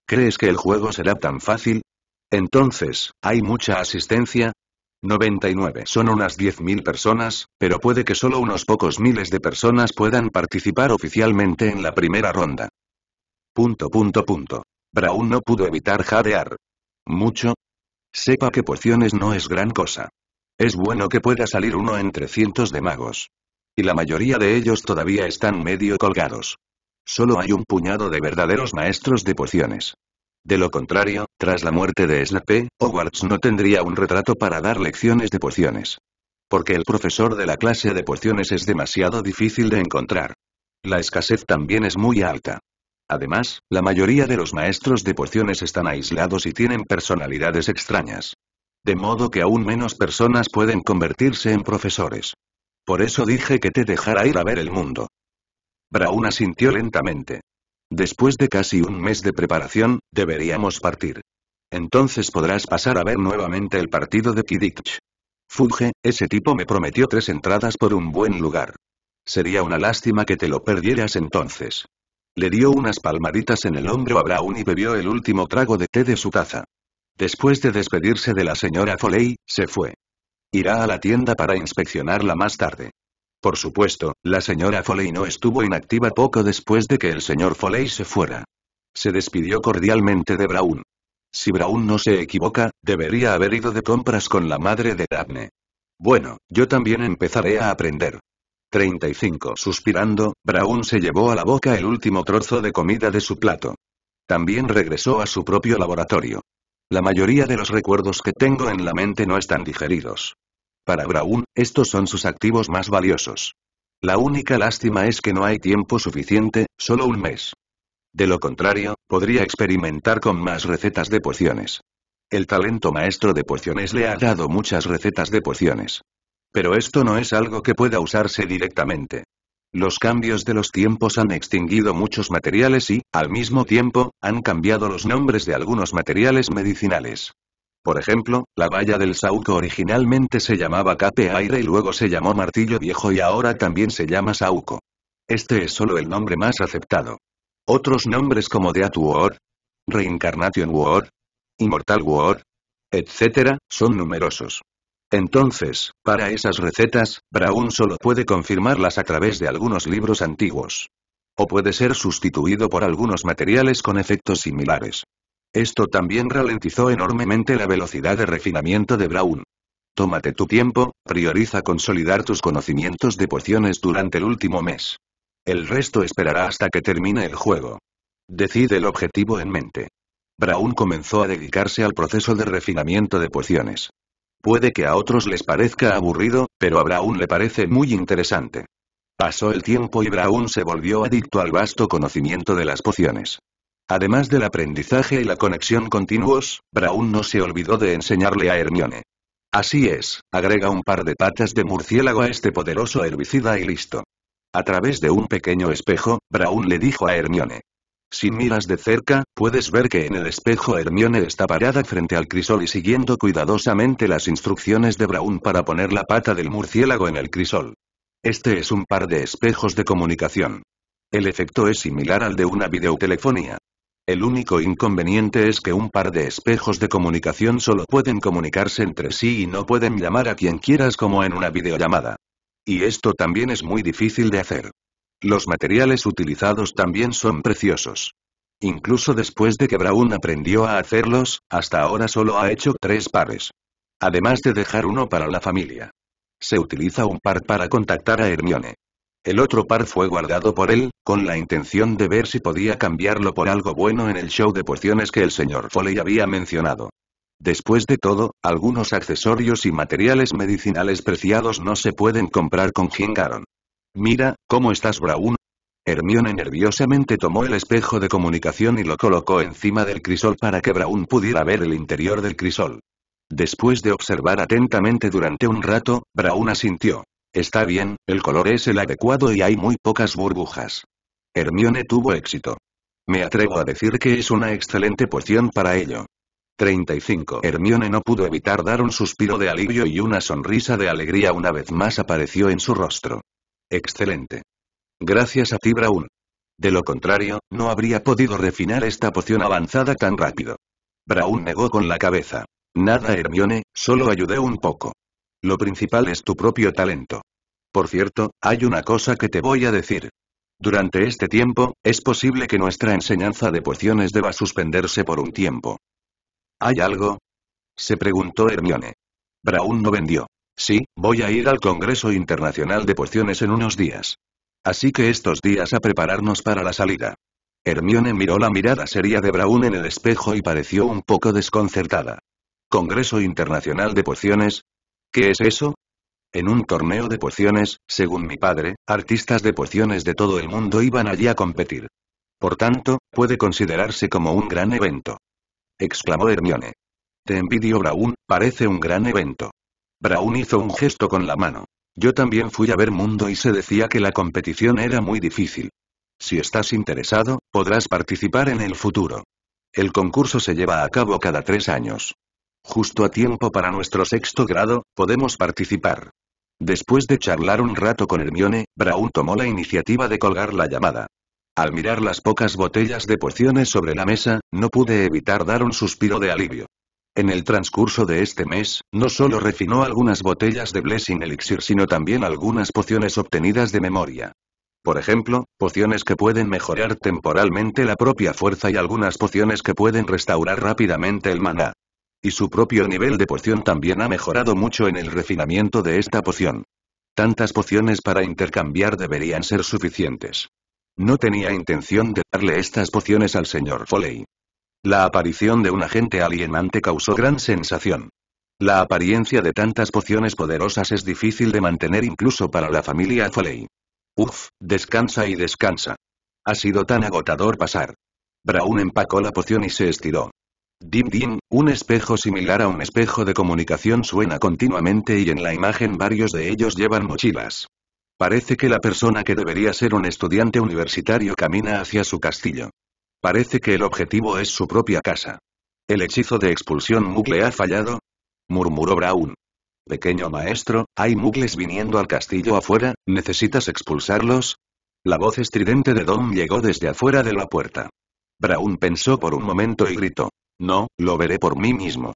¿Crees que el juego será tan fácil? Entonces, ¿hay mucha asistencia? 99 son unas 10.000 personas, pero puede que solo unos pocos miles de personas puedan participar oficialmente en la primera ronda. Punto punto punto. Brown no pudo evitar jadear. ¿Mucho? Sepa que pociones no es gran cosa. Es bueno que pueda salir uno entre cientos de magos. Y la mayoría de ellos todavía están medio colgados. Solo hay un puñado de verdaderos maestros de pociones. De lo contrario, tras la muerte de Snape, Hogwarts no tendría un retrato para dar lecciones de pociones. Porque el profesor de la clase de pociones es demasiado difícil de encontrar. La escasez también es muy alta. Además, la mayoría de los maestros de pociones están aislados y tienen personalidades extrañas. De modo que aún menos personas pueden convertirse en profesores. Por eso dije que te dejara ir a ver el mundo. Brauna asintió lentamente. Después de casi un mes de preparación, deberíamos partir. Entonces podrás pasar a ver nuevamente el partido de Kidditch. Fuge, ese tipo me prometió tres entradas por un buen lugar. Sería una lástima que te lo perdieras entonces. Le dio unas palmaditas en el hombro a Brown y bebió el último trago de té de su taza. Después de despedirse de la señora Foley, se fue. Irá a la tienda para inspeccionarla más tarde. Por supuesto, la señora Foley no estuvo inactiva poco después de que el señor Foley se fuera. Se despidió cordialmente de Brown. Si Brown no se equivoca, debería haber ido de compras con la madre de Daphne. Bueno, yo también empezaré a aprender. 35. Suspirando, Braun se llevó a la boca el último trozo de comida de su plato. También regresó a su propio laboratorio. La mayoría de los recuerdos que tengo en la mente no están digeridos. Para Braun, estos son sus activos más valiosos. La única lástima es que no hay tiempo suficiente, solo un mes. De lo contrario, podría experimentar con más recetas de pociones. El talento maestro de pociones le ha dado muchas recetas de pociones. Pero esto no es algo que pueda usarse directamente. Los cambios de los tiempos han extinguido muchos materiales y, al mismo tiempo, han cambiado los nombres de algunos materiales medicinales. Por ejemplo, la valla del Sauco originalmente se llamaba cape aire y luego se llamó martillo viejo y ahora también se llama Sauco. Este es solo el nombre más aceptado. Otros nombres como Death War, Reincarnation War, Immortal War, etc., son numerosos. Entonces, para esas recetas, Braun solo puede confirmarlas a través de algunos libros antiguos. O puede ser sustituido por algunos materiales con efectos similares. Esto también ralentizó enormemente la velocidad de refinamiento de Braun. Tómate tu tiempo, prioriza consolidar tus conocimientos de pociones durante el último mes. El resto esperará hasta que termine el juego. Decide el objetivo en mente. Braun comenzó a dedicarse al proceso de refinamiento de pociones. Puede que a otros les parezca aburrido, pero a Braun le parece muy interesante. Pasó el tiempo y Braun se volvió adicto al vasto conocimiento de las pociones. Además del aprendizaje y la conexión continuos, Braun no se olvidó de enseñarle a Hermione. Así es, agrega un par de patas de murciélago a este poderoso herbicida y listo. A través de un pequeño espejo, Braun le dijo a Hermione. Si miras de cerca, puedes ver que en el espejo Hermione está parada frente al crisol y siguiendo cuidadosamente las instrucciones de Brown para poner la pata del murciélago en el crisol. Este es un par de espejos de comunicación. El efecto es similar al de una videotelefonía. El único inconveniente es que un par de espejos de comunicación solo pueden comunicarse entre sí y no pueden llamar a quien quieras como en una videollamada. Y esto también es muy difícil de hacer. Los materiales utilizados también son preciosos. Incluso después de que Brown aprendió a hacerlos, hasta ahora solo ha hecho tres pares. Además de dejar uno para la familia. Se utiliza un par para contactar a Hermione. El otro par fue guardado por él, con la intención de ver si podía cambiarlo por algo bueno en el show de pociones que el señor Foley había mencionado. Después de todo, algunos accesorios y materiales medicinales preciados no se pueden comprar con Gingaron. Mira, ¿cómo estás Braun?» Hermione nerviosamente tomó el espejo de comunicación y lo colocó encima del crisol para que Braun pudiera ver el interior del crisol. Después de observar atentamente durante un rato, Braun asintió. Está bien, el color es el adecuado y hay muy pocas burbujas. Hermione tuvo éxito. Me atrevo a decir que es una excelente poción para ello. 35. Hermione no pudo evitar dar un suspiro de alivio y una sonrisa de alegría una vez más apareció en su rostro. Excelente. Gracias a ti braun De lo contrario, no habría podido refinar esta poción avanzada tan rápido. braun negó con la cabeza. Nada Hermione, solo ayudé un poco. Lo principal es tu propio talento. Por cierto, hay una cosa que te voy a decir. Durante este tiempo, es posible que nuestra enseñanza de pociones deba suspenderse por un tiempo. ¿Hay algo? Se preguntó Hermione. braun no vendió. Sí, voy a ir al Congreso Internacional de Pociones en unos días. Así que estos días a prepararnos para la salida. Hermione miró la mirada seria de Braun en el espejo y pareció un poco desconcertada. ¿Congreso Internacional de Pociones? ¿Qué es eso? En un torneo de pociones, según mi padre, artistas de pociones de todo el mundo iban allí a competir. Por tanto, puede considerarse como un gran evento. Exclamó Hermione. Te envidio Braun, parece un gran evento. Brown hizo un gesto con la mano. Yo también fui a ver Mundo y se decía que la competición era muy difícil. Si estás interesado, podrás participar en el futuro. El concurso se lleva a cabo cada tres años. Justo a tiempo para nuestro sexto grado, podemos participar. Después de charlar un rato con Hermione, Brown tomó la iniciativa de colgar la llamada. Al mirar las pocas botellas de pociones sobre la mesa, no pude evitar dar un suspiro de alivio. En el transcurso de este mes, no solo refinó algunas botellas de Blessing Elixir sino también algunas pociones obtenidas de memoria. Por ejemplo, pociones que pueden mejorar temporalmente la propia fuerza y algunas pociones que pueden restaurar rápidamente el maná. Y su propio nivel de poción también ha mejorado mucho en el refinamiento de esta poción. Tantas pociones para intercambiar deberían ser suficientes. No tenía intención de darle estas pociones al señor Foley, la aparición de un agente alienante causó gran sensación. La apariencia de tantas pociones poderosas es difícil de mantener incluso para la familia Foley. Uf, descansa y descansa. Ha sido tan agotador pasar. Brown empacó la poción y se estiró. Dim Dim, un espejo similar a un espejo de comunicación suena continuamente y en la imagen varios de ellos llevan mochilas. Parece que la persona que debería ser un estudiante universitario camina hacia su castillo. Parece que el objetivo es su propia casa. ¿El hechizo de expulsión Mugle ha fallado? murmuró Brown. Pequeño maestro, hay mugles viniendo al castillo afuera, ¿necesitas expulsarlos? La voz estridente de Dom llegó desde afuera de la puerta. Brown pensó por un momento y gritó. No, lo veré por mí mismo.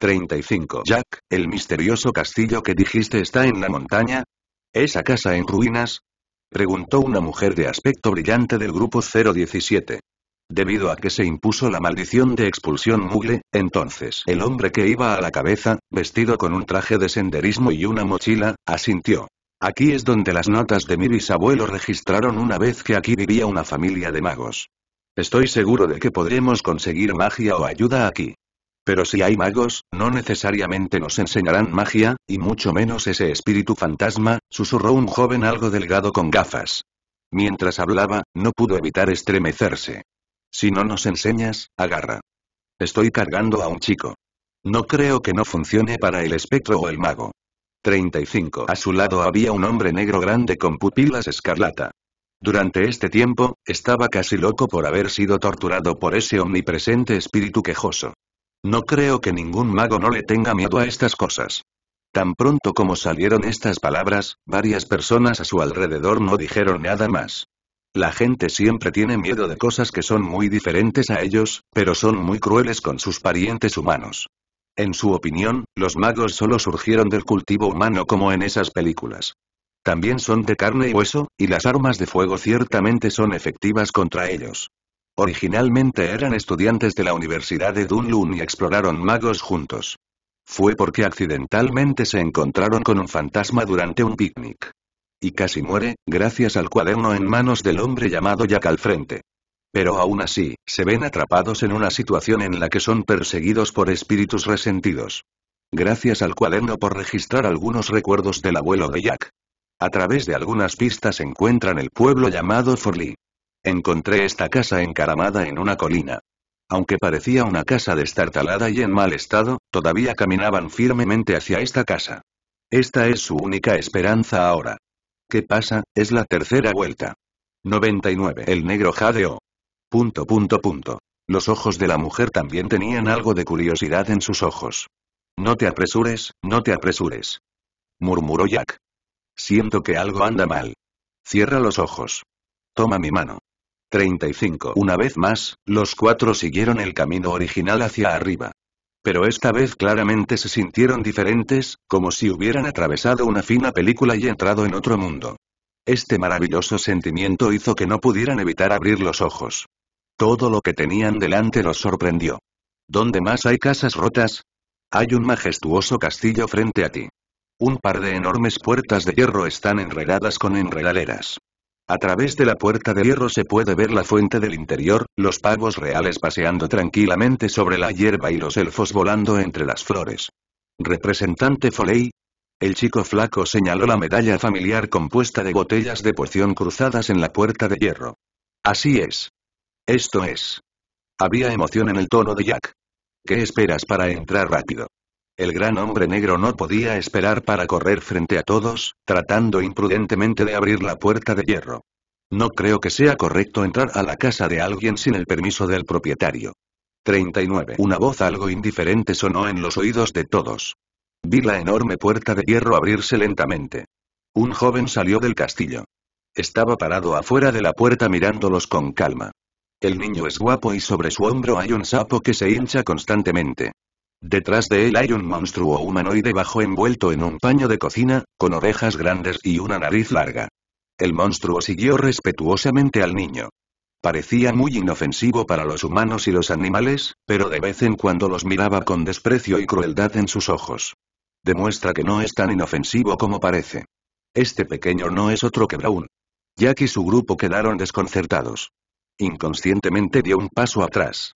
35. Jack, el misterioso castillo que dijiste está en la montaña. ¿Esa casa en ruinas? Preguntó una mujer de aspecto brillante del grupo 017. Debido a que se impuso la maldición de expulsión mugle, entonces el hombre que iba a la cabeza, vestido con un traje de senderismo y una mochila, asintió. Aquí es donde las notas de mi bisabuelo registraron una vez que aquí vivía una familia de magos. Estoy seguro de que podremos conseguir magia o ayuda aquí. Pero si hay magos, no necesariamente nos enseñarán magia, y mucho menos ese espíritu fantasma, susurró un joven algo delgado con gafas. Mientras hablaba, no pudo evitar estremecerse. Si no nos enseñas, agarra. Estoy cargando a un chico. No creo que no funcione para el espectro o el mago. 35. A su lado había un hombre negro grande con pupilas escarlata. Durante este tiempo, estaba casi loco por haber sido torturado por ese omnipresente espíritu quejoso. No creo que ningún mago no le tenga miedo a estas cosas. Tan pronto como salieron estas palabras, varias personas a su alrededor no dijeron nada más. La gente siempre tiene miedo de cosas que son muy diferentes a ellos, pero son muy crueles con sus parientes humanos. En su opinión, los magos solo surgieron del cultivo humano como en esas películas. También son de carne y hueso, y las armas de fuego ciertamente son efectivas contra ellos. Originalmente eran estudiantes de la Universidad de Dunlun y exploraron magos juntos. Fue porque accidentalmente se encontraron con un fantasma durante un picnic y casi muere, gracias al cuaderno en manos del hombre llamado Jack al frente. Pero aún así, se ven atrapados en una situación en la que son perseguidos por espíritus resentidos. Gracias al cuaderno por registrar algunos recuerdos del abuelo de Jack. A través de algunas pistas encuentran el pueblo llamado Forley. Encontré esta casa encaramada en una colina. Aunque parecía una casa destartalada y en mal estado, todavía caminaban firmemente hacia esta casa. Esta es su única esperanza ahora. ¿Qué pasa, es la tercera vuelta. 99. El negro jadeó. Punto punto punto. Los ojos de la mujer también tenían algo de curiosidad en sus ojos. No te apresures, no te apresures. Murmuró Jack. Siento que algo anda mal. Cierra los ojos. Toma mi mano. 35. Una vez más, los cuatro siguieron el camino original hacia arriba. Pero esta vez claramente se sintieron diferentes, como si hubieran atravesado una fina película y entrado en otro mundo. Este maravilloso sentimiento hizo que no pudieran evitar abrir los ojos. Todo lo que tenían delante los sorprendió. ¿Dónde más hay casas rotas? Hay un majestuoso castillo frente a ti. Un par de enormes puertas de hierro están enredadas con enredaderas. A través de la puerta de hierro se puede ver la fuente del interior, los pavos reales paseando tranquilamente sobre la hierba y los elfos volando entre las flores. Representante Foley. El chico flaco señaló la medalla familiar compuesta de botellas de poción cruzadas en la puerta de hierro. Así es. Esto es. Había emoción en el tono de Jack. ¿Qué esperas para entrar rápido? El gran hombre negro no podía esperar para correr frente a todos, tratando imprudentemente de abrir la puerta de hierro. No creo que sea correcto entrar a la casa de alguien sin el permiso del propietario. 39. Una voz algo indiferente sonó en los oídos de todos. Vi la enorme puerta de hierro abrirse lentamente. Un joven salió del castillo. Estaba parado afuera de la puerta mirándolos con calma. El niño es guapo y sobre su hombro hay un sapo que se hincha constantemente. Detrás de él hay un monstruo humanoide bajo envuelto en un paño de cocina, con orejas grandes y una nariz larga. El monstruo siguió respetuosamente al niño. Parecía muy inofensivo para los humanos y los animales, pero de vez en cuando los miraba con desprecio y crueldad en sus ojos. Demuestra que no es tan inofensivo como parece. Este pequeño no es otro que Brown. Jack y su grupo quedaron desconcertados. Inconscientemente dio un paso atrás.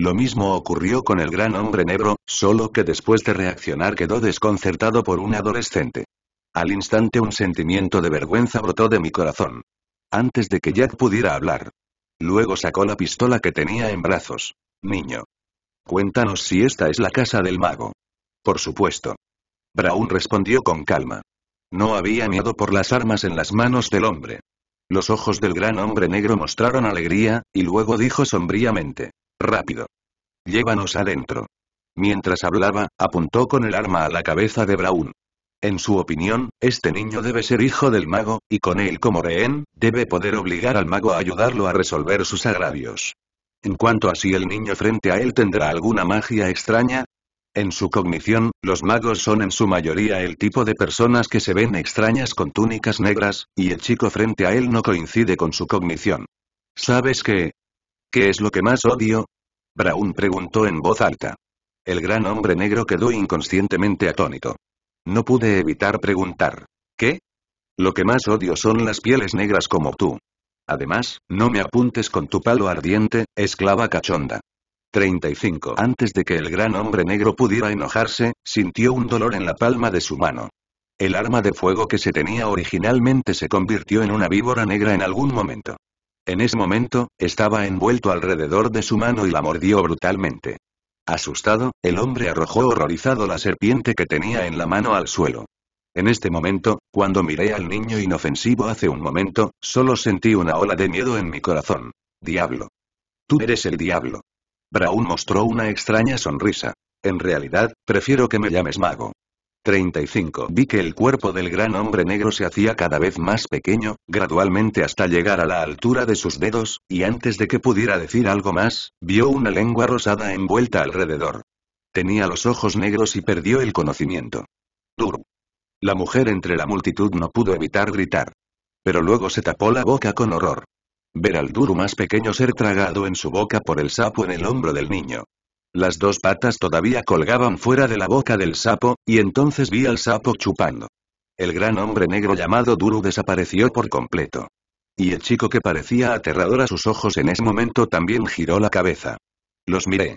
Lo mismo ocurrió con el gran hombre negro, solo que después de reaccionar quedó desconcertado por un adolescente. Al instante un sentimiento de vergüenza brotó de mi corazón. Antes de que Jack pudiera hablar. Luego sacó la pistola que tenía en brazos. Niño. Cuéntanos si esta es la casa del mago. Por supuesto. Brown respondió con calma. No había miedo por las armas en las manos del hombre. Los ojos del gran hombre negro mostraron alegría, y luego dijo sombríamente. Rápido. Llévanos adentro. Mientras hablaba, apuntó con el arma a la cabeza de Braun. En su opinión, este niño debe ser hijo del mago, y con él como rehén, debe poder obligar al mago a ayudarlo a resolver sus agravios. En cuanto a si el niño frente a él tendrá alguna magia extraña, en su cognición, los magos son en su mayoría el tipo de personas que se ven extrañas con túnicas negras, y el chico frente a él no coincide con su cognición. Sabes que, ¿Qué es lo que más odio? Brown preguntó en voz alta. El gran hombre negro quedó inconscientemente atónito. No pude evitar preguntar. ¿Qué? Lo que más odio son las pieles negras como tú. Además, no me apuntes con tu palo ardiente, esclava cachonda. 35. Antes de que el gran hombre negro pudiera enojarse, sintió un dolor en la palma de su mano. El arma de fuego que se tenía originalmente se convirtió en una víbora negra en algún momento. En ese momento, estaba envuelto alrededor de su mano y la mordió brutalmente. Asustado, el hombre arrojó horrorizado la serpiente que tenía en la mano al suelo. En este momento, cuando miré al niño inofensivo hace un momento, solo sentí una ola de miedo en mi corazón. Diablo. Tú eres el diablo. Braun mostró una extraña sonrisa. En realidad, prefiero que me llames mago. 35. Vi que el cuerpo del gran hombre negro se hacía cada vez más pequeño, gradualmente hasta llegar a la altura de sus dedos, y antes de que pudiera decir algo más, vio una lengua rosada envuelta alrededor. Tenía los ojos negros y perdió el conocimiento. Duru. La mujer entre la multitud no pudo evitar gritar. Pero luego se tapó la boca con horror. Ver al duro más pequeño ser tragado en su boca por el sapo en el hombro del niño. Las dos patas todavía colgaban fuera de la boca del sapo, y entonces vi al sapo chupando. El gran hombre negro llamado Duru desapareció por completo. Y el chico que parecía aterrador a sus ojos en ese momento también giró la cabeza. Los miré.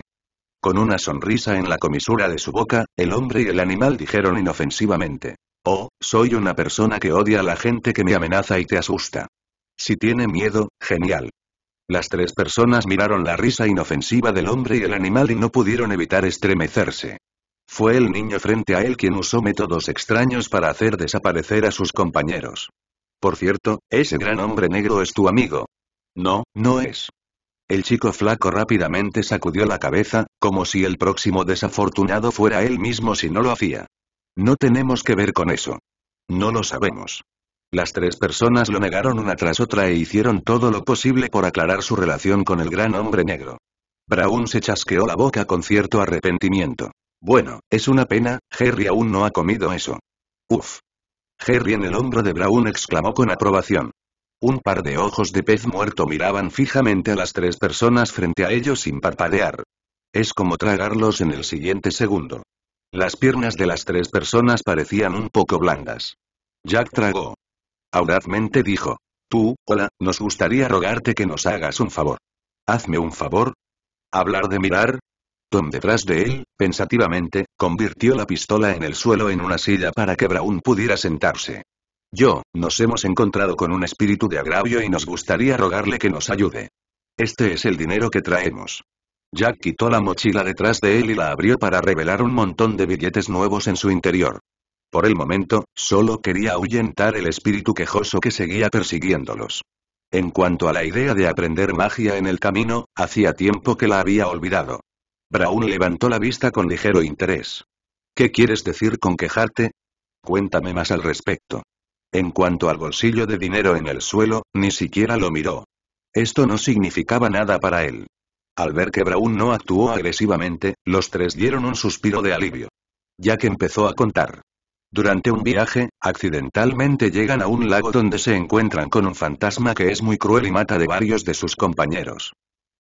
Con una sonrisa en la comisura de su boca, el hombre y el animal dijeron inofensivamente. Oh, soy una persona que odia a la gente que me amenaza y te asusta. Si tiene miedo, genial. Las tres personas miraron la risa inofensiva del hombre y el animal y no pudieron evitar estremecerse. Fue el niño frente a él quien usó métodos extraños para hacer desaparecer a sus compañeros. Por cierto, ese gran hombre negro es tu amigo. No, no es. El chico flaco rápidamente sacudió la cabeza, como si el próximo desafortunado fuera él mismo si no lo hacía. No tenemos que ver con eso. No lo sabemos. Las tres personas lo negaron una tras otra e hicieron todo lo posible por aclarar su relación con el gran hombre negro. Brown se chasqueó la boca con cierto arrepentimiento. Bueno, es una pena, Harry aún no ha comido eso. Uf. Harry en el hombro de Brown exclamó con aprobación. Un par de ojos de pez muerto miraban fijamente a las tres personas frente a ellos sin parpadear. Es como tragarlos en el siguiente segundo. Las piernas de las tres personas parecían un poco blandas. Jack tragó. Audazmente dijo. Tú, hola, nos gustaría rogarte que nos hagas un favor. Hazme un favor. ¿Hablar de mirar? Tom detrás de él, pensativamente, convirtió la pistola en el suelo en una silla para que Brown pudiera sentarse. Yo, nos hemos encontrado con un espíritu de agravio y nos gustaría rogarle que nos ayude. Este es el dinero que traemos. Jack quitó la mochila detrás de él y la abrió para revelar un montón de billetes nuevos en su interior. Por el momento, solo quería ahuyentar el espíritu quejoso que seguía persiguiéndolos. En cuanto a la idea de aprender magia en el camino, hacía tiempo que la había olvidado. Brown levantó la vista con ligero interés. ¿Qué quieres decir con quejarte? Cuéntame más al respecto. En cuanto al bolsillo de dinero en el suelo, ni siquiera lo miró. Esto no significaba nada para él. Al ver que Braun no actuó agresivamente, los tres dieron un suspiro de alivio. ya que empezó a contar. Durante un viaje, accidentalmente llegan a un lago donde se encuentran con un fantasma que es muy cruel y mata de varios de sus compañeros.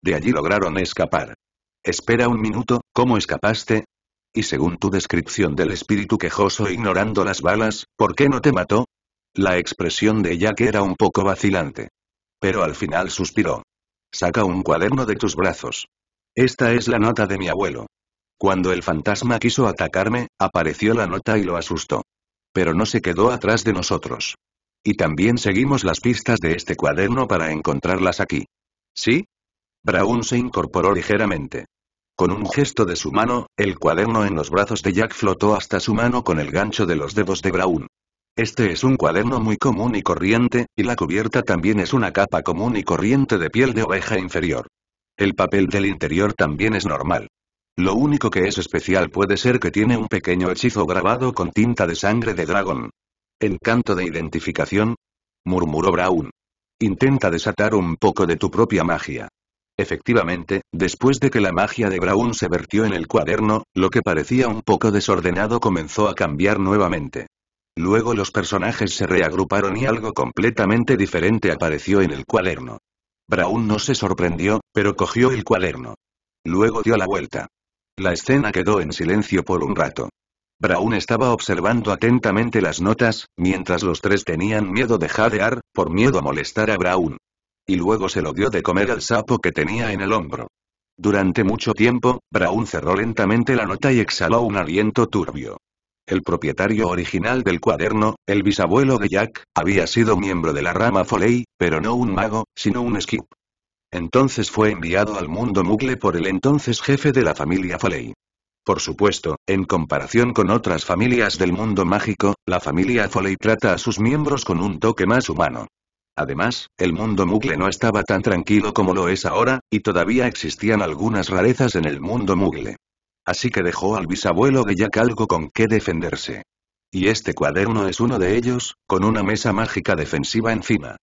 De allí lograron escapar. Espera un minuto, ¿cómo escapaste? Y según tu descripción del espíritu quejoso ignorando las balas, ¿por qué no te mató? La expresión de Jack era un poco vacilante. Pero al final suspiró. Saca un cuaderno de tus brazos. Esta es la nota de mi abuelo. Cuando el fantasma quiso atacarme, apareció la nota y lo asustó. Pero no se quedó atrás de nosotros. Y también seguimos las pistas de este cuaderno para encontrarlas aquí. ¿Sí? Brown se incorporó ligeramente. Con un gesto de su mano, el cuaderno en los brazos de Jack flotó hasta su mano con el gancho de los dedos de Brown. Este es un cuaderno muy común y corriente, y la cubierta también es una capa común y corriente de piel de oveja inferior. El papel del interior también es normal. Lo único que es especial puede ser que tiene un pequeño hechizo grabado con tinta de sangre de dragón. Encanto de identificación, murmuró Braun. Intenta desatar un poco de tu propia magia. Efectivamente, después de que la magia de Braun se vertió en el cuaderno, lo que parecía un poco desordenado comenzó a cambiar nuevamente. Luego los personajes se reagruparon y algo completamente diferente apareció en el cuaderno. Braun no se sorprendió, pero cogió el cuaderno. Luego dio la vuelta. La escena quedó en silencio por un rato. Brown estaba observando atentamente las notas, mientras los tres tenían miedo de jadear, por miedo a molestar a Brown. Y luego se lo dio de comer al sapo que tenía en el hombro. Durante mucho tiempo, Brown cerró lentamente la nota y exhaló un aliento turbio. El propietario original del cuaderno, el bisabuelo de Jack, había sido miembro de la rama Foley, pero no un mago, sino un skip. Entonces fue enviado al mundo Mugle por el entonces jefe de la familia Foley. Por supuesto, en comparación con otras familias del mundo mágico, la familia Foley trata a sus miembros con un toque más humano. Además, el mundo Mugle no estaba tan tranquilo como lo es ahora, y todavía existían algunas rarezas en el mundo Mugle. Así que dejó al bisabuelo de Jack algo con qué defenderse. Y este cuaderno es uno de ellos, con una mesa mágica defensiva encima.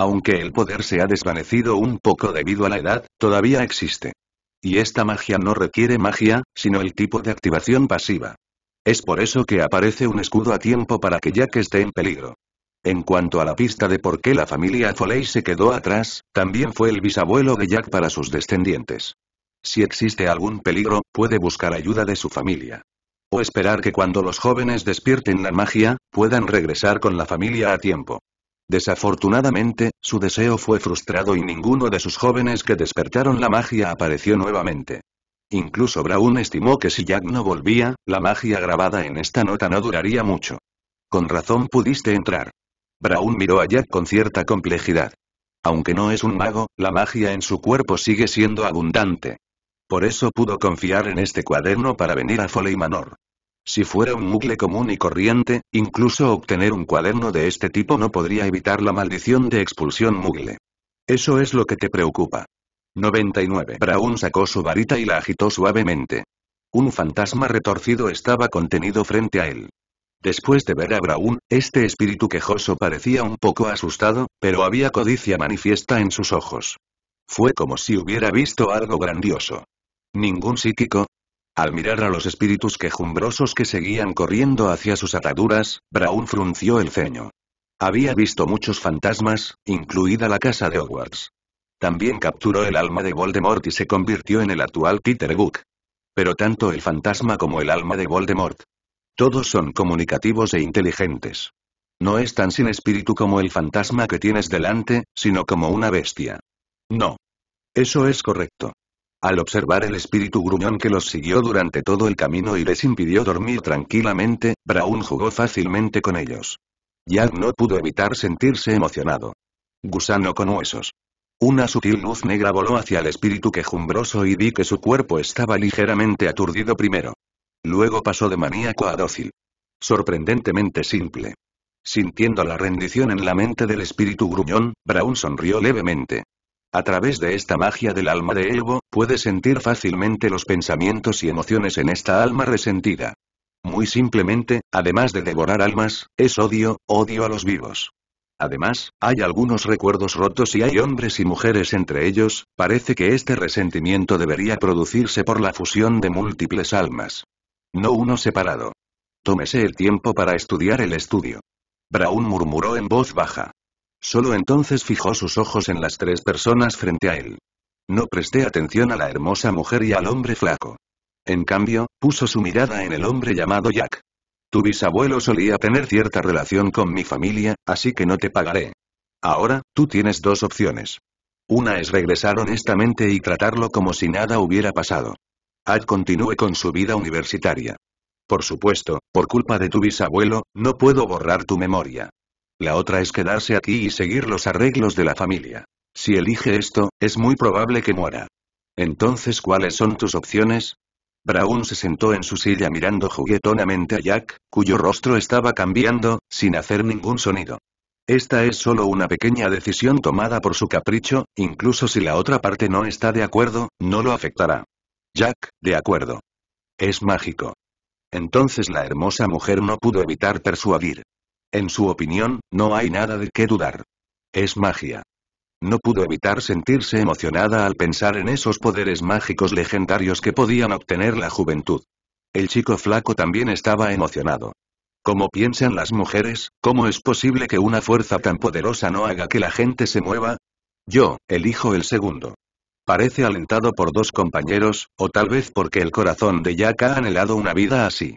Aunque el poder se ha desvanecido un poco debido a la edad, todavía existe. Y esta magia no requiere magia, sino el tipo de activación pasiva. Es por eso que aparece un escudo a tiempo para que Jack esté en peligro. En cuanto a la pista de por qué la familia Foley se quedó atrás, también fue el bisabuelo de Jack para sus descendientes. Si existe algún peligro, puede buscar ayuda de su familia. O esperar que cuando los jóvenes despierten la magia, puedan regresar con la familia a tiempo. Desafortunadamente, su deseo fue frustrado y ninguno de sus jóvenes que despertaron la magia apareció nuevamente. Incluso braun estimó que si Jack no volvía, la magia grabada en esta nota no duraría mucho. Con razón pudiste entrar. braun miró a Jack con cierta complejidad. Aunque no es un mago, la magia en su cuerpo sigue siendo abundante. Por eso pudo confiar en este cuaderno para venir a Foley Manor. Si fuera un mugle común y corriente, incluso obtener un cuaderno de este tipo no podría evitar la maldición de expulsión mugle. Eso es lo que te preocupa. 99. Braun sacó su varita y la agitó suavemente. Un fantasma retorcido estaba contenido frente a él. Después de ver a Braun, este espíritu quejoso parecía un poco asustado, pero había codicia manifiesta en sus ojos. Fue como si hubiera visto algo grandioso. Ningún psíquico, al mirar a los espíritus quejumbrosos que seguían corriendo hacia sus ataduras, Brown frunció el ceño. Había visto muchos fantasmas, incluida la casa de Hogwarts. También capturó el alma de Voldemort y se convirtió en el actual Peter Book. Pero tanto el fantasma como el alma de Voldemort. Todos son comunicativos e inteligentes. No es tan sin espíritu como el fantasma que tienes delante, sino como una bestia. No. Eso es correcto. Al observar el espíritu gruñón que los siguió durante todo el camino y les impidió dormir tranquilamente, Brown jugó fácilmente con ellos. Jack no pudo evitar sentirse emocionado. Gusano con huesos. Una sutil luz negra voló hacia el espíritu quejumbroso y vi que su cuerpo estaba ligeramente aturdido primero. Luego pasó de maníaco a dócil. Sorprendentemente simple. Sintiendo la rendición en la mente del espíritu gruñón, Brown sonrió levemente. A través de esta magia del alma de Evo, puede sentir fácilmente los pensamientos y emociones en esta alma resentida. Muy simplemente, además de devorar almas, es odio, odio a los vivos. Además, hay algunos recuerdos rotos y hay hombres y mujeres entre ellos, parece que este resentimiento debería producirse por la fusión de múltiples almas. No uno separado. Tómese el tiempo para estudiar el estudio. Brown murmuró en voz baja. Solo entonces fijó sus ojos en las tres personas frente a él. No presté atención a la hermosa mujer y al hombre flaco. En cambio, puso su mirada en el hombre llamado Jack. Tu bisabuelo solía tener cierta relación con mi familia, así que no te pagaré. Ahora, tú tienes dos opciones. Una es regresar honestamente y tratarlo como si nada hubiera pasado. Ad continúe con su vida universitaria. Por supuesto, por culpa de tu bisabuelo, no puedo borrar tu memoria. La otra es quedarse aquí y seguir los arreglos de la familia. Si elige esto, es muy probable que muera. Entonces, ¿cuáles son tus opciones? Brown se sentó en su silla mirando juguetonamente a Jack, cuyo rostro estaba cambiando, sin hacer ningún sonido. Esta es solo una pequeña decisión tomada por su capricho, incluso si la otra parte no está de acuerdo, no lo afectará. Jack, de acuerdo. Es mágico. Entonces la hermosa mujer no pudo evitar persuadir. En su opinión, no hay nada de qué dudar. Es magia. No pudo evitar sentirse emocionada al pensar en esos poderes mágicos legendarios que podían obtener la juventud. El chico flaco también estaba emocionado. ¿Cómo piensan las mujeres? ¿Cómo es posible que una fuerza tan poderosa no haga que la gente se mueva? Yo, elijo el segundo. Parece alentado por dos compañeros, o tal vez porque el corazón de Jack ha anhelado una vida así.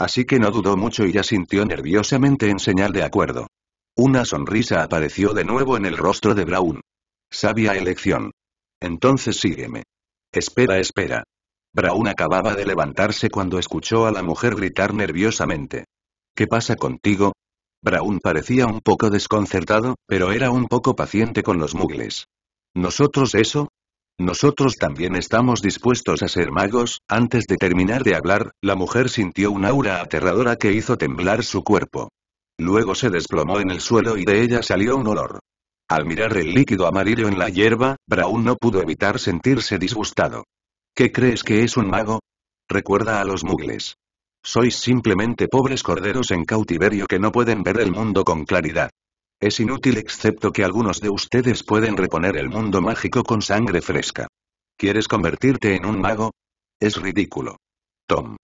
Así que no dudó mucho y ya sintió nerviosamente en señal de acuerdo. Una sonrisa apareció de nuevo en el rostro de Brown. Sabia elección. Entonces sígueme. Espera, espera. Brown acababa de levantarse cuando escuchó a la mujer gritar nerviosamente. ¿Qué pasa contigo? Brown parecía un poco desconcertado, pero era un poco paciente con los mugles. Nosotros eso, nosotros también estamos dispuestos a ser magos, antes de terminar de hablar, la mujer sintió un aura aterradora que hizo temblar su cuerpo. Luego se desplomó en el suelo y de ella salió un olor. Al mirar el líquido amarillo en la hierba, Brown no pudo evitar sentirse disgustado. ¿Qué crees que es un mago? Recuerda a los mugles. Sois simplemente pobres corderos en cautiverio que no pueden ver el mundo con claridad. Es inútil excepto que algunos de ustedes pueden reponer el mundo mágico con sangre fresca. ¿Quieres convertirte en un mago? Es ridículo. Tom.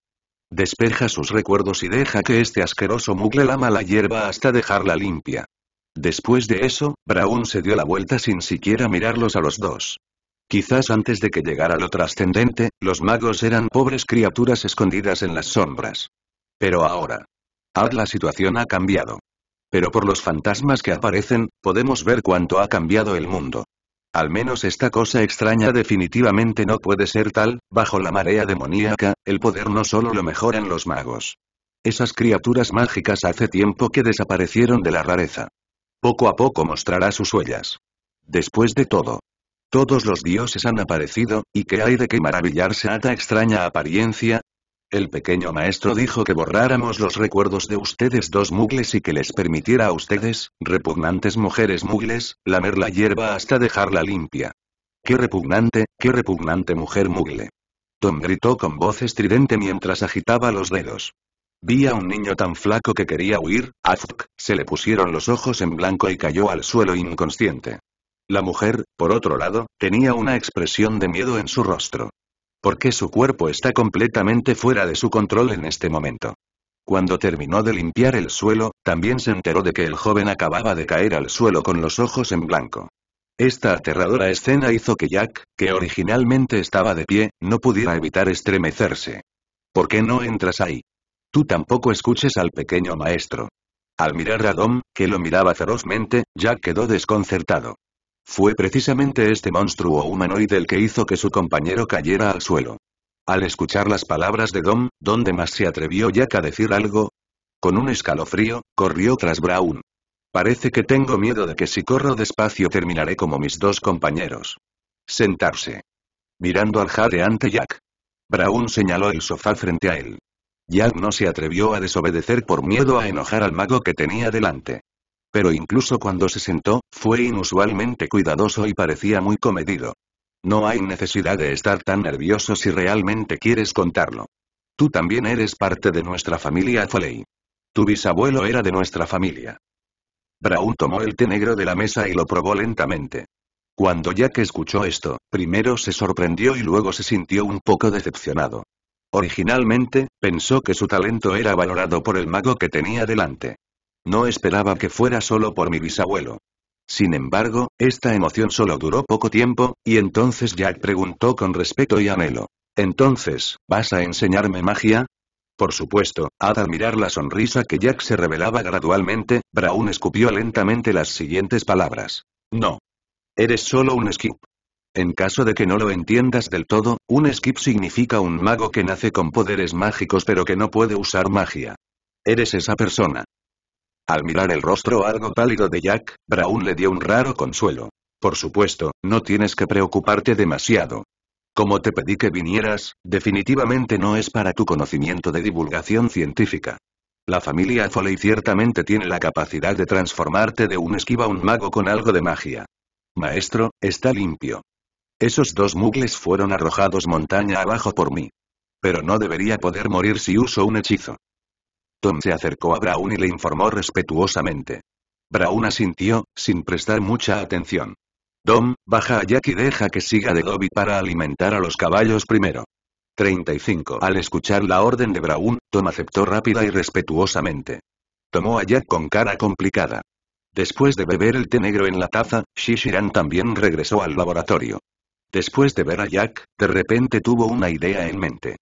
Despeja sus recuerdos y deja que este asqueroso mugle lama la hierba hasta dejarla limpia. Después de eso, Brown se dio la vuelta sin siquiera mirarlos a los dos. Quizás antes de que llegara lo trascendente, los magos eran pobres criaturas escondidas en las sombras. Pero ahora. Ad la situación ha cambiado. Pero por los fantasmas que aparecen, podemos ver cuánto ha cambiado el mundo. Al menos esta cosa extraña definitivamente no puede ser tal, bajo la marea demoníaca, el poder no solo lo mejoran los magos. Esas criaturas mágicas hace tiempo que desaparecieron de la rareza. Poco a poco mostrará sus huellas. Después de todo. Todos los dioses han aparecido, y que hay de qué maravillarse a esta extraña apariencia, el pequeño maestro dijo que borráramos los recuerdos de ustedes dos mugles y que les permitiera a ustedes, repugnantes mujeres mugles, lamer la hierba hasta dejarla limpia. ¡Qué repugnante, qué repugnante mujer mugle! Tom gritó con voz estridente mientras agitaba los dedos. Vi a un niño tan flaco que quería huir, Afk, se le pusieron los ojos en blanco y cayó al suelo inconsciente. La mujer, por otro lado, tenía una expresión de miedo en su rostro porque su cuerpo está completamente fuera de su control en este momento. Cuando terminó de limpiar el suelo, también se enteró de que el joven acababa de caer al suelo con los ojos en blanco. Esta aterradora escena hizo que Jack, que originalmente estaba de pie, no pudiera evitar estremecerse. ¿Por qué no entras ahí? Tú tampoco escuches al pequeño maestro. Al mirar a Dom, que lo miraba ferozmente, Jack quedó desconcertado. Fue precisamente este monstruo humanoide el que hizo que su compañero cayera al suelo. Al escuchar las palabras de Dom, donde más se atrevió Jack a decir algo? Con un escalofrío, corrió tras Brown. Parece que tengo miedo de que si corro despacio terminaré como mis dos compañeros. Sentarse. Mirando al jadeante Jack. Brown señaló el sofá frente a él. Jack no se atrevió a desobedecer por miedo a enojar al mago que tenía delante pero incluso cuando se sentó, fue inusualmente cuidadoso y parecía muy comedido. No hay necesidad de estar tan nervioso si realmente quieres contarlo. Tú también eres parte de nuestra familia Foley. Tu bisabuelo era de nuestra familia. Brown tomó el té negro de la mesa y lo probó lentamente. Cuando Jack escuchó esto, primero se sorprendió y luego se sintió un poco decepcionado. Originalmente, pensó que su talento era valorado por el mago que tenía delante. No esperaba que fuera solo por mi bisabuelo. Sin embargo, esta emoción solo duró poco tiempo, y entonces Jack preguntó con respeto y anhelo. Entonces, ¿vas a enseñarme magia? Por supuesto, al admirar la sonrisa que Jack se revelaba gradualmente, Brown escupió lentamente las siguientes palabras. No. Eres solo un skip. En caso de que no lo entiendas del todo, un skip significa un mago que nace con poderes mágicos pero que no puede usar magia. Eres esa persona. Al mirar el rostro algo pálido de Jack, Brown le dio un raro consuelo. Por supuesto, no tienes que preocuparte demasiado. Como te pedí que vinieras, definitivamente no es para tu conocimiento de divulgación científica. La familia Foley ciertamente tiene la capacidad de transformarte de un esquiva a un mago con algo de magia. Maestro, está limpio. Esos dos mugles fueron arrojados montaña abajo por mí. Pero no debería poder morir si uso un hechizo. Tom se acercó a Brown y le informó respetuosamente. Brown asintió, sin prestar mucha atención. Tom, baja a Jack y deja que siga de Dobby para alimentar a los caballos primero. 35. Al escuchar la orden de Brown, Tom aceptó rápida y respetuosamente. Tomó a Jack con cara complicada. Después de beber el té negro en la taza, Shishiran también regresó al laboratorio. Después de ver a Jack, de repente tuvo una idea en mente.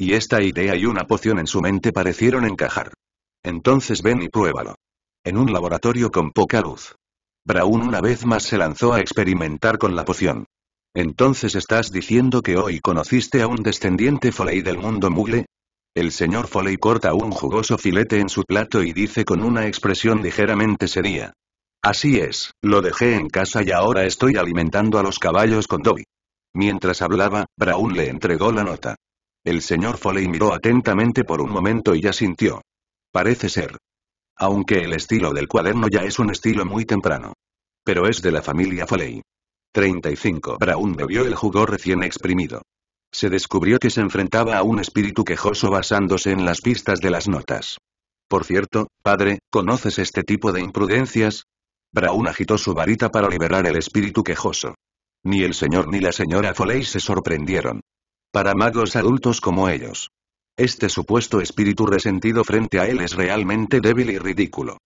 Y esta idea y una poción en su mente parecieron encajar. Entonces ven y pruébalo. En un laboratorio con poca luz. Brown una vez más se lanzó a experimentar con la poción. Entonces estás diciendo que hoy conociste a un descendiente Foley del mundo mugle? El señor Foley corta un jugoso filete en su plato y dice con una expresión ligeramente seria. Así es, lo dejé en casa y ahora estoy alimentando a los caballos con Dobby. Mientras hablaba, Brown le entregó la nota. El señor Foley miró atentamente por un momento y ya sintió. Parece ser. Aunque el estilo del cuaderno ya es un estilo muy temprano. Pero es de la familia Foley. 35. Brown bebió el jugo recién exprimido. Se descubrió que se enfrentaba a un espíritu quejoso basándose en las pistas de las notas. Por cierto, padre, ¿conoces este tipo de imprudencias? Braun agitó su varita para liberar el espíritu quejoso. Ni el señor ni la señora Foley se sorprendieron. Para magos adultos como ellos. Este supuesto espíritu resentido frente a él es realmente débil y ridículo.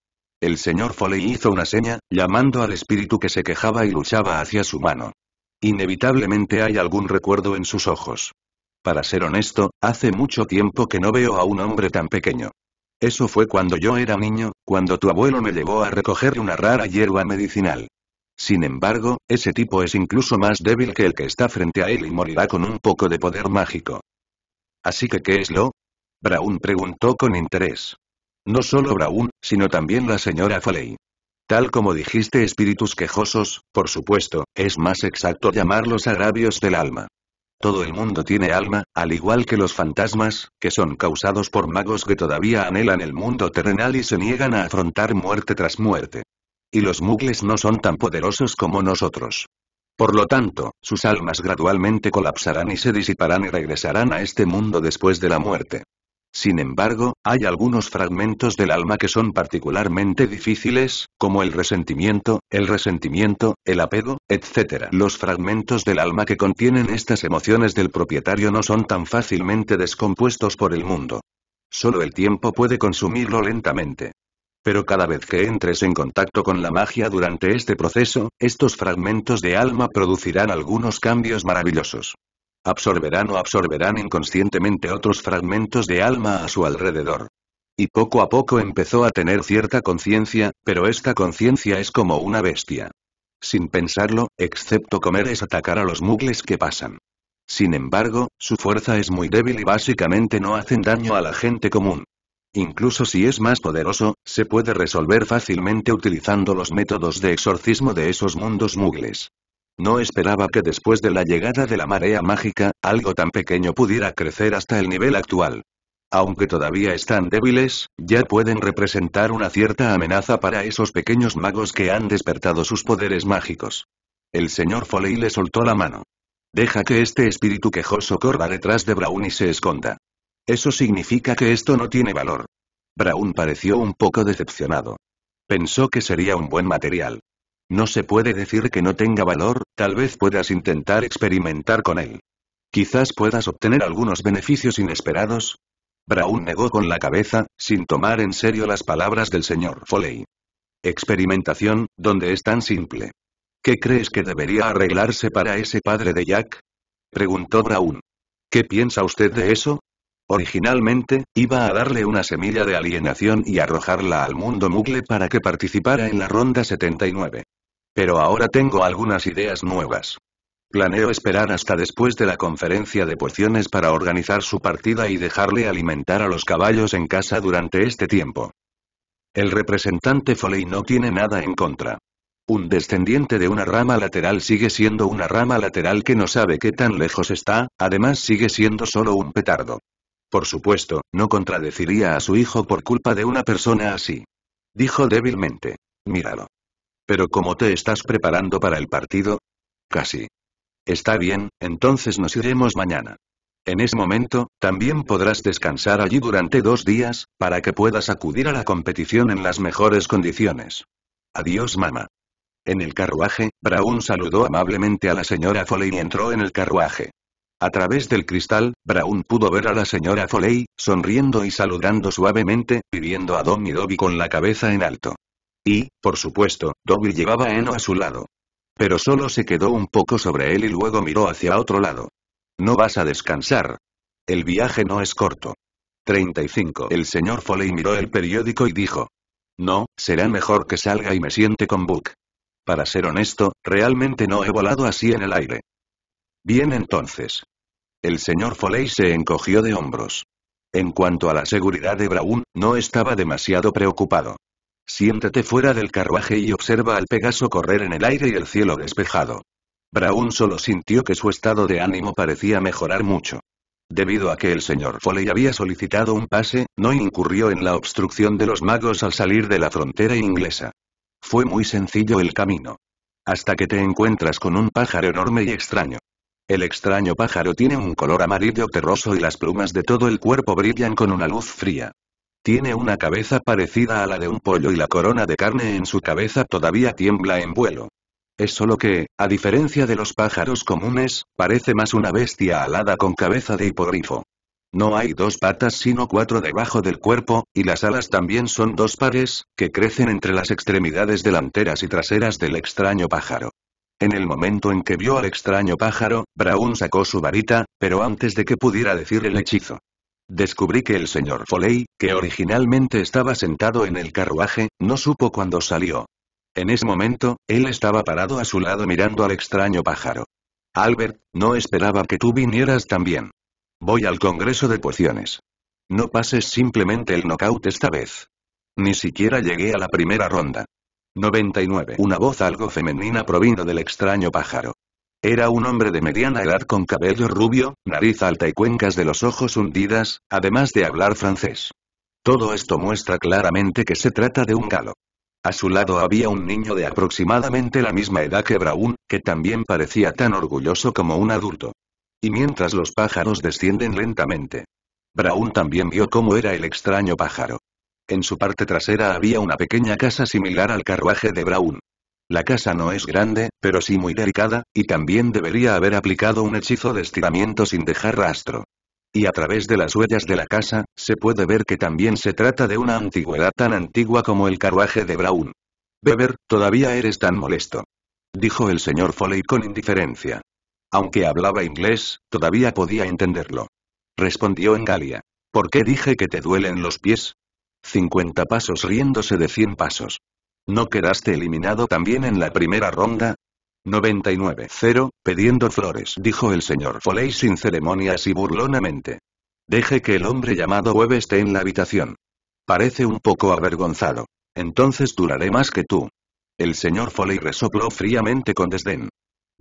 El señor Foley hizo una seña, llamando al espíritu que se quejaba y luchaba hacia su mano. Inevitablemente hay algún recuerdo en sus ojos. Para ser honesto, hace mucho tiempo que no veo a un hombre tan pequeño. Eso fue cuando yo era niño, cuando tu abuelo me llevó a recoger una rara hierba medicinal. Sin embargo, ese tipo es incluso más débil que el que está frente a él y morirá con un poco de poder mágico. Así que ¿qué es lo? —Braun preguntó con interés. No solo Braun, sino también la señora Foley. Tal como dijiste espíritus quejosos, por supuesto, es más exacto llamarlos agravios del alma. Todo el mundo tiene alma, al igual que los fantasmas, que son causados por magos que todavía anhelan el mundo terrenal y se niegan a afrontar muerte tras muerte y los mugles no son tan poderosos como nosotros. Por lo tanto, sus almas gradualmente colapsarán y se disiparán y regresarán a este mundo después de la muerte. Sin embargo, hay algunos fragmentos del alma que son particularmente difíciles, como el resentimiento, el resentimiento, el apego, etc. Los fragmentos del alma que contienen estas emociones del propietario no son tan fácilmente descompuestos por el mundo. Solo el tiempo puede consumirlo lentamente. Pero cada vez que entres en contacto con la magia durante este proceso, estos fragmentos de alma producirán algunos cambios maravillosos. Absorberán o absorberán inconscientemente otros fragmentos de alma a su alrededor. Y poco a poco empezó a tener cierta conciencia, pero esta conciencia es como una bestia. Sin pensarlo, excepto comer es atacar a los mugles que pasan. Sin embargo, su fuerza es muy débil y básicamente no hacen daño a la gente común. Incluso si es más poderoso, se puede resolver fácilmente utilizando los métodos de exorcismo de esos mundos mugles. No esperaba que después de la llegada de la marea mágica, algo tan pequeño pudiera crecer hasta el nivel actual. Aunque todavía están débiles, ya pueden representar una cierta amenaza para esos pequeños magos que han despertado sus poderes mágicos. El señor Foley le soltó la mano. Deja que este espíritu quejoso corra detrás de Brown y se esconda. Eso significa que esto no tiene valor. Brown pareció un poco decepcionado. Pensó que sería un buen material. No se puede decir que no tenga valor, tal vez puedas intentar experimentar con él. Quizás puedas obtener algunos beneficios inesperados. Brown negó con la cabeza, sin tomar en serio las palabras del señor Foley. Experimentación, donde es tan simple. ¿Qué crees que debería arreglarse para ese padre de Jack? Preguntó Brown. ¿Qué piensa usted de eso? Originalmente, iba a darle una semilla de alienación y arrojarla al mundo Mugle para que participara en la ronda 79. Pero ahora tengo algunas ideas nuevas. Planeo esperar hasta después de la conferencia de pociones para organizar su partida y dejarle alimentar a los caballos en casa durante este tiempo. El representante Foley no tiene nada en contra. Un descendiente de una rama lateral sigue siendo una rama lateral que no sabe qué tan lejos está, además sigue siendo solo un petardo. Por supuesto, no contradeciría a su hijo por culpa de una persona así. Dijo débilmente. Míralo. Pero como te estás preparando para el partido? Casi. Está bien, entonces nos iremos mañana. En ese momento, también podrás descansar allí durante dos días, para que puedas acudir a la competición en las mejores condiciones. Adiós, mamá. En el carruaje, Brown saludó amablemente a la señora Foley y entró en el carruaje. A través del cristal, Brown pudo ver a la señora Foley, sonriendo y saludando suavemente, y a Dom y Dobby con la cabeza en alto. Y, por supuesto, Dobby llevaba a Eno a su lado. Pero solo se quedó un poco sobre él y luego miró hacia otro lado. No vas a descansar. El viaje no es corto. 35. El señor Foley miró el periódico y dijo. No, será mejor que salga y me siente con Buck. Para ser honesto, realmente no he volado así en el aire. Bien entonces. El señor Foley se encogió de hombros. En cuanto a la seguridad de Braun, no estaba demasiado preocupado. Siéntate fuera del carruaje y observa al Pegaso correr en el aire y el cielo despejado. Brown solo sintió que su estado de ánimo parecía mejorar mucho. Debido a que el señor Foley había solicitado un pase, no incurrió en la obstrucción de los magos al salir de la frontera inglesa. Fue muy sencillo el camino. Hasta que te encuentras con un pájaro enorme y extraño. El extraño pájaro tiene un color amarillo terroso y las plumas de todo el cuerpo brillan con una luz fría. Tiene una cabeza parecida a la de un pollo y la corona de carne en su cabeza todavía tiembla en vuelo. Es solo que, a diferencia de los pájaros comunes, parece más una bestia alada con cabeza de hipogrifo. No hay dos patas sino cuatro debajo del cuerpo, y las alas también son dos pares, que crecen entre las extremidades delanteras y traseras del extraño pájaro. En el momento en que vio al extraño pájaro, Braun sacó su varita, pero antes de que pudiera decir el hechizo. Descubrí que el señor Foley, que originalmente estaba sentado en el carruaje, no supo cuándo salió. En ese momento, él estaba parado a su lado mirando al extraño pájaro. Albert, no esperaba que tú vinieras también. Voy al Congreso de Pociones. No pases simplemente el knockout esta vez. Ni siquiera llegué a la primera ronda. 99. Una voz algo femenina provino del extraño pájaro. Era un hombre de mediana edad con cabello rubio, nariz alta y cuencas de los ojos hundidas, además de hablar francés. Todo esto muestra claramente que se trata de un galo. A su lado había un niño de aproximadamente la misma edad que Braun, que también parecía tan orgulloso como un adulto. Y mientras los pájaros descienden lentamente. Braun también vio cómo era el extraño pájaro. En su parte trasera había una pequeña casa similar al carruaje de Brown. La casa no es grande, pero sí muy delicada, y también debería haber aplicado un hechizo de estiramiento sin dejar rastro. Y a través de las huellas de la casa, se puede ver que también se trata de una antigüedad tan antigua como el carruaje de Brown. Beber, todavía eres tan molesto. Dijo el señor Foley con indiferencia. Aunque hablaba inglés, todavía podía entenderlo. Respondió en Galia. ¿Por qué dije que te duelen los pies? 50 pasos riéndose de 100 pasos. ¿No quedaste eliminado también en la primera ronda? 99-0, pidiendo flores, dijo el señor Foley sin ceremonias y burlonamente. Deje que el hombre llamado Webb esté en la habitación. Parece un poco avergonzado. Entonces duraré más que tú. El señor Foley resopló fríamente con desdén.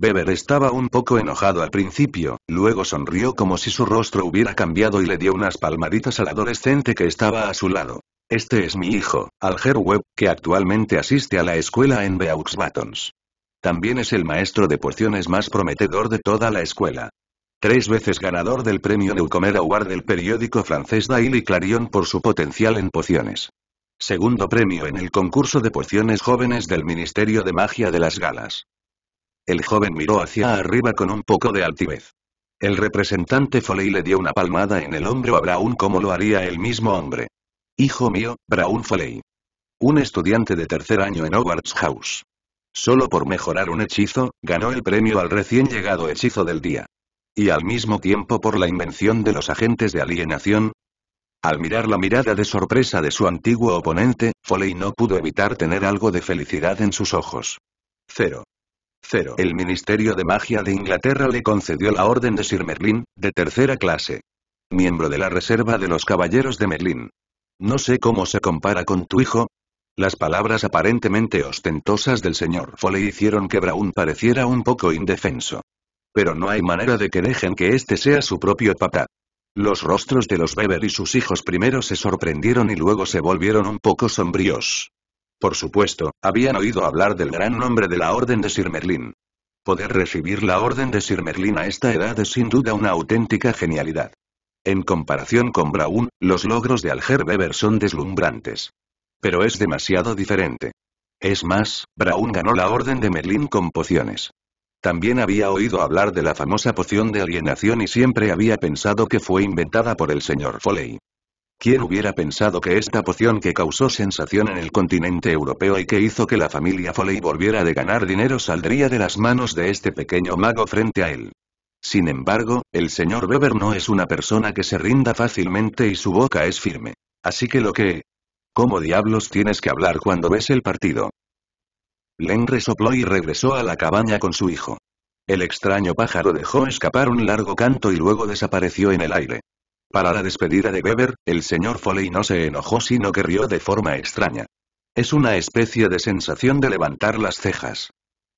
Beber estaba un poco enojado al principio, luego sonrió como si su rostro hubiera cambiado y le dio unas palmaditas al adolescente que estaba a su lado. Este es mi hijo, Alger Webb, que actualmente asiste a la escuela en Beauxbatons. También es el maestro de pociones más prometedor de toda la escuela. Tres veces ganador del premio Newcomer Award del periódico francés Daily Clarion por su potencial en pociones. Segundo premio en el concurso de pociones jóvenes del Ministerio de Magia de las Galas. El joven miró hacia arriba con un poco de altivez. El representante Foley le dio una palmada en el hombro a Brown como lo haría el mismo hombre. Hijo mío, Brown Foley. Un estudiante de tercer año en Hogwarts House. Solo por mejorar un hechizo, ganó el premio al recién llegado hechizo del día. Y al mismo tiempo por la invención de los agentes de alienación. Al mirar la mirada de sorpresa de su antiguo oponente, Foley no pudo evitar tener algo de felicidad en sus ojos. Cero. El Ministerio de Magia de Inglaterra le concedió la Orden de Sir Merlin, de tercera clase. Miembro de la Reserva de los Caballeros de Merlin. No sé cómo se compara con tu hijo. Las palabras aparentemente ostentosas del señor Foley hicieron que Brown pareciera un poco indefenso. Pero no hay manera de que dejen que este sea su propio papá. Los rostros de los Weber y sus hijos primero se sorprendieron y luego se volvieron un poco sombríos. Por supuesto, habían oído hablar del gran nombre de la Orden de Sir Merlin. Poder recibir la Orden de Sir Merlin a esta edad es sin duda una auténtica genialidad. En comparación con Braun, los logros de Alger Weber son deslumbrantes. Pero es demasiado diferente. Es más, Braun ganó la Orden de Merlin con pociones. También había oído hablar de la famosa poción de alienación y siempre había pensado que fue inventada por el señor Foley. ¿Quién hubiera pensado que esta poción que causó sensación en el continente europeo y que hizo que la familia Foley volviera de ganar dinero saldría de las manos de este pequeño mago frente a él? Sin embargo, el señor Weber no es una persona que se rinda fácilmente y su boca es firme. Así que lo que... ¿Cómo diablos tienes que hablar cuando ves el partido? Len resopló y regresó a la cabaña con su hijo. El extraño pájaro dejó escapar un largo canto y luego desapareció en el aire. Para la despedida de Weber, el señor Foley no se enojó sino que rió de forma extraña. Es una especie de sensación de levantar las cejas.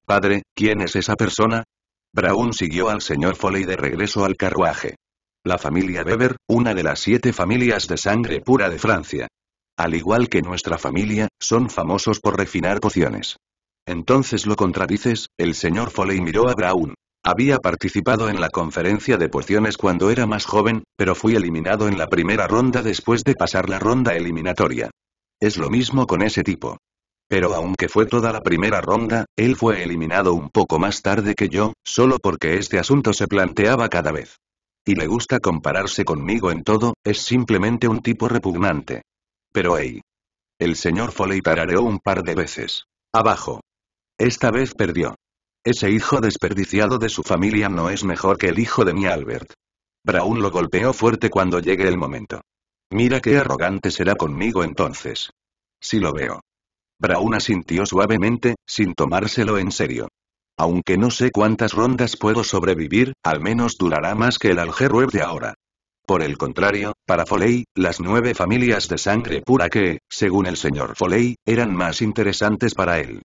Padre, ¿quién es esa persona? Braun siguió al señor Foley de regreso al carruaje. La familia Weber, una de las siete familias de sangre pura de Francia. Al igual que nuestra familia, son famosos por refinar pociones. Entonces lo contradices, el señor Foley miró a Brown. Había participado en la conferencia de pociones cuando era más joven, pero fui eliminado en la primera ronda después de pasar la ronda eliminatoria. Es lo mismo con ese tipo. Pero aunque fue toda la primera ronda, él fue eliminado un poco más tarde que yo, solo porque este asunto se planteaba cada vez. Y le gusta compararse conmigo en todo, es simplemente un tipo repugnante. Pero hey. El señor Foley tarareó un par de veces. Abajo. Esta vez perdió. Ese hijo desperdiciado de su familia no es mejor que el hijo de mi Albert. Brown lo golpeó fuerte cuando llegue el momento. Mira qué arrogante será conmigo entonces. Si lo veo. braun asintió suavemente, sin tomárselo en serio. Aunque no sé cuántas rondas puedo sobrevivir, al menos durará más que el Algerweb de ahora. Por el contrario, para Foley, las nueve familias de sangre pura que, según el señor Foley, eran más interesantes para él,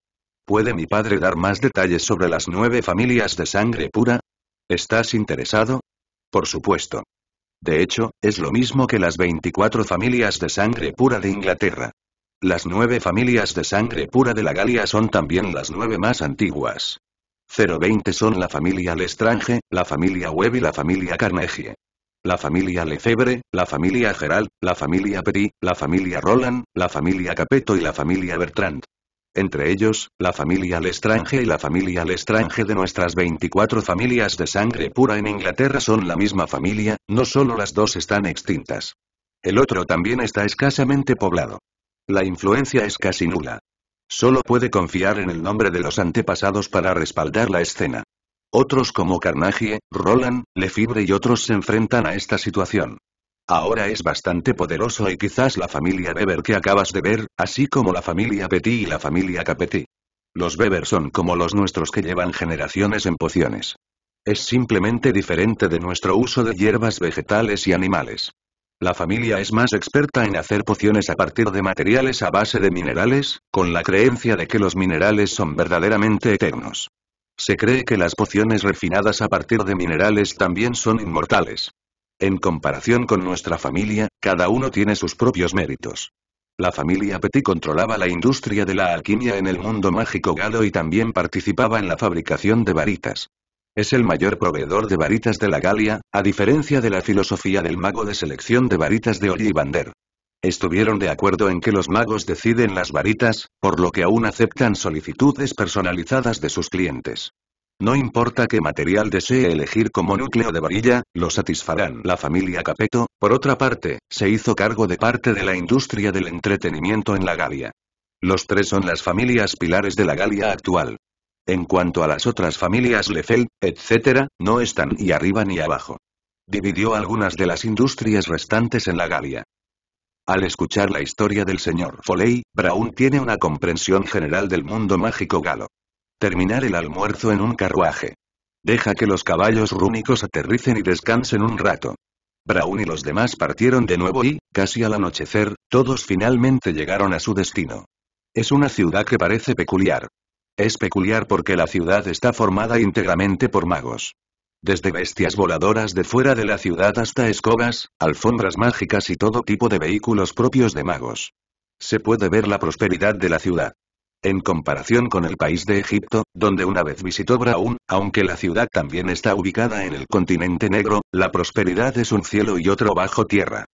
¿Puede mi padre dar más detalles sobre las nueve familias de sangre pura? ¿Estás interesado? Por supuesto. De hecho, es lo mismo que las 24 familias de sangre pura de Inglaterra. Las nueve familias de sangre pura de la Galia son también las nueve más antiguas. 020 son la familia Lestrange, la familia Webb y la familia Carnegie. La familia Lefebvre, la familia Gerald, la familia Petit, la familia Roland, la familia Capeto y la familia Bertrand entre ellos, la familia Lestrange y la familia Lestrange de nuestras 24 familias de sangre pura en Inglaterra son la misma familia, no solo las dos están extintas. El otro también está escasamente poblado. La influencia es casi nula. Solo puede confiar en el nombre de los antepasados para respaldar la escena. Otros como Carnagie, Roland, Lefibre y otros se enfrentan a esta situación. Ahora es bastante poderoso y quizás la familia Weber que acabas de ver, así como la familia Petit y la familia Capetit. Los Weber son como los nuestros que llevan generaciones en pociones. Es simplemente diferente de nuestro uso de hierbas vegetales y animales. La familia es más experta en hacer pociones a partir de materiales a base de minerales, con la creencia de que los minerales son verdaderamente eternos. Se cree que las pociones refinadas a partir de minerales también son inmortales. En comparación con nuestra familia, cada uno tiene sus propios méritos. La familia Petit controlaba la industria de la alquimia en el mundo mágico galo y también participaba en la fabricación de varitas. Es el mayor proveedor de varitas de la Galia, a diferencia de la filosofía del mago de selección de varitas de Ollivander. Estuvieron de acuerdo en que los magos deciden las varitas, por lo que aún aceptan solicitudes personalizadas de sus clientes. No importa qué material desee elegir como núcleo de varilla, lo satisfarán. La familia Capeto, por otra parte, se hizo cargo de parte de la industria del entretenimiento en la Galia. Los tres son las familias pilares de la Galia actual. En cuanto a las otras familias Lefel, etc., no están ni arriba ni abajo. Dividió algunas de las industrias restantes en la Galia. Al escuchar la historia del señor Foley, Brown tiene una comprensión general del mundo mágico galo. Terminar el almuerzo en un carruaje. Deja que los caballos rúnicos aterricen y descansen un rato. Brown y los demás partieron de nuevo y, casi al anochecer, todos finalmente llegaron a su destino. Es una ciudad que parece peculiar. Es peculiar porque la ciudad está formada íntegramente por magos. Desde bestias voladoras de fuera de la ciudad hasta escobas, alfombras mágicas y todo tipo de vehículos propios de magos. Se puede ver la prosperidad de la ciudad en comparación con el país de Egipto, donde una vez visitó Braun, aunque la ciudad también está ubicada en el continente negro, la prosperidad es un cielo y otro bajo tierra.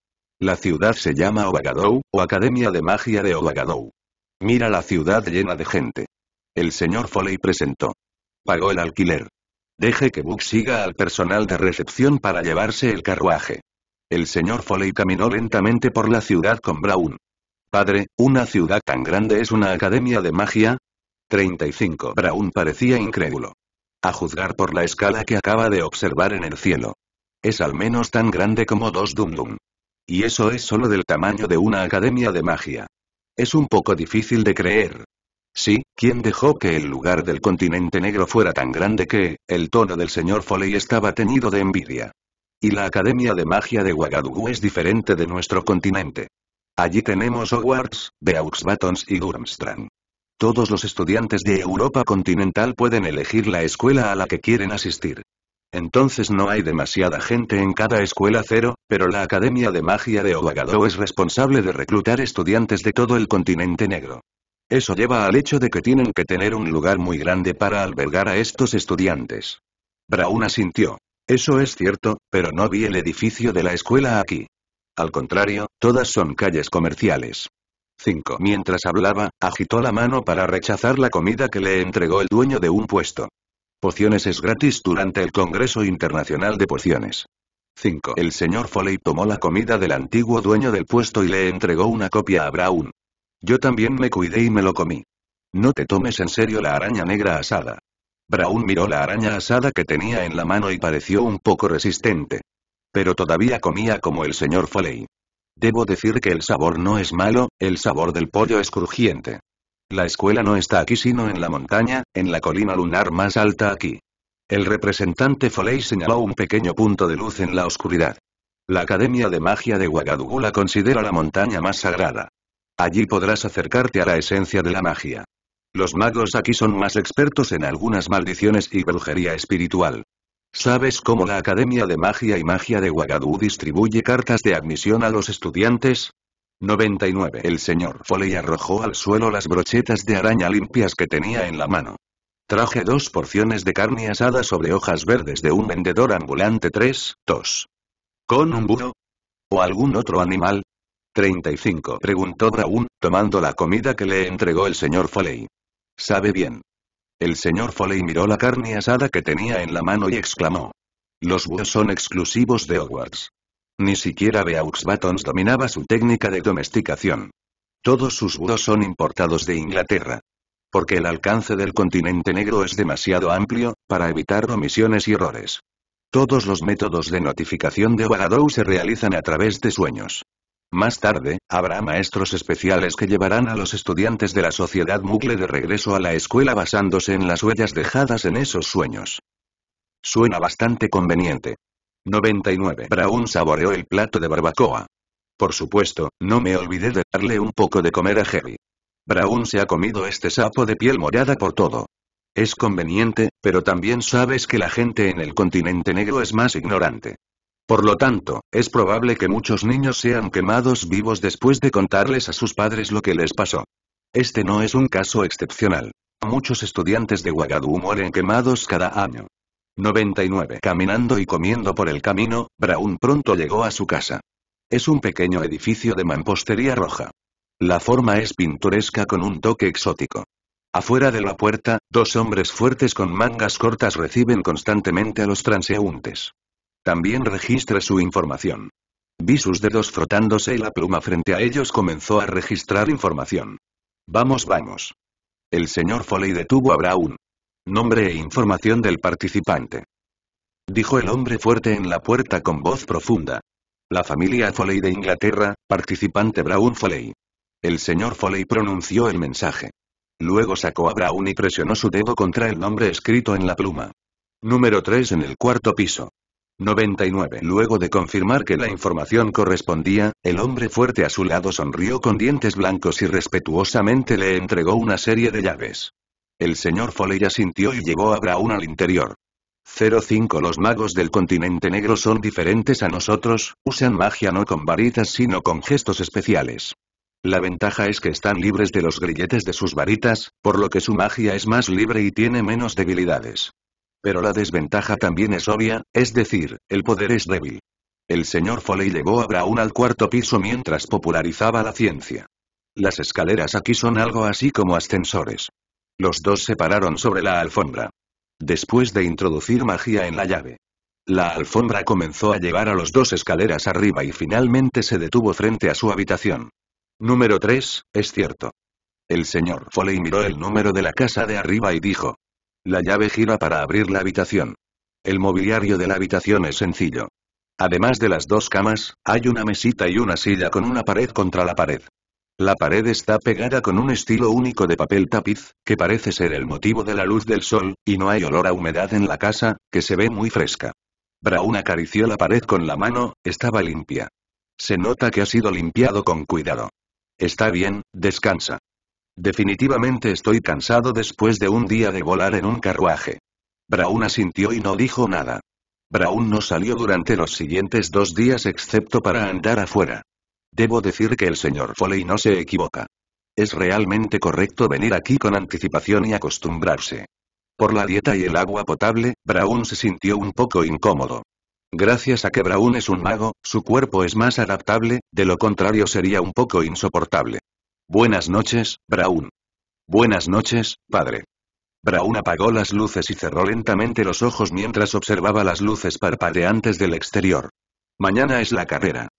La ciudad se llama Obagadou, o Academia de Magia de Obagadou. Mira la ciudad llena de gente. El señor Foley presentó. Pagó el alquiler. Deje que Buck siga al personal de recepción para llevarse el carruaje. El señor Foley caminó lentamente por la ciudad con Brown. Padre, ¿una ciudad tan grande es una academia de magia? 35. Brown parecía incrédulo. A juzgar por la escala que acaba de observar en el cielo. Es al menos tan grande como dos Dum Dum. Y eso es solo del tamaño de una academia de magia. Es un poco difícil de creer. Sí, ¿quién dejó que el lugar del continente negro fuera tan grande que, el tono del señor Foley estaba teñido de envidia? Y la Academia de Magia de Ouagadougou es diferente de nuestro continente. Allí tenemos Hogwarts, Beauxbatons y Durmstrang. Todos los estudiantes de Europa continental pueden elegir la escuela a la que quieren asistir. Entonces no hay demasiada gente en cada escuela cero, pero la Academia de Magia de Ovagado es responsable de reclutar estudiantes de todo el continente negro. Eso lleva al hecho de que tienen que tener un lugar muy grande para albergar a estos estudiantes. Braun asintió. Eso es cierto, pero no vi el edificio de la escuela aquí. Al contrario, todas son calles comerciales. 5. Mientras hablaba, agitó la mano para rechazar la comida que le entregó el dueño de un puesto. Pociones es gratis durante el Congreso Internacional de Pociones. 5. El señor Foley tomó la comida del antiguo dueño del puesto y le entregó una copia a Brown. Yo también me cuidé y me lo comí. No te tomes en serio la araña negra asada. Brown miró la araña asada que tenía en la mano y pareció un poco resistente. Pero todavía comía como el señor Foley. Debo decir que el sabor no es malo, el sabor del pollo es crujiente. La escuela no está aquí sino en la montaña, en la colina lunar más alta aquí. El representante Foley señaló un pequeño punto de luz en la oscuridad. La Academia de Magia de Ouagadougou la considera la montaña más sagrada. Allí podrás acercarte a la esencia de la magia. Los magos aquí son más expertos en algunas maldiciones y brujería espiritual. ¿Sabes cómo la Academia de Magia y Magia de Ouagadougou distribuye cartas de admisión a los estudiantes? 99. El señor Foley arrojó al suelo las brochetas de araña limpias que tenía en la mano. Traje dos porciones de carne asada sobre hojas verdes de un vendedor ambulante 3, 2. ¿Con un búho? ¿O algún otro animal? 35. Preguntó Brown, tomando la comida que le entregó el señor Foley. Sabe bien. El señor Foley miró la carne asada que tenía en la mano y exclamó. Los búhos son exclusivos de Hogwarts. Ni siquiera Beaux Buttons dominaba su técnica de domesticación. Todos sus búhos son importados de Inglaterra. Porque el alcance del continente negro es demasiado amplio, para evitar omisiones y errores. Todos los métodos de notificación de Wagadow se realizan a través de sueños. Más tarde, habrá maestros especiales que llevarán a los estudiantes de la sociedad Mugle de regreso a la escuela basándose en las huellas dejadas en esos sueños. Suena bastante conveniente. 99. Braun saboreó el plato de barbacoa. Por supuesto, no me olvidé de darle un poco de comer a Heavy. Braun se ha comido este sapo de piel morada por todo. Es conveniente, pero también sabes que la gente en el continente negro es más ignorante. Por lo tanto, es probable que muchos niños sean quemados vivos después de contarles a sus padres lo que les pasó. Este no es un caso excepcional. Muchos estudiantes de Ouagadougou mueren quemados cada año. 99. Caminando y comiendo por el camino, Braun pronto llegó a su casa. Es un pequeño edificio de mampostería roja. La forma es pintoresca con un toque exótico. Afuera de la puerta, dos hombres fuertes con mangas cortas reciben constantemente a los transeúntes. También registra su información. Vi sus dedos frotándose y la pluma frente a ellos comenzó a registrar información. Vamos, vamos. El señor Foley detuvo a Brown. Nombre e información del participante. Dijo el hombre fuerte en la puerta con voz profunda. La familia Foley de Inglaterra, participante Brown Foley. El señor Foley pronunció el mensaje. Luego sacó a Brown y presionó su dedo contra el nombre escrito en la pluma. Número 3 en el cuarto piso. 99. Luego de confirmar que la información correspondía, el hombre fuerte a su lado sonrió con dientes blancos y respetuosamente le entregó una serie de llaves. El señor Foley asintió y llevó a Brown al interior. 05. Los magos del continente negro son diferentes a nosotros, usan magia no con varitas sino con gestos especiales. La ventaja es que están libres de los grilletes de sus varitas, por lo que su magia es más libre y tiene menos debilidades. Pero la desventaja también es obvia, es decir, el poder es débil. El señor Foley llevó a Brown al cuarto piso mientras popularizaba la ciencia. Las escaleras aquí son algo así como ascensores. Los dos se pararon sobre la alfombra. Después de introducir magia en la llave. La alfombra comenzó a llevar a los dos escaleras arriba y finalmente se detuvo frente a su habitación. Número 3, es cierto. El señor Foley miró el número de la casa de arriba y dijo, la llave gira para abrir la habitación. El mobiliario de la habitación es sencillo. Además de las dos camas, hay una mesita y una silla con una pared contra la pared. La pared está pegada con un estilo único de papel tapiz, que parece ser el motivo de la luz del sol, y no hay olor a humedad en la casa, que se ve muy fresca. Braun acarició la pared con la mano, estaba limpia. Se nota que ha sido limpiado con cuidado. Está bien, descansa. Definitivamente estoy cansado después de un día de volar en un carruaje. Brown asintió y no dijo nada. Braun no salió durante los siguientes dos días excepto para andar afuera. Debo decir que el señor Foley no se equivoca. Es realmente correcto venir aquí con anticipación y acostumbrarse. Por la dieta y el agua potable, Braun se sintió un poco incómodo. Gracias a que Braun es un mago, su cuerpo es más adaptable, de lo contrario sería un poco insoportable. Buenas noches, Braun. Buenas noches, padre. Braun apagó las luces y cerró lentamente los ojos mientras observaba las luces parpadeantes del exterior. Mañana es la carrera.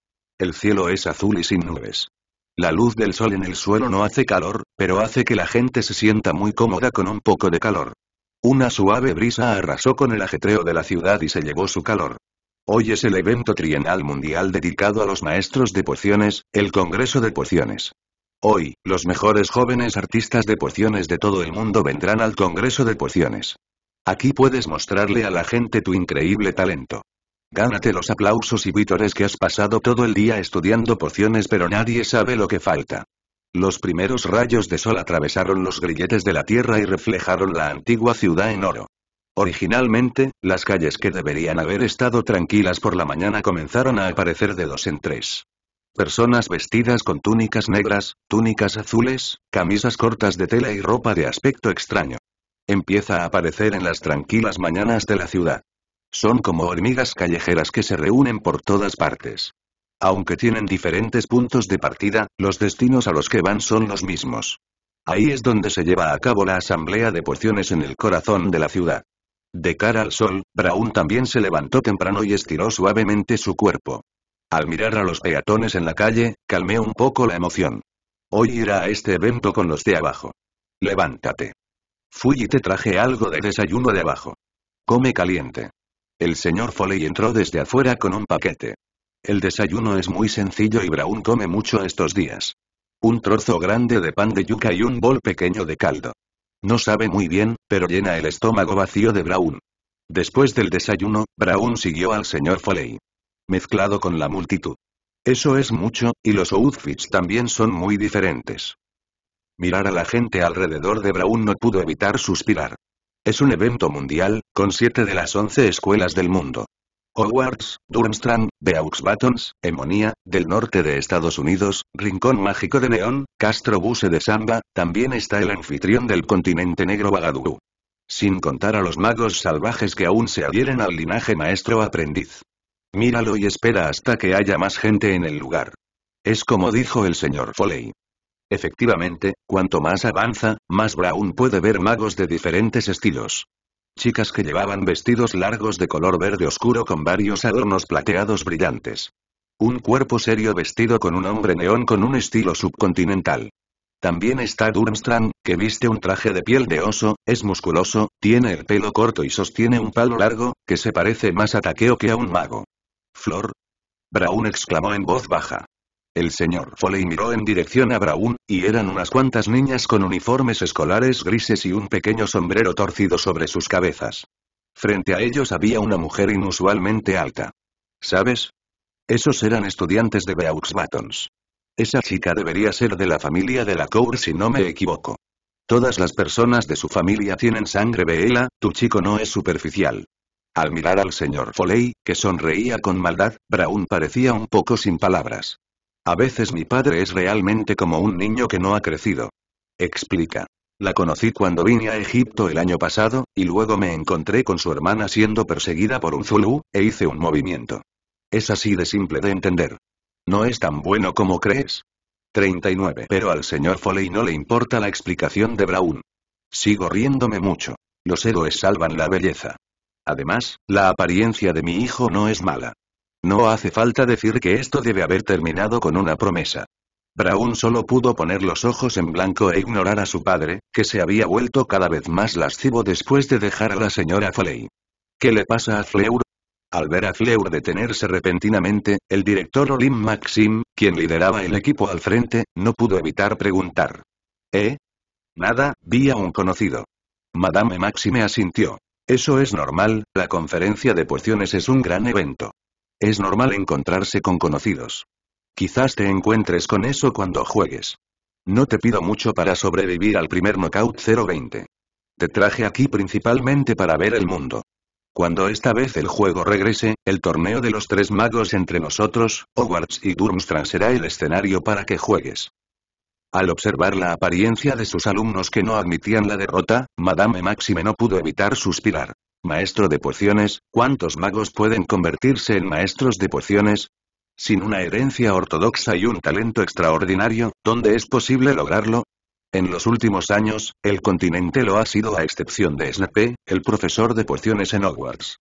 El cielo es azul y sin nubes. La luz del sol en el suelo no hace calor, pero hace que la gente se sienta muy cómoda con un poco de calor. Una suave brisa arrasó con el ajetreo de la ciudad y se llevó su calor. Hoy es el evento trienal mundial dedicado a los maestros de pociones, el Congreso de Pociones. Hoy, los mejores jóvenes artistas de pociones de todo el mundo vendrán al Congreso de Pociones. Aquí puedes mostrarle a la gente tu increíble talento. Gánate los aplausos y vítores que has pasado todo el día estudiando pociones pero nadie sabe lo que falta. Los primeros rayos de sol atravesaron los grilletes de la tierra y reflejaron la antigua ciudad en oro. Originalmente, las calles que deberían haber estado tranquilas por la mañana comenzaron a aparecer de dos en tres. Personas vestidas con túnicas negras, túnicas azules, camisas cortas de tela y ropa de aspecto extraño. Empieza a aparecer en las tranquilas mañanas de la ciudad. Son como hormigas callejeras que se reúnen por todas partes. Aunque tienen diferentes puntos de partida, los destinos a los que van son los mismos. Ahí es donde se lleva a cabo la asamblea de porciones en el corazón de la ciudad. De cara al sol, Brown también se levantó temprano y estiró suavemente su cuerpo. Al mirar a los peatones en la calle, calmé un poco la emoción. Hoy irá a este evento con los de abajo. Levántate. Fui y te traje algo de desayuno de abajo. Come caliente. El señor Foley entró desde afuera con un paquete. El desayuno es muy sencillo y Brown come mucho estos días. Un trozo grande de pan de yuca y un bol pequeño de caldo. No sabe muy bien, pero llena el estómago vacío de Brown. Después del desayuno, Brown siguió al señor Foley mezclado con la multitud. Eso es mucho, y los outfits también son muy diferentes. Mirar a la gente alrededor de Brown no pudo evitar suspirar. Es un evento mundial, con siete de las once escuelas del mundo. Hogwarts, Durmstrang, Beauxbatons, Batons, Emonía, del norte de Estados Unidos, Rincón Mágico de Neón, Castro Buse de Samba, también está el anfitrión del continente negro Bagaduru. Sin contar a los magos salvajes que aún se adhieren al linaje maestro-aprendiz. Míralo y espera hasta que haya más gente en el lugar. Es como dijo el señor Foley. Efectivamente, cuanto más avanza, más Brown puede ver magos de diferentes estilos. Chicas que llevaban vestidos largos de color verde oscuro con varios adornos plateados brillantes. Un cuerpo serio vestido con un hombre neón con un estilo subcontinental. También está Durmstrang, que viste un traje de piel de oso, es musculoso, tiene el pelo corto y sostiene un palo largo, que se parece más a taqueo que a un mago. Flor? Brown exclamó en voz baja. El señor Foley miró en dirección a Brown, y eran unas cuantas niñas con uniformes escolares grises y un pequeño sombrero torcido sobre sus cabezas. Frente a ellos había una mujer inusualmente alta. ¿Sabes? Esos eran estudiantes de Beaux Esa chica debería ser de la familia de la Cour si no me equivoco. Todas las personas de su familia tienen sangre Beela, tu chico no es superficial. Al mirar al señor Foley, que sonreía con maldad, Braun parecía un poco sin palabras. A veces mi padre es realmente como un niño que no ha crecido. Explica. La conocí cuando vine a Egipto el año pasado, y luego me encontré con su hermana siendo perseguida por un Zulu, e hice un movimiento. Es así de simple de entender. No es tan bueno como crees. 39. Pero al señor Foley no le importa la explicación de Brown. Sigo riéndome mucho. Los héroes salvan la belleza. Además, la apariencia de mi hijo no es mala. No hace falta decir que esto debe haber terminado con una promesa. Braun solo pudo poner los ojos en blanco e ignorar a su padre, que se había vuelto cada vez más lascivo después de dejar a la señora Foley. ¿Qué le pasa a Fleur? Al ver a Fleur detenerse repentinamente, el director Olim Maxim, quien lideraba el equipo al frente, no pudo evitar preguntar. ¿Eh? Nada, vi a un conocido. Madame Maxime asintió. Eso es normal, la conferencia de pociones es un gran evento. Es normal encontrarse con conocidos. Quizás te encuentres con eso cuando juegues. No te pido mucho para sobrevivir al primer knockout 020. Te traje aquí principalmente para ver el mundo. Cuando esta vez el juego regrese, el torneo de los tres magos entre nosotros, Hogwarts y Durmstrang será el escenario para que juegues. Al observar la apariencia de sus alumnos que no admitían la derrota, Madame Maxime no pudo evitar suspirar. Maestro de pociones, ¿cuántos magos pueden convertirse en maestros de pociones? Sin una herencia ortodoxa y un talento extraordinario, ¿dónde es posible lograrlo? En los últimos años, el continente lo ha sido a excepción de Snape, el profesor de pociones en Hogwarts.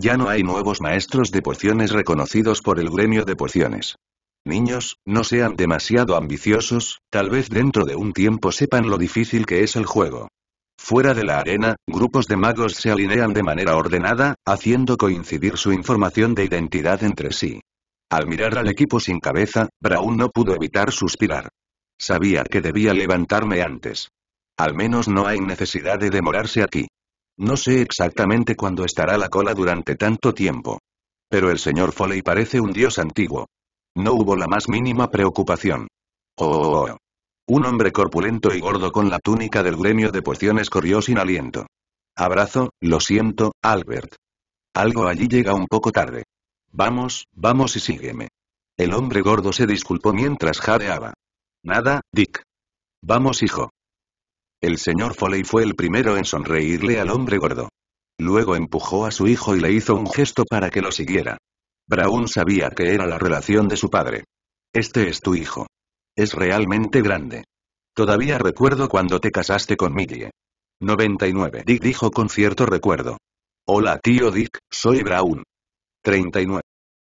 Ya no hay nuevos maestros de pociones reconocidos por el gremio de pociones. Niños, no sean demasiado ambiciosos, tal vez dentro de un tiempo sepan lo difícil que es el juego. Fuera de la arena, grupos de magos se alinean de manera ordenada, haciendo coincidir su información de identidad entre sí. Al mirar al equipo sin cabeza, Brown no pudo evitar suspirar. Sabía que debía levantarme antes. Al menos no hay necesidad de demorarse aquí. No sé exactamente cuándo estará la cola durante tanto tiempo. Pero el señor Foley parece un dios antiguo. No hubo la más mínima preocupación. Oh oh, oh, oh, Un hombre corpulento y gordo con la túnica del gremio de pociones corrió sin aliento. Abrazo, lo siento, Albert. Algo allí llega un poco tarde. Vamos, vamos y sígueme. El hombre gordo se disculpó mientras jadeaba. Nada, Dick. Vamos, hijo. El señor Foley fue el primero en sonreírle al hombre gordo. Luego empujó a su hijo y le hizo un gesto para que lo siguiera. Brown sabía que era la relación de su padre. Este es tu hijo. Es realmente grande. Todavía recuerdo cuando te casaste con Millie. 99. Dick dijo con cierto recuerdo. Hola tío Dick, soy Brown. 39.